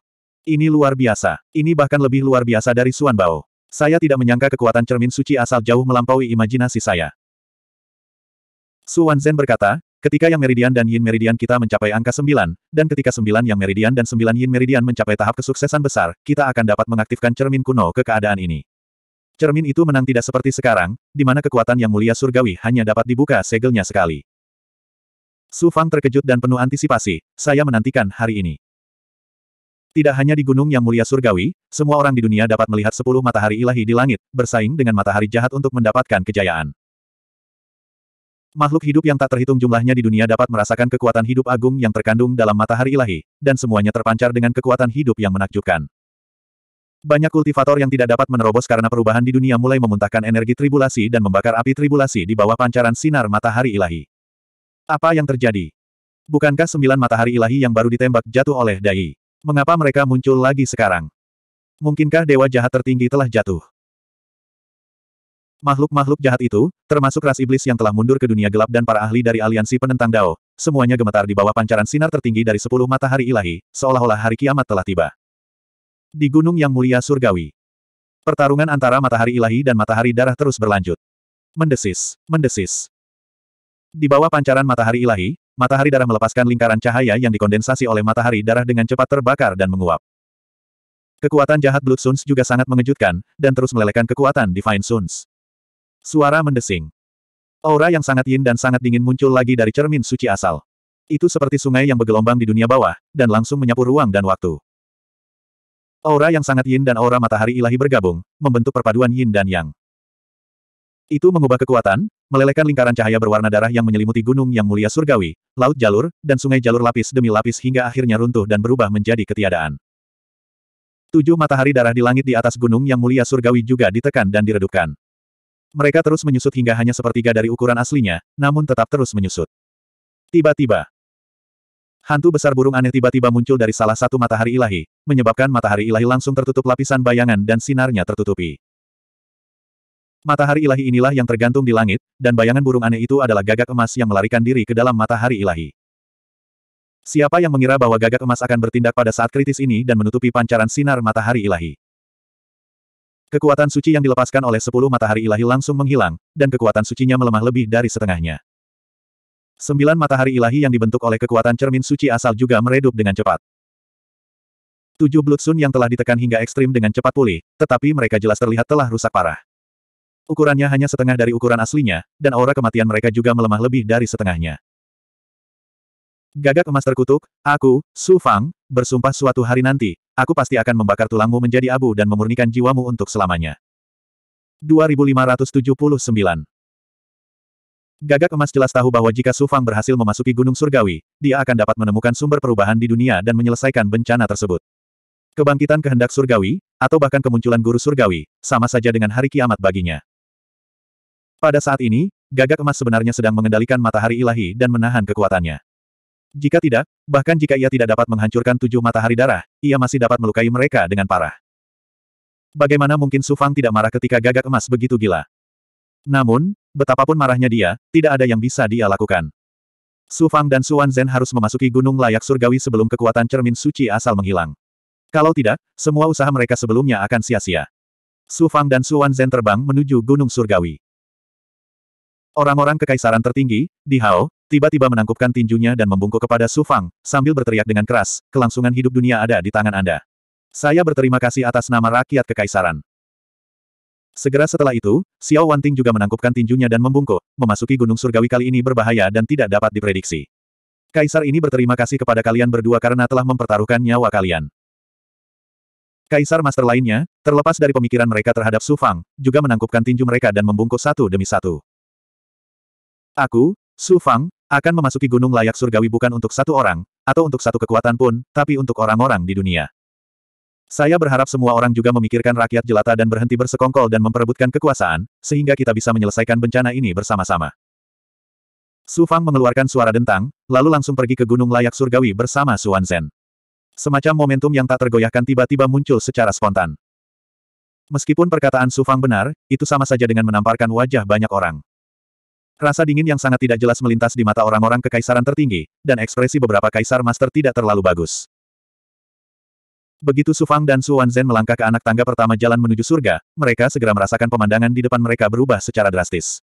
Speaker 1: Ini luar biasa. Ini bahkan lebih luar biasa dari Suan Bao. Saya tidak menyangka kekuatan cermin suci asal jauh melampaui imajinasi saya. Su Zen berkata, ketika yang meridian dan yin meridian kita mencapai angka sembilan, dan ketika sembilan yang meridian dan sembilan yin meridian mencapai tahap kesuksesan besar, kita akan dapat mengaktifkan cermin kuno ke keadaan ini. Cermin itu menang tidak seperti sekarang, di mana kekuatan yang mulia surgawi hanya dapat dibuka segelnya sekali. Su Fang terkejut dan penuh antisipasi, saya menantikan hari ini. Tidak hanya di gunung yang mulia surgawi, semua orang di dunia dapat melihat sepuluh matahari ilahi di langit, bersaing dengan matahari jahat untuk mendapatkan kejayaan. Makhluk hidup yang tak terhitung jumlahnya di dunia dapat merasakan kekuatan hidup agung yang terkandung dalam matahari ilahi, dan semuanya terpancar dengan kekuatan hidup yang menakjubkan. Banyak kultivator yang tidak dapat menerobos karena perubahan di dunia mulai memuntahkan energi tribulasi dan membakar api tribulasi di bawah pancaran sinar matahari ilahi. Apa yang terjadi? Bukankah sembilan matahari ilahi yang baru ditembak jatuh oleh Dai? Mengapa mereka muncul lagi sekarang? Mungkinkah dewa jahat tertinggi telah jatuh? Makhluk-makhluk jahat itu, termasuk ras iblis yang telah mundur ke dunia gelap dan para ahli dari aliansi penentang Dao, semuanya gemetar di bawah pancaran sinar tertinggi dari sepuluh matahari ilahi, seolah-olah hari kiamat telah tiba. Di gunung yang mulia surgawi. Pertarungan antara matahari ilahi dan matahari darah terus berlanjut. Mendesis, mendesis. Di bawah pancaran matahari ilahi, matahari darah melepaskan lingkaran cahaya yang dikondensasi oleh matahari darah dengan cepat terbakar dan menguap. Kekuatan jahat Blood Suns juga sangat mengejutkan, dan terus melelehkan kekuatan Divine Suns. Suara mendesing. Aura yang sangat yin dan sangat dingin muncul lagi dari cermin suci asal. Itu seperti sungai yang bergelombang di dunia bawah, dan langsung menyapu ruang dan waktu. Aura yang sangat yin dan aura matahari ilahi bergabung, membentuk perpaduan yin dan yang. Itu mengubah kekuatan, melelehkan lingkaran cahaya berwarna darah yang menyelimuti gunung yang mulia surgawi, laut jalur, dan sungai jalur lapis demi lapis hingga akhirnya runtuh dan berubah menjadi ketiadaan. Tujuh matahari darah di langit di atas gunung yang mulia surgawi juga ditekan dan diredupkan. Mereka terus menyusut hingga hanya sepertiga dari ukuran aslinya, namun tetap terus menyusut. Tiba-tiba, Hantu besar burung aneh tiba-tiba muncul dari salah satu matahari ilahi, menyebabkan matahari ilahi langsung tertutup lapisan bayangan dan sinarnya tertutupi. Matahari ilahi inilah yang tergantung di langit, dan bayangan burung aneh itu adalah gagak emas yang melarikan diri ke dalam matahari ilahi. Siapa yang mengira bahwa gagak emas akan bertindak pada saat kritis ini dan menutupi pancaran sinar matahari ilahi? Kekuatan suci yang dilepaskan oleh sepuluh matahari ilahi langsung menghilang, dan kekuatan sucinya melemah lebih dari setengahnya. Sembilan matahari ilahi yang dibentuk oleh kekuatan cermin suci asal juga meredup dengan cepat. Tujuh blutsun yang telah ditekan hingga ekstrim dengan cepat pulih, tetapi mereka jelas terlihat telah rusak parah. Ukurannya hanya setengah dari ukuran aslinya, dan aura kematian mereka juga melemah lebih dari setengahnya. Gagak emas terkutuk, aku, Su Fang, bersumpah suatu hari nanti, aku pasti akan membakar tulangmu menjadi abu dan memurnikan jiwamu untuk selamanya. 2579 Gagak emas jelas tahu bahwa jika Su Fang berhasil memasuki Gunung Surgawi, dia akan dapat menemukan sumber perubahan di dunia dan menyelesaikan bencana tersebut. Kebangkitan kehendak surgawi, atau bahkan kemunculan guru surgawi, sama saja dengan hari kiamat baginya. Pada saat ini, gagak emas sebenarnya sedang mengendalikan matahari ilahi dan menahan kekuatannya. Jika tidak, bahkan jika ia tidak dapat menghancurkan tujuh matahari darah, ia masih dapat melukai mereka dengan parah. Bagaimana mungkin Sufang tidak marah ketika gagak emas begitu gila? Namun, betapapun marahnya dia, tidak ada yang bisa dia lakukan. Sufang dan Suan Zen harus memasuki gunung layak surgawi sebelum kekuatan cermin suci asal menghilang. Kalau tidak, semua usaha mereka sebelumnya akan sia-sia. Sufang dan Suan Zen terbang menuju gunung surgawi. Orang-orang kekaisaran tertinggi, di Hao, tiba-tiba menangkupkan tinjunya dan membungkuk kepada Su Fang, sambil berteriak dengan keras, kelangsungan hidup dunia ada di tangan Anda. Saya berterima kasih atas nama rakyat kekaisaran. Segera setelah itu, Xiao Wanting juga menangkupkan tinjunya dan membungkuk, memasuki gunung surgawi kali ini berbahaya dan tidak dapat diprediksi. Kaisar ini berterima kasih kepada kalian berdua karena telah mempertaruhkan nyawa kalian. Kaisar master lainnya, terlepas dari pemikiran mereka terhadap Su Fang, juga menangkupkan tinju mereka dan membungkuk satu demi satu. Aku, Su Fang, akan memasuki gunung layak surgawi bukan untuk satu orang, atau untuk satu kekuatan pun, tapi untuk orang-orang di dunia. Saya berharap semua orang juga memikirkan rakyat jelata dan berhenti bersekongkol dan memperebutkan kekuasaan, sehingga kita bisa menyelesaikan bencana ini bersama-sama. Su Fang mengeluarkan suara dentang, lalu langsung pergi ke gunung layak surgawi bersama Su Wanzhen. Semacam momentum yang tak tergoyahkan tiba-tiba muncul secara spontan. Meskipun perkataan Su Fang benar, itu sama saja dengan menamparkan wajah banyak orang. Rasa dingin yang sangat tidak jelas melintas di mata orang-orang kekaisaran tertinggi, dan ekspresi beberapa kaisar master tidak terlalu bagus. Begitu Su Fang dan Su Wanzhen melangkah ke anak tangga pertama jalan menuju surga, mereka segera merasakan pemandangan di depan mereka berubah secara drastis.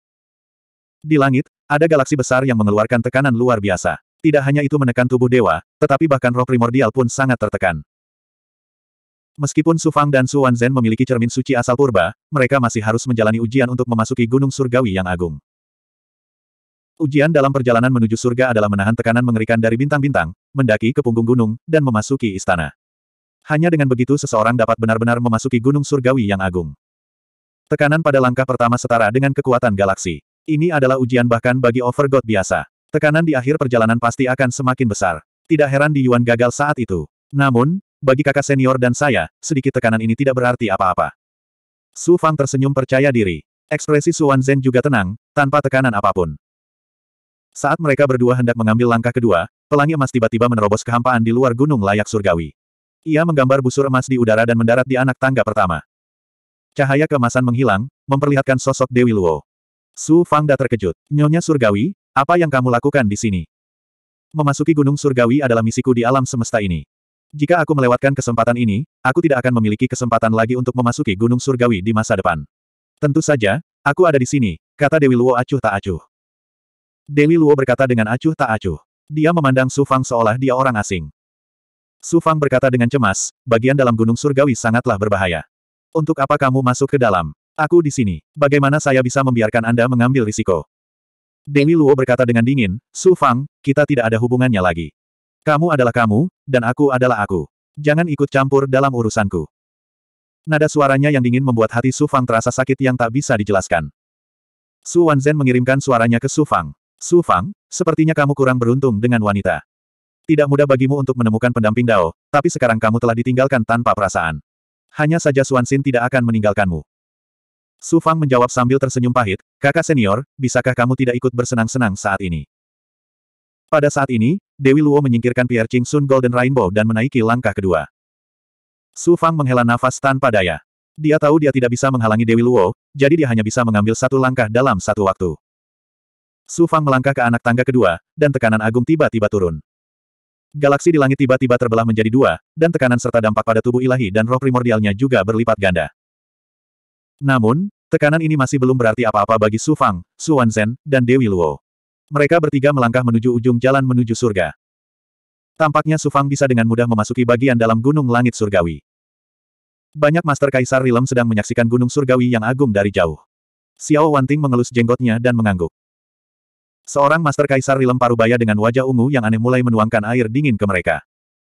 Speaker 1: Di langit, ada galaksi besar yang mengeluarkan tekanan luar biasa. Tidak hanya itu menekan tubuh dewa, tetapi bahkan roh primordial pun sangat tertekan. Meskipun Su Fang dan Su Wanzhen memiliki cermin suci asal purba, mereka masih harus menjalani ujian untuk memasuki gunung surgawi yang agung. Ujian dalam perjalanan menuju surga adalah menahan tekanan mengerikan dari bintang-bintang, mendaki ke punggung gunung, dan memasuki istana. Hanya dengan begitu seseorang dapat benar-benar memasuki gunung surgawi yang agung. Tekanan pada langkah pertama setara dengan kekuatan galaksi. Ini adalah ujian bahkan bagi Overgod biasa. Tekanan di akhir perjalanan pasti akan semakin besar. Tidak heran di Yuan gagal saat itu. Namun, bagi kakak senior dan saya, sedikit tekanan ini tidak berarti apa-apa. Su Fang tersenyum percaya diri. Ekspresi Su Wan Zhen juga tenang, tanpa tekanan apapun. Saat mereka berdua hendak mengambil langkah kedua, pelangi emas tiba-tiba menerobos kehampaan di luar gunung layak surgawi. Ia menggambar busur emas di udara dan mendarat di anak tangga pertama. Cahaya kemasan menghilang, memperlihatkan sosok Dewi Luo. Su Fangda terkejut. Nyonya surgawi, apa yang kamu lakukan di sini? Memasuki gunung surgawi adalah misiku di alam semesta ini. Jika aku melewatkan kesempatan ini, aku tidak akan memiliki kesempatan lagi untuk memasuki gunung surgawi di masa depan. Tentu saja, aku ada di sini, kata Dewi Luo acuh tak acuh. Dewi Luo berkata dengan acuh tak acuh. Dia memandang Su Fang seolah dia orang asing. Su Fang berkata dengan cemas, bagian dalam gunung surgawi sangatlah berbahaya. Untuk apa kamu masuk ke dalam? Aku di sini. Bagaimana saya bisa membiarkan Anda mengambil risiko? Dewi Luo berkata dengan dingin, Su Fang, kita tidak ada hubungannya lagi. Kamu adalah kamu, dan aku adalah aku. Jangan ikut campur dalam urusanku. Nada suaranya yang dingin membuat hati Su Fang terasa sakit yang tak bisa dijelaskan. Su Wanzhen mengirimkan suaranya ke Su Fang. Su Fang, sepertinya kamu kurang beruntung dengan wanita. Tidak mudah bagimu untuk menemukan pendamping Dao, tapi sekarang kamu telah ditinggalkan tanpa perasaan. Hanya saja Suan Xin tidak akan meninggalkanmu. Su Fang menjawab sambil tersenyum pahit, kakak senior, bisakah kamu tidak ikut bersenang-senang saat ini? Pada saat ini, Dewi Luo menyingkirkan Pierre Ching Sun Golden Rainbow dan menaiki langkah kedua. Su Fang menghela nafas tanpa daya. Dia tahu dia tidak bisa menghalangi Dewi Luo, jadi dia hanya bisa mengambil satu langkah dalam satu waktu. Su Fang melangkah ke anak tangga kedua, dan tekanan agung tiba-tiba turun. Galaksi di langit tiba-tiba terbelah menjadi dua, dan tekanan serta dampak pada tubuh ilahi dan roh primordialnya juga berlipat ganda. Namun, tekanan ini masih belum berarti apa-apa bagi Su Fang, Su Wanzhen, dan Dewi Luo. Mereka bertiga melangkah menuju ujung jalan menuju surga. Tampaknya Su Fang bisa dengan mudah memasuki bagian dalam gunung langit surgawi. Banyak Master Kaisar Rilem sedang menyaksikan gunung surgawi yang agung dari jauh. Xiao Wanting mengelus jenggotnya dan mengangguk. Seorang Master Kaisar Rilem Parubaya dengan wajah ungu yang aneh mulai menuangkan air dingin ke mereka.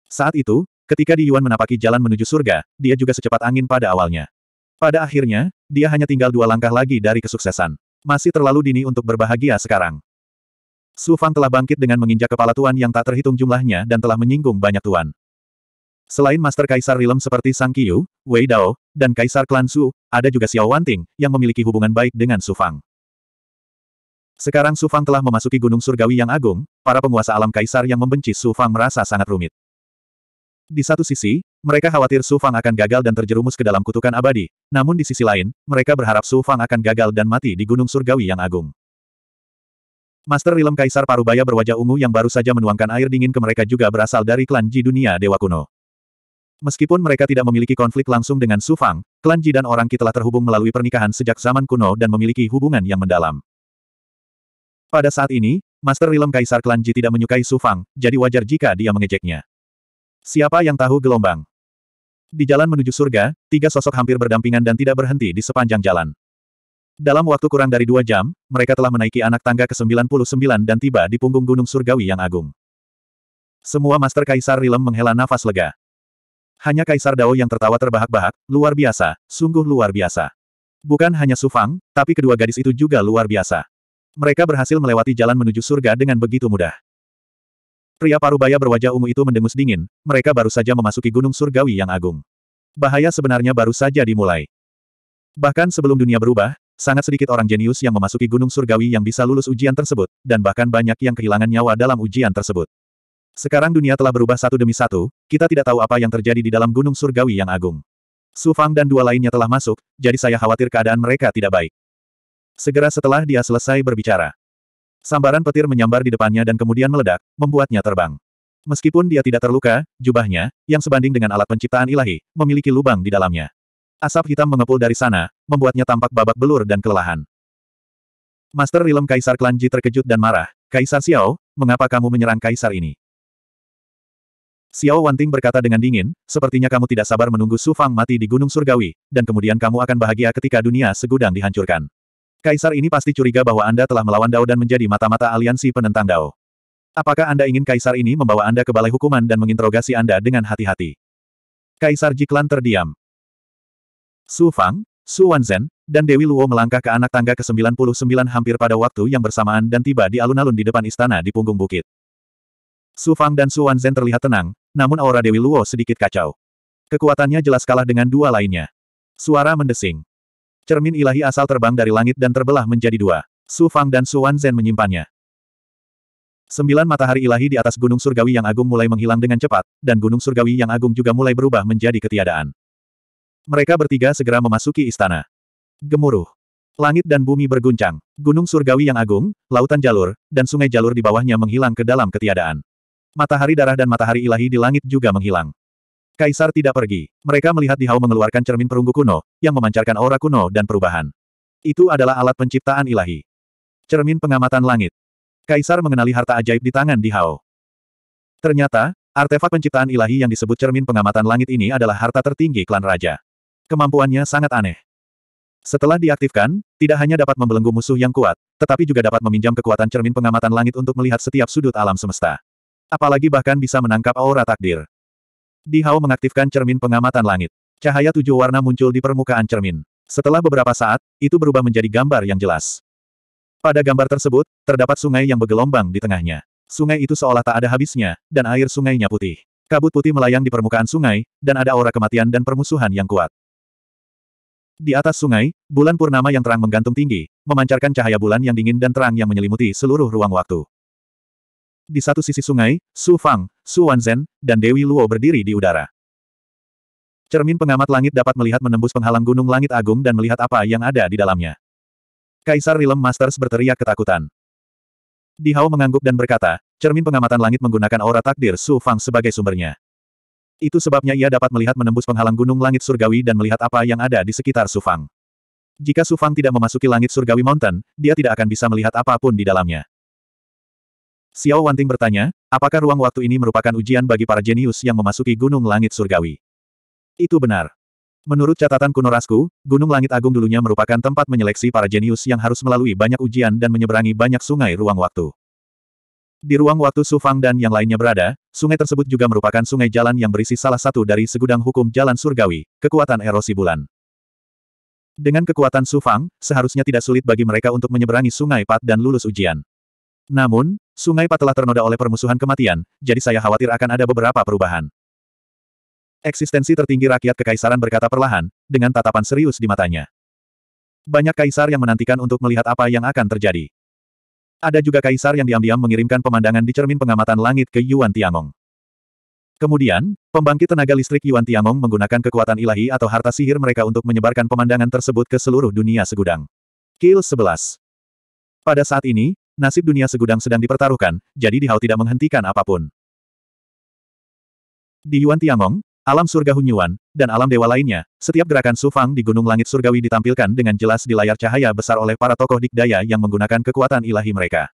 Speaker 1: Saat itu, ketika Di Yuan menapaki jalan menuju surga, dia juga secepat angin pada awalnya. Pada akhirnya, dia hanya tinggal dua langkah lagi dari kesuksesan. Masih terlalu dini untuk berbahagia sekarang. Su Fang telah bangkit dengan menginjak kepala Tuan yang tak terhitung jumlahnya dan telah menyinggung banyak Tuan. Selain Master Kaisar Rilem seperti Sang Yu, Wei Dao, dan Kaisar Klan Su, ada juga Xiao Wanting, yang memiliki hubungan baik dengan Su Fang. Sekarang Su Fang telah memasuki gunung surgawi yang agung, para penguasa alam kaisar yang membenci Su Fang merasa sangat rumit. Di satu sisi, mereka khawatir Su Fang akan gagal dan terjerumus ke dalam kutukan abadi, namun di sisi lain, mereka berharap Su Fang akan gagal dan mati di gunung surgawi yang agung. Master Rilem Kaisar Parubaya berwajah ungu yang baru saja menuangkan air dingin ke mereka juga berasal dari klan Ji dunia Dewa Kuno. Meskipun mereka tidak memiliki konflik langsung dengan Su Fang, klan Ji dan orang Ki telah terhubung melalui pernikahan sejak zaman kuno dan memiliki hubungan yang mendalam. Pada saat ini, Master Rilem Kaisar Klan Ji tidak menyukai Su Fang, jadi wajar jika dia mengejeknya. Siapa yang tahu gelombang? Di jalan menuju surga, tiga sosok hampir berdampingan dan tidak berhenti di sepanjang jalan. Dalam waktu kurang dari dua jam, mereka telah menaiki anak tangga ke-99 dan tiba di punggung gunung surgawi yang agung. Semua Master Kaisar Rilem menghela nafas lega. Hanya Kaisar Dao yang tertawa terbahak-bahak, luar biasa, sungguh luar biasa. Bukan hanya Su Fang, tapi kedua gadis itu juga luar biasa. Mereka berhasil melewati jalan menuju surga dengan begitu mudah. Pria parubaya berwajah ungu itu mendengus dingin, mereka baru saja memasuki gunung surgawi yang agung. Bahaya sebenarnya baru saja dimulai. Bahkan sebelum dunia berubah, sangat sedikit orang jenius yang memasuki gunung surgawi yang bisa lulus ujian tersebut, dan bahkan banyak yang kehilangan nyawa dalam ujian tersebut. Sekarang dunia telah berubah satu demi satu, kita tidak tahu apa yang terjadi di dalam gunung surgawi yang agung. Su Fang dan dua lainnya telah masuk, jadi saya khawatir keadaan mereka tidak baik. Segera setelah dia selesai berbicara, sambaran petir menyambar di depannya dan kemudian meledak, membuatnya terbang. Meskipun dia tidak terluka, jubahnya, yang sebanding dengan alat penciptaan ilahi, memiliki lubang di dalamnya. Asap hitam mengepul dari sana, membuatnya tampak babak belur dan kelelahan. Master Rilem Kaisar Klanji terkejut dan marah, Kaisar Xiao, mengapa kamu menyerang Kaisar ini? Xiao Wanting berkata dengan dingin, sepertinya kamu tidak sabar menunggu Su Fang mati di Gunung Surgawi, dan kemudian kamu akan bahagia ketika dunia segudang dihancurkan. Kaisar ini pasti curiga bahwa Anda telah melawan Dao dan menjadi mata-mata aliansi penentang Dao. Apakah Anda ingin kaisar ini membawa Anda ke balai hukuman dan menginterogasi Anda dengan hati-hati? Kaisar Jiklan terdiam. Su Fang, Su Wanzhen, dan Dewi Luo melangkah ke anak tangga ke-99 hampir pada waktu yang bersamaan dan tiba di alun-alun di depan istana di punggung bukit. Su Fang dan Su Wanzhen terlihat tenang, namun aura Dewi Luo sedikit kacau. Kekuatannya jelas kalah dengan dua lainnya. Suara mendesing. Cermin ilahi asal terbang dari langit dan terbelah menjadi dua. Su Fang dan Su Zen menyimpannya. Sembilan matahari ilahi di atas gunung surgawi yang agung mulai menghilang dengan cepat, dan gunung surgawi yang agung juga mulai berubah menjadi ketiadaan. Mereka bertiga segera memasuki istana. Gemuruh. Langit dan bumi berguncang. Gunung surgawi yang agung, lautan jalur, dan sungai jalur di bawahnya menghilang ke dalam ketiadaan. Matahari darah dan matahari ilahi di langit juga menghilang. Kaisar tidak pergi. Mereka melihat Di Hao mengeluarkan cermin perunggu kuno, yang memancarkan aura kuno dan perubahan. Itu adalah alat penciptaan ilahi. Cermin pengamatan langit. Kaisar mengenali harta ajaib di tangan Di Hao. Ternyata, artefak penciptaan ilahi yang disebut cermin pengamatan langit ini adalah harta tertinggi klan raja. Kemampuannya sangat aneh. Setelah diaktifkan, tidak hanya dapat membelenggu musuh yang kuat, tetapi juga dapat meminjam kekuatan cermin pengamatan langit untuk melihat setiap sudut alam semesta. Apalagi bahkan bisa menangkap aura takdir. Di Hao mengaktifkan cermin pengamatan langit. Cahaya tujuh warna muncul di permukaan cermin. Setelah beberapa saat, itu berubah menjadi gambar yang jelas. Pada gambar tersebut, terdapat sungai yang bergelombang di tengahnya. Sungai itu seolah tak ada habisnya, dan air sungainya putih. Kabut putih melayang di permukaan sungai, dan ada aura kematian dan permusuhan yang kuat. Di atas sungai, bulan purnama yang terang menggantung tinggi, memancarkan cahaya bulan yang dingin dan terang yang menyelimuti seluruh ruang waktu di satu sisi sungai, Su Fang, Su Wanzhen, dan Dewi Luo berdiri di udara. Cermin pengamat langit dapat melihat menembus penghalang gunung langit agung dan melihat apa yang ada di dalamnya. Kaisar Rilem Masters berteriak ketakutan. Di Hao mengangguk dan berkata, cermin pengamatan langit menggunakan aura takdir Su Fang sebagai sumbernya. Itu sebabnya ia dapat melihat menembus penghalang gunung langit surgawi dan melihat apa yang ada di sekitar Su Fang. Jika Su Fang tidak memasuki langit surgawi mountain, dia tidak akan bisa melihat apapun di dalamnya. Xiao Wanting bertanya, apakah ruang waktu ini merupakan ujian bagi para jenius yang memasuki Gunung Langit Surgawi? Itu benar. Menurut catatan kuno Rasku, Gunung Langit Agung dulunya merupakan tempat menyeleksi para jenius yang harus melalui banyak ujian dan menyeberangi banyak sungai ruang waktu. Di ruang waktu Sufang dan yang lainnya berada, sungai tersebut juga merupakan sungai jalan yang berisi salah satu dari segudang hukum jalan surgawi, kekuatan erosi bulan. Dengan kekuatan Sufang, seharusnya tidak sulit bagi mereka untuk menyeberangi sungai Pat dan lulus ujian. Namun, sungai Pat telah ternoda oleh permusuhan kematian, jadi saya khawatir akan ada beberapa perubahan. Eksistensi tertinggi rakyat kekaisaran berkata perlahan, dengan tatapan serius di matanya. Banyak kaisar yang menantikan untuk melihat apa yang akan terjadi. Ada juga kaisar yang diam-diam mengirimkan pemandangan di cermin pengamatan langit ke Yuan Tiangong. Kemudian, pembangkit tenaga listrik Yuan Tiangong menggunakan kekuatan ilahi atau harta sihir mereka untuk menyebarkan pemandangan tersebut ke seluruh dunia segudang. Kill 11 Pada saat ini, nasib dunia segudang sedang dipertaruhkan, jadi Di Hao tidak menghentikan apapun. Di Yuan Tiangong, alam surga Hunyuan, dan alam dewa lainnya, setiap gerakan Sufang di Gunung Langit Surgawi ditampilkan dengan jelas di layar cahaya besar oleh para tokoh dikdaya yang menggunakan kekuatan ilahi mereka.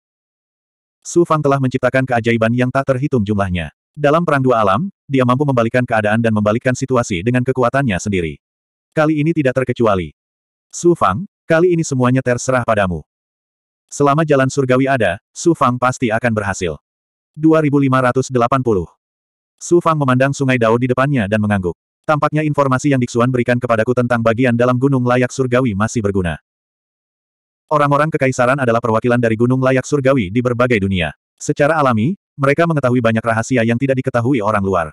Speaker 1: Su Fang telah menciptakan keajaiban yang tak terhitung jumlahnya. Dalam Perang Dua Alam, dia mampu membalikkan keadaan dan membalikkan situasi dengan kekuatannya sendiri. Kali ini tidak terkecuali. Su Fang. kali ini semuanya terserah padamu. Selama jalan surgawi ada, Su Fang pasti akan berhasil. 2580. Su Fang memandang sungai Dao di depannya dan mengangguk. Tampaknya informasi yang Diksuan berikan kepadaku tentang bagian dalam gunung layak surgawi masih berguna. Orang-orang kekaisaran adalah perwakilan dari gunung layak surgawi di berbagai dunia. Secara alami, mereka mengetahui banyak rahasia yang tidak diketahui orang luar.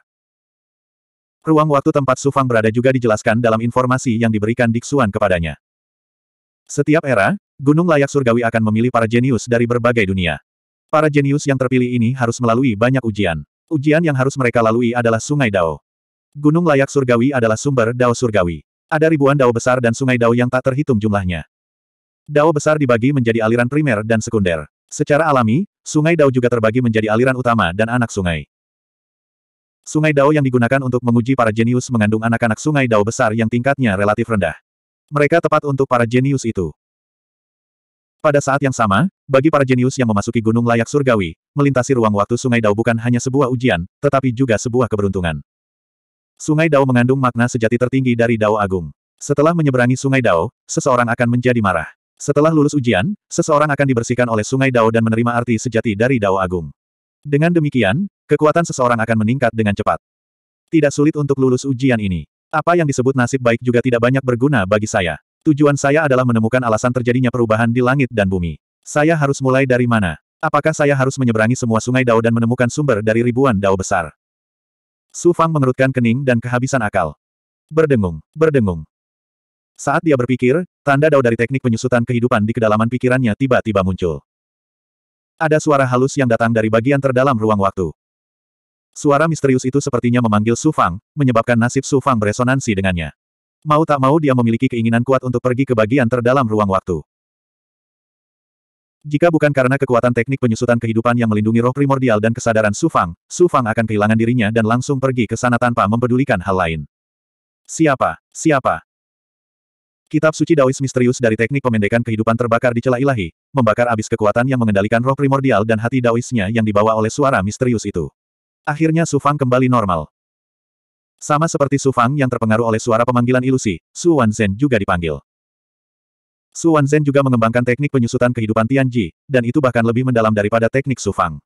Speaker 1: Ruang waktu tempat Su Fang berada juga dijelaskan dalam informasi yang diberikan Diksuan kepadanya. Setiap era, Gunung layak surgawi akan memilih para jenius dari berbagai dunia. Para jenius yang terpilih ini harus melalui banyak ujian. Ujian yang harus mereka lalui adalah Sungai Dao. Gunung layak surgawi adalah sumber Dao surgawi. Ada ribuan Dao besar dan Sungai Dao yang tak terhitung jumlahnya. Dao besar dibagi menjadi aliran primer dan sekunder. Secara alami, Sungai Dao juga terbagi menjadi aliran utama dan anak sungai. Sungai Dao yang digunakan untuk menguji para jenius mengandung anak-anak sungai Dao besar yang tingkatnya relatif rendah. Mereka tepat untuk para jenius itu. Pada saat yang sama, bagi para jenius yang memasuki gunung layak surgawi, melintasi ruang waktu Sungai Dao bukan hanya sebuah ujian, tetapi juga sebuah keberuntungan. Sungai Dao mengandung makna sejati tertinggi dari Dao Agung. Setelah menyeberangi Sungai Dao, seseorang akan menjadi marah. Setelah lulus ujian, seseorang akan dibersihkan oleh Sungai Dao dan menerima arti sejati dari Dao Agung. Dengan demikian, kekuatan seseorang akan meningkat dengan cepat. Tidak sulit untuk lulus ujian ini. Apa yang disebut nasib baik juga tidak banyak berguna bagi saya. Tujuan saya adalah menemukan alasan terjadinya perubahan di langit dan bumi. Saya harus mulai dari mana? Apakah saya harus menyeberangi semua sungai Dao dan menemukan sumber dari ribuan Dao besar? Su Fang mengerutkan kening dan kehabisan akal. Berdengung, berdengung. Saat dia berpikir, tanda Dao dari teknik penyusutan kehidupan di kedalaman pikirannya tiba-tiba muncul. Ada suara halus yang datang dari bagian terdalam ruang waktu. Suara misterius itu sepertinya memanggil Su Fang, menyebabkan nasib Su Fang beresonansi dengannya. Mau tak mau dia memiliki keinginan kuat untuk pergi ke bagian terdalam ruang waktu. Jika bukan karena kekuatan teknik penyusutan kehidupan yang melindungi roh primordial dan kesadaran Su Fang, Su Fang akan kehilangan dirinya dan langsung pergi ke sana tanpa mempedulikan hal lain. Siapa? Siapa? Kitab suci Daois misterius dari teknik pemendekan kehidupan terbakar di celah ilahi, membakar abis kekuatan yang mengendalikan roh primordial dan hati Daoisnya yang dibawa oleh suara misterius itu. Akhirnya Su Fang kembali normal. Sama seperti Su Fang yang terpengaruh oleh suara pemanggilan ilusi, Su Wanzhen juga dipanggil. Su Wanzhen juga mengembangkan teknik penyusutan kehidupan Tianji, dan itu bahkan lebih mendalam daripada teknik Su Fang.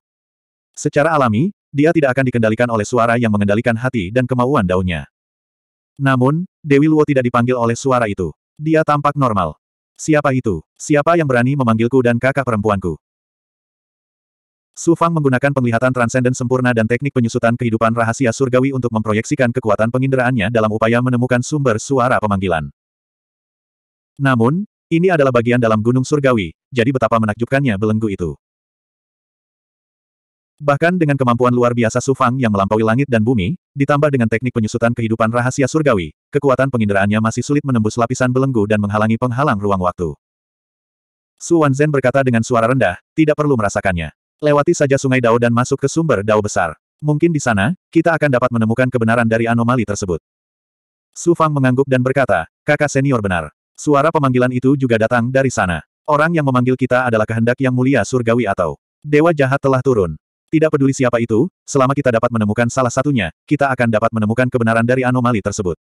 Speaker 1: Secara alami, dia tidak akan dikendalikan oleh suara yang mengendalikan hati dan kemauan daunnya. Namun, Dewi Luo tidak dipanggil oleh suara itu. Dia tampak normal. Siapa itu? Siapa yang berani memanggilku dan kakak perempuanku? Su Fang menggunakan penglihatan transenden sempurna dan teknik penyusutan kehidupan rahasia surgawi untuk memproyeksikan kekuatan penginderaannya dalam upaya menemukan sumber suara pemanggilan. Namun, ini adalah bagian dalam gunung surgawi, jadi betapa menakjubkannya belenggu itu. Bahkan dengan kemampuan luar biasa Su Fang yang melampaui langit dan bumi, ditambah dengan teknik penyusutan kehidupan rahasia surgawi, kekuatan penginderaannya masih sulit menembus lapisan belenggu dan menghalangi penghalang ruang waktu. Su Wanzhen berkata dengan suara rendah, tidak perlu merasakannya. Lewati saja sungai Dao dan masuk ke sumber Dao besar. Mungkin di sana, kita akan dapat menemukan kebenaran dari anomali tersebut. Su Fang mengangguk dan berkata, kakak senior benar. Suara pemanggilan itu juga datang dari sana. Orang yang memanggil kita adalah kehendak yang mulia surgawi atau dewa jahat telah turun. Tidak peduli siapa itu, selama kita dapat menemukan salah satunya, kita akan dapat menemukan kebenaran dari anomali tersebut.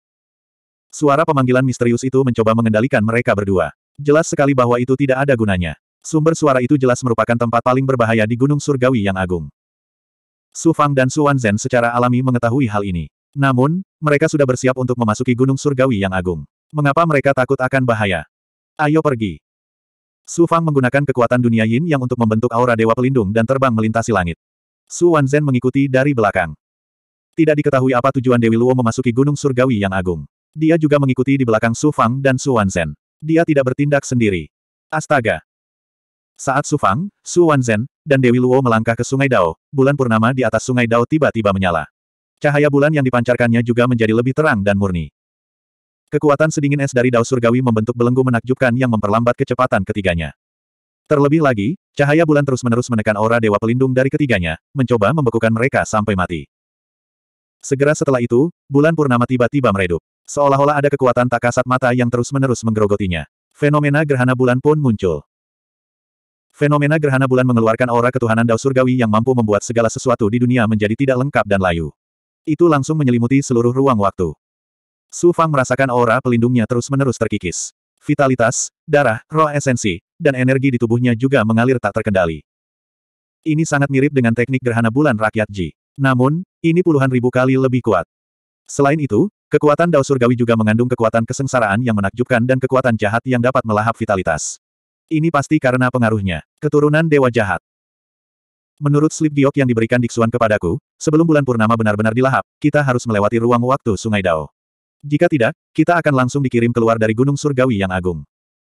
Speaker 1: Suara pemanggilan misterius itu mencoba mengendalikan mereka berdua. Jelas sekali bahwa itu tidak ada gunanya. Sumber suara itu jelas merupakan tempat paling berbahaya di Gunung Surgawi yang agung. Su Fang dan Su Wanzhen secara alami mengetahui hal ini. Namun, mereka sudah bersiap untuk memasuki Gunung Surgawi yang agung. Mengapa mereka takut akan bahaya? Ayo pergi. Su Fang menggunakan kekuatan dunia yin yang untuk membentuk aura dewa pelindung dan terbang melintasi langit. Su Wanzhen mengikuti dari belakang. Tidak diketahui apa tujuan Dewi Luo memasuki Gunung Surgawi yang agung. Dia juga mengikuti di belakang Su Fang dan Su Wanzhen. Dia tidak bertindak sendiri. Astaga, saat Su Fang, Su Wanzhen, dan Dewi Luo melangkah ke Sungai Dao, bulan purnama di atas Sungai Dao tiba-tiba menyala. Cahaya bulan yang dipancarkannya juga menjadi lebih terang dan murni. Kekuatan sedingin es dari Dao Surgawi membentuk belenggu menakjubkan yang memperlambat kecepatan ketiganya. Terlebih lagi, cahaya bulan terus-menerus menekan aura Dewa Pelindung dari ketiganya, mencoba membekukan mereka sampai mati. Segera setelah itu, bulan purnama tiba-tiba meredup. Seolah-olah ada kekuatan tak kasat mata yang terus-menerus menggerogotinya. Fenomena gerhana bulan pun muncul. Fenomena gerhana bulan mengeluarkan aura ketuhanan dao surgawi yang mampu membuat segala sesuatu di dunia menjadi tidak lengkap dan layu. Itu langsung menyelimuti seluruh ruang waktu. Su Fang merasakan aura pelindungnya terus-menerus terkikis. Vitalitas, darah, roh esensi, dan energi di tubuhnya juga mengalir tak terkendali. Ini sangat mirip dengan teknik gerhana bulan rakyat Ji. Namun, ini puluhan ribu kali lebih kuat. Selain itu, kekuatan Dao Surgawi juga mengandung kekuatan kesengsaraan yang menakjubkan dan kekuatan jahat yang dapat melahap vitalitas. Ini pasti karena pengaruhnya. Keturunan Dewa Jahat. Menurut slip giok yang diberikan Diksuan kepadaku, sebelum bulan purnama benar-benar dilahap, kita harus melewati ruang waktu Sungai Dao. Jika tidak, kita akan langsung dikirim keluar dari Gunung Surgawi yang agung.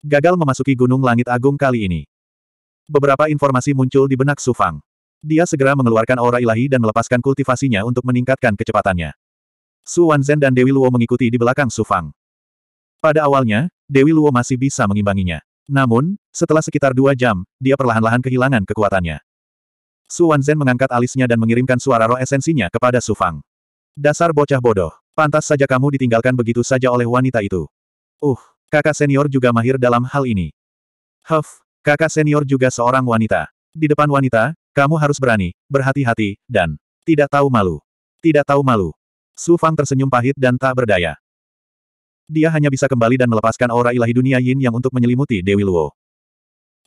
Speaker 1: Gagal memasuki Gunung Langit Agung kali ini. Beberapa informasi muncul di benak Sufang. Dia segera mengeluarkan aura ilahi dan melepaskan kultivasinya untuk meningkatkan kecepatannya. Su Wanzhen dan Dewi Luo mengikuti di belakang Sufang. Pada awalnya, Dewi Luo masih bisa mengimbanginya. Namun, setelah sekitar dua jam, dia perlahan-lahan kehilangan kekuatannya. Su Wanzhen mengangkat alisnya dan mengirimkan suara roh esensinya kepada Su Fang. Dasar bocah bodoh, pantas saja kamu ditinggalkan begitu saja oleh wanita itu. Uh, kakak senior juga mahir dalam hal ini. Huff, kakak senior juga seorang wanita. Di depan wanita, kamu harus berani, berhati-hati, dan tidak tahu malu. Tidak tahu malu. Su Fang tersenyum pahit dan tak berdaya. Dia hanya bisa kembali dan melepaskan aura ilahi dunia yin yang untuk menyelimuti Dewi Luo.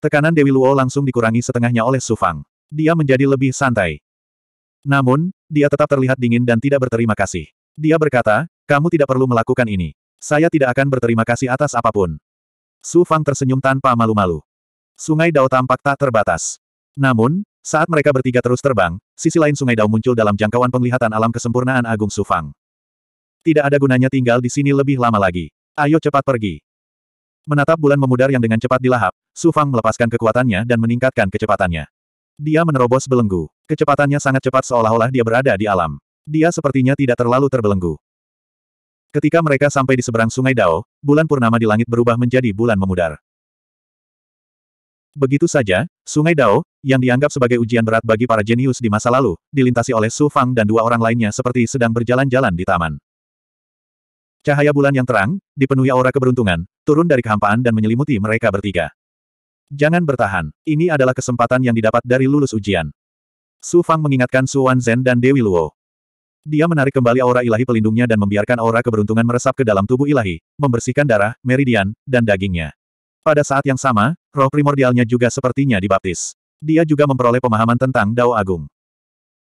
Speaker 1: Tekanan Dewi Luo langsung dikurangi setengahnya oleh Su Fang. Dia menjadi lebih santai. Namun, dia tetap terlihat dingin dan tidak berterima kasih. Dia berkata, kamu tidak perlu melakukan ini. Saya tidak akan berterima kasih atas apapun. Su Fang tersenyum tanpa malu-malu. Sungai Dao tampak tak terbatas. Namun, saat mereka bertiga terus terbang, sisi lain Sungai Dao muncul dalam jangkauan penglihatan alam kesempurnaan Agung Su Fang. Tidak ada gunanya tinggal di sini lebih lama lagi. Ayo cepat pergi. Menatap bulan memudar yang dengan cepat dilahap, Su Fang melepaskan kekuatannya dan meningkatkan kecepatannya. Dia menerobos belenggu. Kecepatannya sangat cepat seolah-olah dia berada di alam. Dia sepertinya tidak terlalu terbelenggu. Ketika mereka sampai di seberang sungai Dao, bulan purnama di langit berubah menjadi bulan memudar. Begitu saja, sungai Dao, yang dianggap sebagai ujian berat bagi para jenius di masa lalu, dilintasi oleh Su Fang dan dua orang lainnya seperti sedang berjalan-jalan di taman. Cahaya bulan yang terang, dipenuhi aura keberuntungan, turun dari kehampaan dan menyelimuti mereka bertiga. Jangan bertahan, ini adalah kesempatan yang didapat dari lulus ujian. Su Fang mengingatkan Su Wan Zhen dan Dewi Luo. Dia menarik kembali aura ilahi pelindungnya dan membiarkan aura keberuntungan meresap ke dalam tubuh ilahi, membersihkan darah, meridian, dan dagingnya. Pada saat yang sama, roh primordialnya juga sepertinya dibaptis. Dia juga memperoleh pemahaman tentang Dao Agung.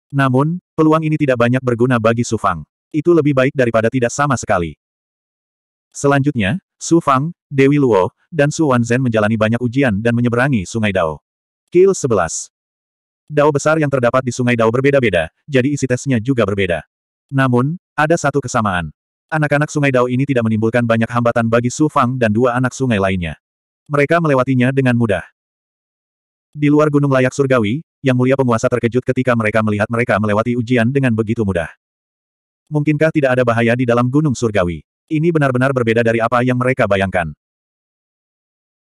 Speaker 1: Namun, peluang ini tidak banyak berguna bagi Su Fang. Itu lebih baik daripada tidak sama sekali. Selanjutnya, Su Fang, Dewi Luo, dan Su Wanzhen menjalani banyak ujian dan menyeberangi Sungai Dao. Kill 11. Dao besar yang terdapat di Sungai Dao berbeda-beda, jadi isi tesnya juga berbeda. Namun, ada satu kesamaan. Anak-anak Sungai Dao ini tidak menimbulkan banyak hambatan bagi Su Fang dan dua anak sungai lainnya. Mereka melewatinya dengan mudah. Di luar gunung layak surgawi, yang mulia penguasa terkejut ketika mereka melihat mereka melewati ujian dengan begitu mudah. Mungkinkah tidak ada bahaya di dalam gunung surgawi? Ini benar-benar berbeda dari apa yang mereka bayangkan.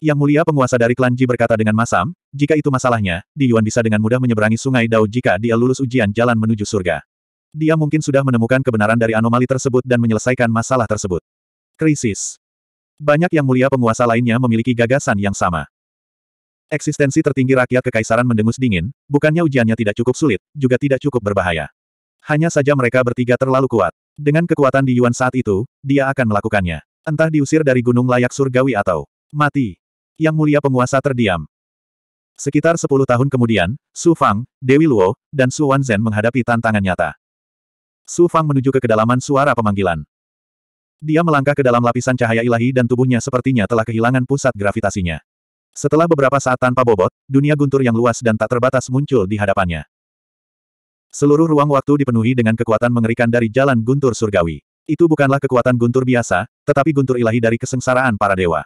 Speaker 1: Yang mulia penguasa dari klan Ji berkata dengan masam, jika itu masalahnya, Di Yuan bisa dengan mudah menyeberangi sungai Dao jika dia lulus ujian jalan menuju surga. Dia mungkin sudah menemukan kebenaran dari anomali tersebut dan menyelesaikan masalah tersebut. Krisis. Banyak yang mulia penguasa lainnya memiliki gagasan yang sama. Eksistensi tertinggi rakyat kekaisaran mendengus dingin, bukannya ujiannya tidak cukup sulit, juga tidak cukup berbahaya. Hanya saja mereka bertiga terlalu kuat. Dengan kekuatan di Yuan saat itu, dia akan melakukannya. Entah diusir dari gunung layak surgawi atau mati. Yang mulia penguasa terdiam. Sekitar sepuluh tahun kemudian, Su Fang, Dewi Luo, dan Su Wan Wanzhen menghadapi tantangan nyata. Su Fang menuju ke kedalaman suara pemanggilan. Dia melangkah ke dalam lapisan cahaya ilahi dan tubuhnya sepertinya telah kehilangan pusat gravitasinya. Setelah beberapa saat tanpa bobot, dunia guntur yang luas dan tak terbatas muncul di hadapannya. Seluruh ruang waktu dipenuhi dengan kekuatan mengerikan dari jalan guntur surgawi. Itu bukanlah kekuatan guntur biasa, tetapi guntur ilahi dari kesengsaraan para dewa.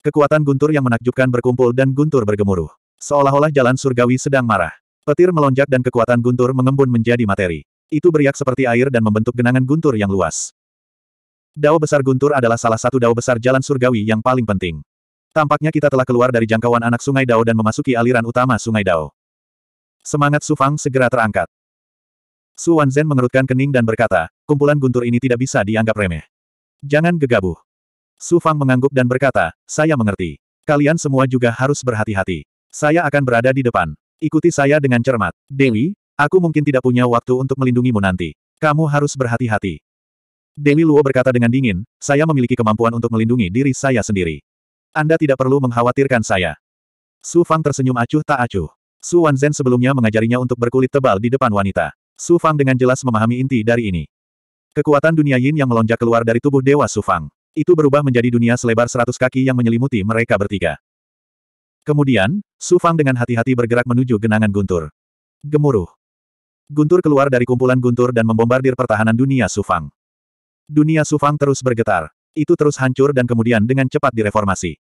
Speaker 1: Kekuatan guntur yang menakjubkan berkumpul dan guntur bergemuruh. Seolah-olah jalan surgawi sedang marah. Petir melonjak dan kekuatan guntur mengembun menjadi materi. Itu beriak seperti air dan membentuk genangan guntur yang luas. Dao besar guntur adalah salah satu dao besar jalan surgawi yang paling penting. Tampaknya kita telah keluar dari jangkauan anak sungai Dao dan memasuki aliran utama sungai Dao. Semangat Su Fang segera terangkat. Su Wanzhen mengerutkan kening dan berkata, kumpulan guntur ini tidak bisa dianggap remeh. Jangan gegabah. Su Fang mengangguk dan berkata, saya mengerti. Kalian semua juga harus berhati-hati. Saya akan berada di depan. Ikuti saya dengan cermat. Dewi, aku mungkin tidak punya waktu untuk melindungimu nanti. Kamu harus berhati-hati. Dewi Luo berkata dengan dingin, saya memiliki kemampuan untuk melindungi diri saya sendiri. Anda tidak perlu mengkhawatirkan saya. Su Fang tersenyum acuh tak acuh. Su Wanzhen sebelumnya mengajarinya untuk berkulit tebal di depan wanita. Su Fang dengan jelas memahami inti dari ini. Kekuatan dunia yin yang melonjak keluar dari tubuh Dewa Su Fang. Itu berubah menjadi dunia selebar seratus kaki yang menyelimuti mereka bertiga. Kemudian, Su Fang dengan hati-hati bergerak menuju genangan guntur. Gemuruh. Guntur keluar dari kumpulan guntur dan membombardir pertahanan dunia Su Fang. Dunia Su Fang terus bergetar. Itu terus hancur dan kemudian dengan cepat direformasi.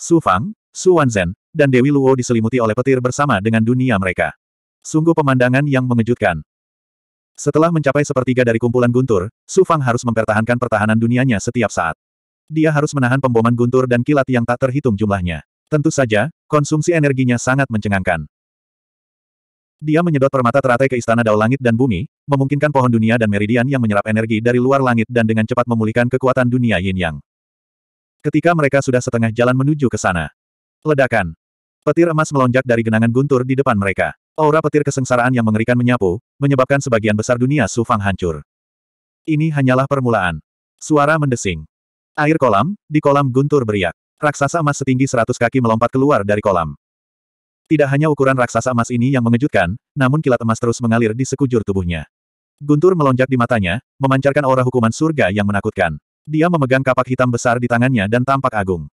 Speaker 1: Su Fang, Su Wanzhen, dan Dewi Luo diselimuti oleh petir bersama dengan dunia mereka. Sungguh pemandangan yang mengejutkan. Setelah mencapai sepertiga dari kumpulan guntur, Su Fang harus mempertahankan pertahanan dunianya setiap saat. Dia harus menahan pemboman guntur dan kilat yang tak terhitung jumlahnya. Tentu saja, konsumsi energinya sangat mencengangkan. Dia menyedot permata teratai ke istana Dao Langit dan Bumi, memungkinkan pohon dunia dan meridian yang menyerap energi dari luar langit dan dengan cepat memulihkan kekuatan dunia yin yang. Ketika mereka sudah setengah jalan menuju ke sana, Ledakan. Petir emas melonjak dari genangan guntur di depan mereka. Aura petir kesengsaraan yang mengerikan menyapu, menyebabkan sebagian besar dunia Sufang hancur. Ini hanyalah permulaan. Suara mendesing. Air kolam, di kolam guntur beriak. Raksasa emas setinggi 100 kaki melompat keluar dari kolam. Tidak hanya ukuran raksasa emas ini yang mengejutkan, namun kilat emas terus mengalir di sekujur tubuhnya. Guntur melonjak di matanya, memancarkan aura hukuman surga yang menakutkan. Dia memegang kapak hitam besar di tangannya dan tampak agung.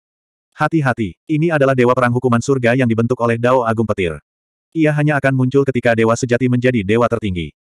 Speaker 1: Hati-hati, ini adalah dewa perang hukuman surga yang dibentuk oleh Dao Agung Petir. Ia hanya akan muncul ketika dewa sejati menjadi dewa tertinggi.